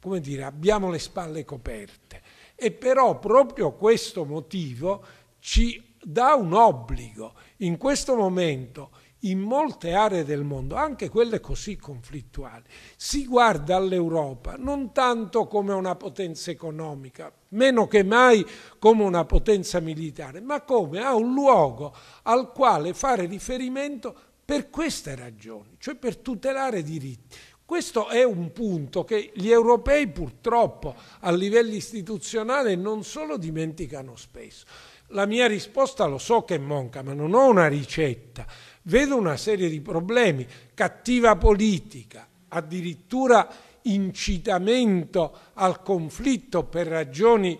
Speaker 2: come dire, abbiamo le spalle coperte e però proprio questo motivo ci dà un obbligo in questo momento in molte aree del mondo, anche quelle così conflittuali, si guarda all'Europa non tanto come una potenza economica, meno che mai come una potenza militare, ma come a un luogo al quale fare riferimento per queste ragioni, cioè per tutelare i diritti. Questo è un punto che gli europei purtroppo a livello istituzionale non solo dimenticano spesso, la mia risposta lo so che manca, ma non ho una ricetta. Vedo una serie di problemi, cattiva politica, addirittura incitamento al conflitto per ragioni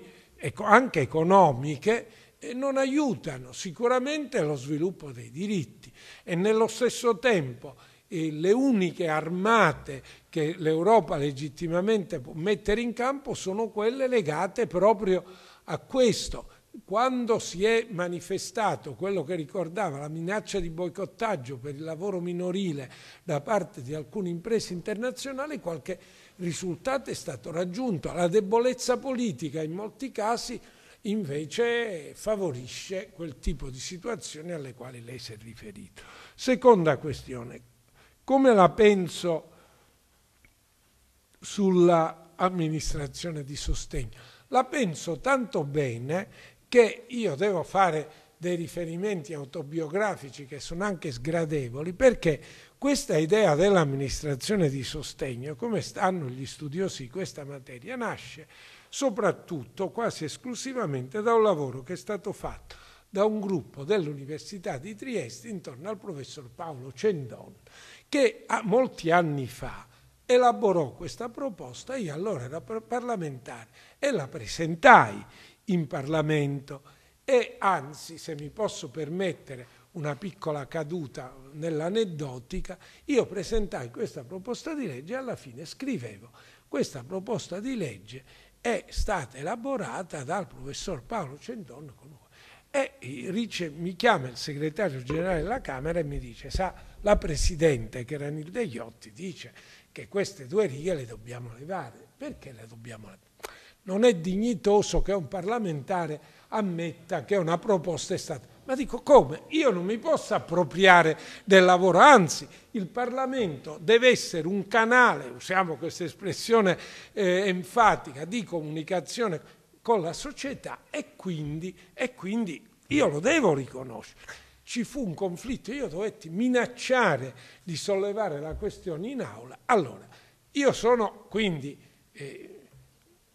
Speaker 2: anche economiche, eh, non aiutano sicuramente lo sviluppo dei diritti e nello stesso tempo eh, le uniche armate che l'Europa legittimamente può mettere in campo sono quelle legate proprio a questo quando si è manifestato quello che ricordava la minaccia di boicottaggio per il lavoro minorile da parte di alcune imprese internazionali, qualche risultato è stato raggiunto. La debolezza politica in molti casi invece favorisce quel tipo di situazioni alle quali lei si è riferito. Seconda questione, come la penso sull'amministrazione di sostegno? La penso tanto bene che io devo fare dei riferimenti autobiografici che sono anche sgradevoli, perché questa idea dell'amministrazione di sostegno, come stanno gli studiosi di questa materia, nasce soprattutto, quasi esclusivamente, da un lavoro che è stato fatto da un gruppo dell'Università di Trieste intorno al professor Paolo Cendon, che molti anni fa elaborò questa proposta, io allora ero parlamentare e la presentai in Parlamento e anzi, se mi posso permettere una piccola caduta nell'aneddotica, io presentai questa proposta di legge e alla fine scrivevo questa proposta di legge è stata elaborata dal professor Paolo Centon e Ricce mi chiama il segretario generale della Camera e mi dice sa la Presidente che era Nilde Iotti dice che queste due righe le dobbiamo levare perché le dobbiamo levare? Non è dignitoso che un parlamentare ammetta che una proposta è stata... Ma dico come? Io non mi posso appropriare del lavoro, anzi il Parlamento deve essere un canale, usiamo questa espressione eh, enfatica, di comunicazione con la società e quindi, e quindi io lo devo riconoscere ci fu un conflitto, io dovetti minacciare di sollevare la questione in aula. Allora, io sono quindi eh,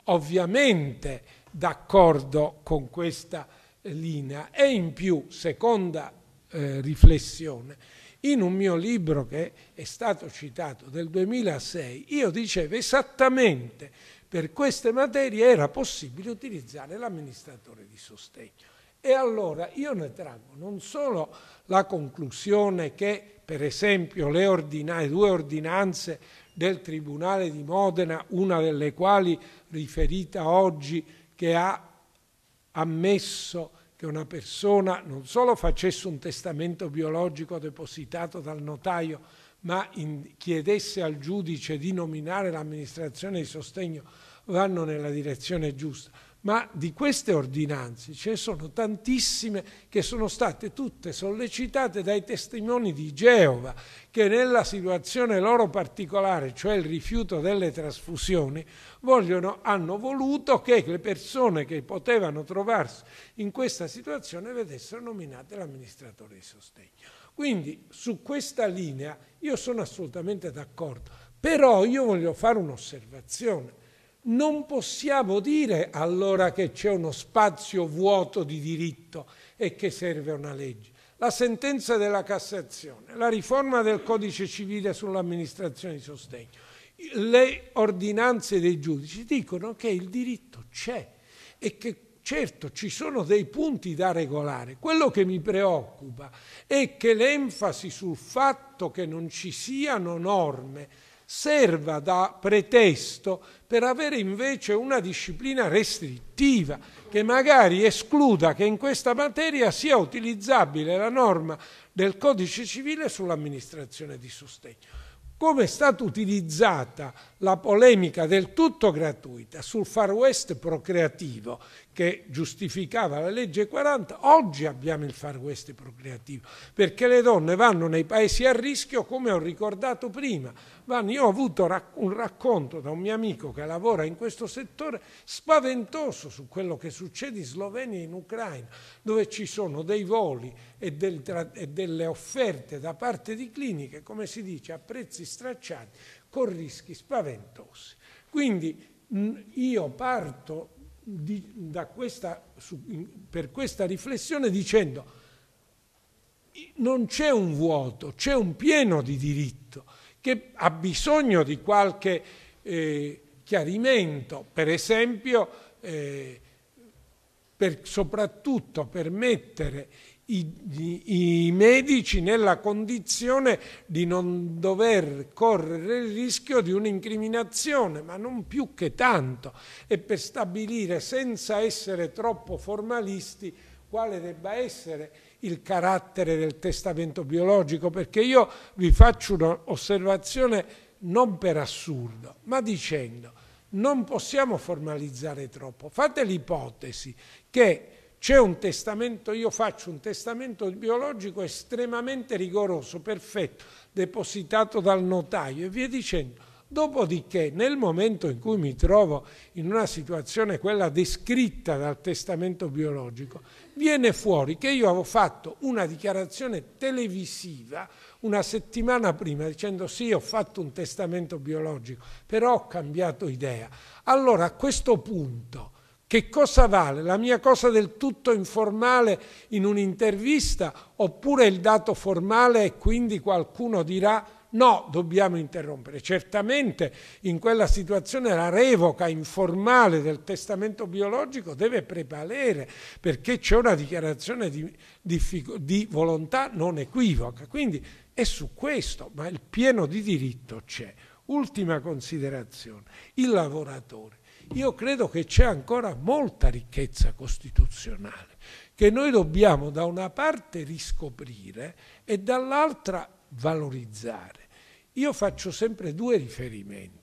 Speaker 2: ovviamente d'accordo con questa linea e in più, seconda eh, riflessione, in un mio libro che è stato citato del 2006, io dicevo esattamente per queste materie era possibile utilizzare l'amministratore di sostegno. E allora io ne trago non solo la conclusione che per esempio le ordina due ordinanze del Tribunale di Modena, una delle quali riferita oggi, che ha ammesso che una persona non solo facesse un testamento biologico depositato dal notaio, ma in, chiedesse al giudice di nominare l'amministrazione di sostegno, vanno nella direzione giusta ma di queste ordinanze ce ne sono tantissime che sono state tutte sollecitate dai testimoni di Geova che nella situazione loro particolare, cioè il rifiuto delle trasfusioni, vogliono, hanno voluto che le persone che potevano trovarsi in questa situazione vedessero nominate l'amministratore di sostegno. Quindi su questa linea io sono assolutamente d'accordo, però io voglio fare un'osservazione non possiamo dire allora che c'è uno spazio vuoto di diritto e che serve una legge. La sentenza della Cassazione, la riforma del codice civile sull'amministrazione di sostegno, le ordinanze dei giudici dicono che il diritto c'è e che certo ci sono dei punti da regolare. Quello che mi preoccupa è che l'enfasi sul fatto che non ci siano norme serva da pretesto per avere invece una disciplina restrittiva che magari escluda che in questa materia sia utilizzabile la norma del codice civile sull'amministrazione di sostegno. Come è stata utilizzata la polemica del tutto gratuita sul far west procreativo che giustificava la legge 40, oggi abbiamo il far west procreativo, perché le donne vanno nei paesi a rischio, come ho ricordato prima. Vanno, io ho avuto un racconto da un mio amico che lavora in questo settore spaventoso su quello che succede in Slovenia e in Ucraina, dove ci sono dei voli e, del, e delle offerte da parte di cliniche, come si dice, a prezzi stracciati, con rischi spaventosi. Quindi io parto di, questa, su, in, per questa riflessione dicendo non c'è un vuoto, c'è un pieno di diritto che ha bisogno di qualche eh, chiarimento, per esempio eh, per, soprattutto per mettere i, i, medici nella condizione di non dover correre il rischio di un'incriminazione, ma non più che tanto, e per stabilire senza essere troppo formalisti quale debba essere il carattere del testamento biologico, perché io vi faccio un'osservazione non per assurdo, ma dicendo non possiamo formalizzare troppo. Fate l'ipotesi che c'è un testamento, io faccio un testamento biologico estremamente rigoroso, perfetto, depositato dal notaio e via dicendo. Dopodiché, nel momento in cui mi trovo in una situazione, quella descritta dal testamento biologico, viene fuori che io avevo fatto una dichiarazione televisiva una settimana prima dicendo sì, ho fatto un testamento biologico, però ho cambiato idea. Allora, a questo punto, che cosa vale? La mia cosa del tutto informale in un'intervista oppure il dato formale e quindi qualcuno dirà no, dobbiamo interrompere. Certamente in quella situazione la revoca informale del testamento biologico deve prevalere perché c'è una dichiarazione di, di, di volontà non equivoca. Quindi è su questo, ma il pieno di diritto c'è. Ultima considerazione, il lavoratore io credo che c'è ancora molta ricchezza costituzionale che noi dobbiamo da una parte riscoprire e dall'altra valorizzare. Io faccio sempre due riferimenti.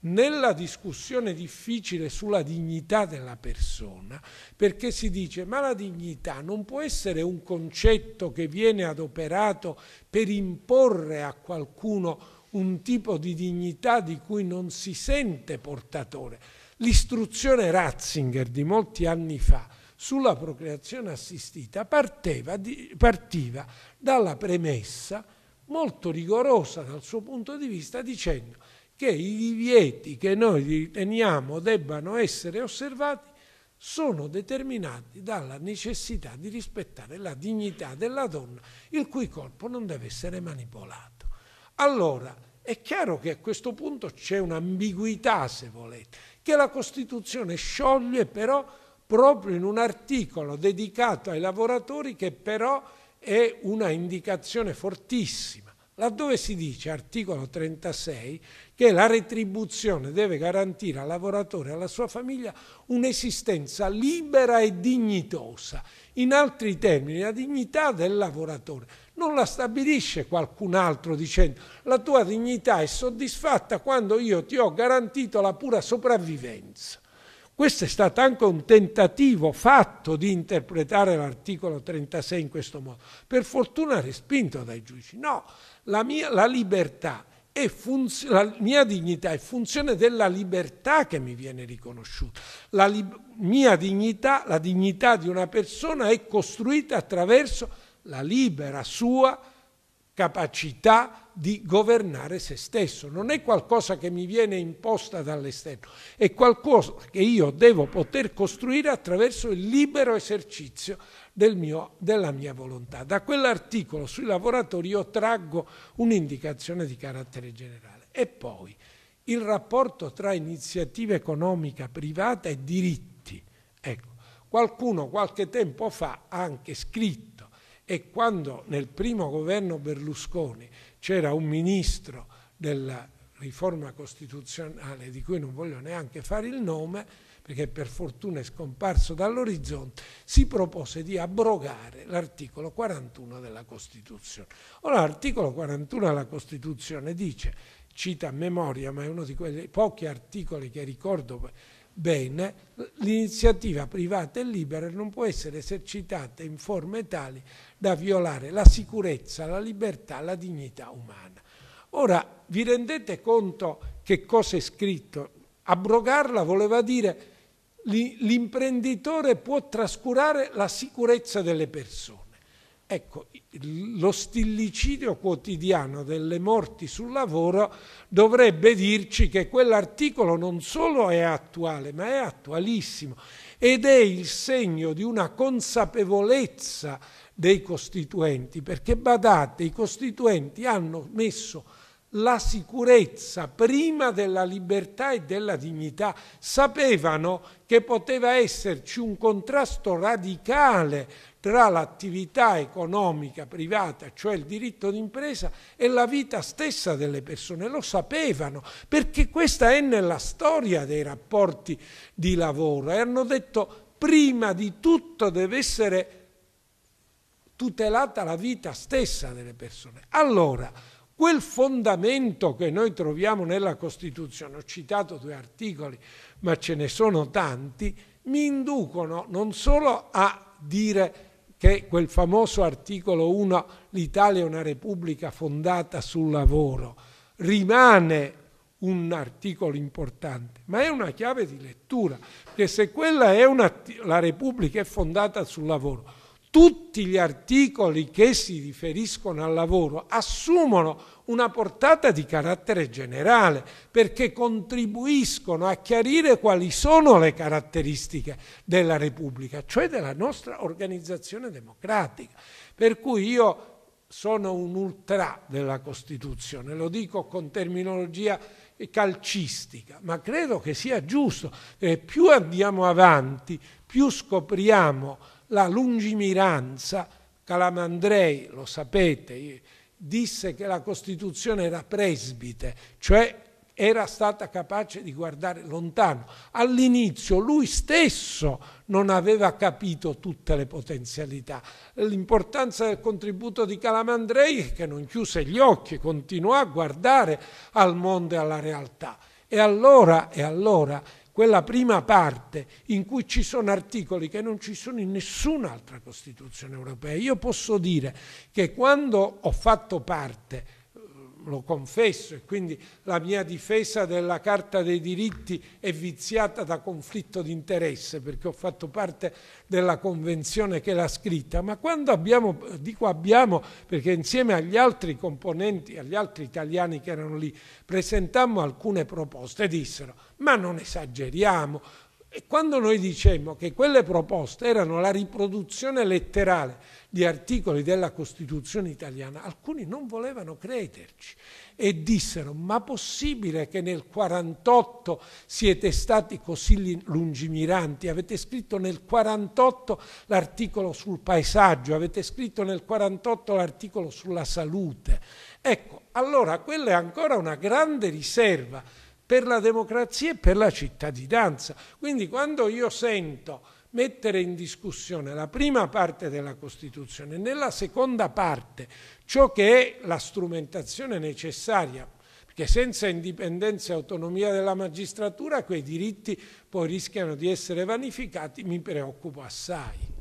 Speaker 2: Nella discussione difficile sulla dignità della persona, perché si dice ma la dignità non può essere un concetto che viene adoperato per imporre a qualcuno un tipo di dignità di cui non si sente portatore L'istruzione Ratzinger di molti anni fa sulla procreazione assistita di, partiva dalla premessa molto rigorosa dal suo punto di vista dicendo che i divieti che noi riteniamo debbano essere osservati sono determinati dalla necessità di rispettare la dignità della donna, il cui corpo non deve essere manipolato. Allora, è chiaro che a questo punto c'è un'ambiguità, se volete, che la Costituzione scioglie però proprio in un articolo dedicato ai lavoratori che però è una indicazione fortissima, laddove si dice, articolo 36, che la retribuzione deve garantire al lavoratore e alla sua famiglia un'esistenza libera e dignitosa, in altri termini la dignità del lavoratore non la stabilisce qualcun altro dicendo la tua dignità è soddisfatta quando io ti ho garantito la pura sopravvivenza. Questo è stato anche un tentativo fatto di interpretare l'articolo 36 in questo modo, per fortuna respinto dai giudici. No, la mia la libertà la mia dignità è funzione della libertà che mi viene riconosciuta. La mia dignità, la dignità di una persona è costruita attraverso la libera sua capacità di governare se stesso. Non è qualcosa che mi viene imposta dall'esterno, è qualcosa che io devo poter costruire attraverso il libero esercizio del mio, della mia volontà. Da quell'articolo sui lavoratori io traggo un'indicazione di carattere generale. E poi il rapporto tra iniziativa economica privata e diritti. Ecco, qualcuno qualche tempo fa ha anche scritto e quando nel primo governo Berlusconi c'era un ministro della riforma costituzionale di cui non voglio neanche fare il nome, perché per fortuna è scomparso dall'orizzonte, si propose di abrogare l'articolo 41 della Costituzione. Ora l'articolo 41 della Costituzione dice, cita a memoria, ma è uno di quei pochi articoli che ricordo bene, l'iniziativa privata e libera non può essere esercitata in forme tali da violare la sicurezza, la libertà, la dignità umana. Ora, vi rendete conto che cosa è scritto? Abrogarla voleva dire l'imprenditore può trascurare la sicurezza delle persone. Ecco, lo stillicidio quotidiano delle morti sul lavoro dovrebbe dirci che quell'articolo non solo è attuale, ma è attualissimo ed è il segno di una consapevolezza dei costituenti, perché badate, i costituenti hanno messo la sicurezza prima della libertà e della dignità. Sapevano che poteva esserci un contrasto radicale tra l'attività economica privata, cioè il diritto d'impresa, e la vita stessa delle persone. Lo sapevano, perché questa è nella storia dei rapporti di lavoro. E hanno detto, prima di tutto deve essere tutelata la vita stessa delle persone. Allora, quel fondamento che noi troviamo nella Costituzione, ho citato due articoli, ma ce ne sono tanti, mi inducono non solo a dire che quel famoso articolo 1, l'Italia è una repubblica fondata sul lavoro, rimane un articolo importante, ma è una chiave di lettura, che se quella è una, la Repubblica è fondata sul lavoro, tutti gli articoli che si riferiscono al lavoro assumono una portata di carattere generale, perché contribuiscono a chiarire quali sono le caratteristiche della Repubblica, cioè della nostra organizzazione democratica. Per cui io sono un ultra della Costituzione, lo dico con terminologia calcistica, ma credo che sia giusto, perché più andiamo avanti, più scopriamo la lungimiranza, Calamandrei, lo sapete, disse che la Costituzione era presbite, cioè era stata capace di guardare lontano. All'inizio lui stesso non aveva capito tutte le potenzialità. L'importanza del contributo di Calamandrei è che non chiuse gli occhi, continuò a guardare al mondo e alla realtà. E allora, e allora quella prima parte in cui ci sono articoli che non ci sono in nessun'altra Costituzione europea. Io posso dire che quando ho fatto parte lo confesso e quindi la mia difesa della Carta dei diritti è viziata da conflitto di interesse perché ho fatto parte della convenzione che l'ha scritta, ma quando abbiamo, dico abbiamo perché insieme agli altri componenti, agli altri italiani che erano lì, presentammo alcune proposte, dissero ma non esageriamo, e quando noi dicemmo che quelle proposte erano la riproduzione letterale di articoli della Costituzione italiana, alcuni non volevano crederci e dissero ma possibile che nel 48 siete stati così lungimiranti, avete scritto nel 48 l'articolo sul paesaggio, avete scritto nel 48 l'articolo sulla salute. Ecco, allora quella è ancora una grande riserva per la democrazia e per la cittadinanza. Quindi quando io sento mettere in discussione la prima parte della Costituzione nella seconda parte ciò che è la strumentazione necessaria perché senza indipendenza e autonomia della magistratura quei diritti poi rischiano di essere vanificati, mi preoccupo assai.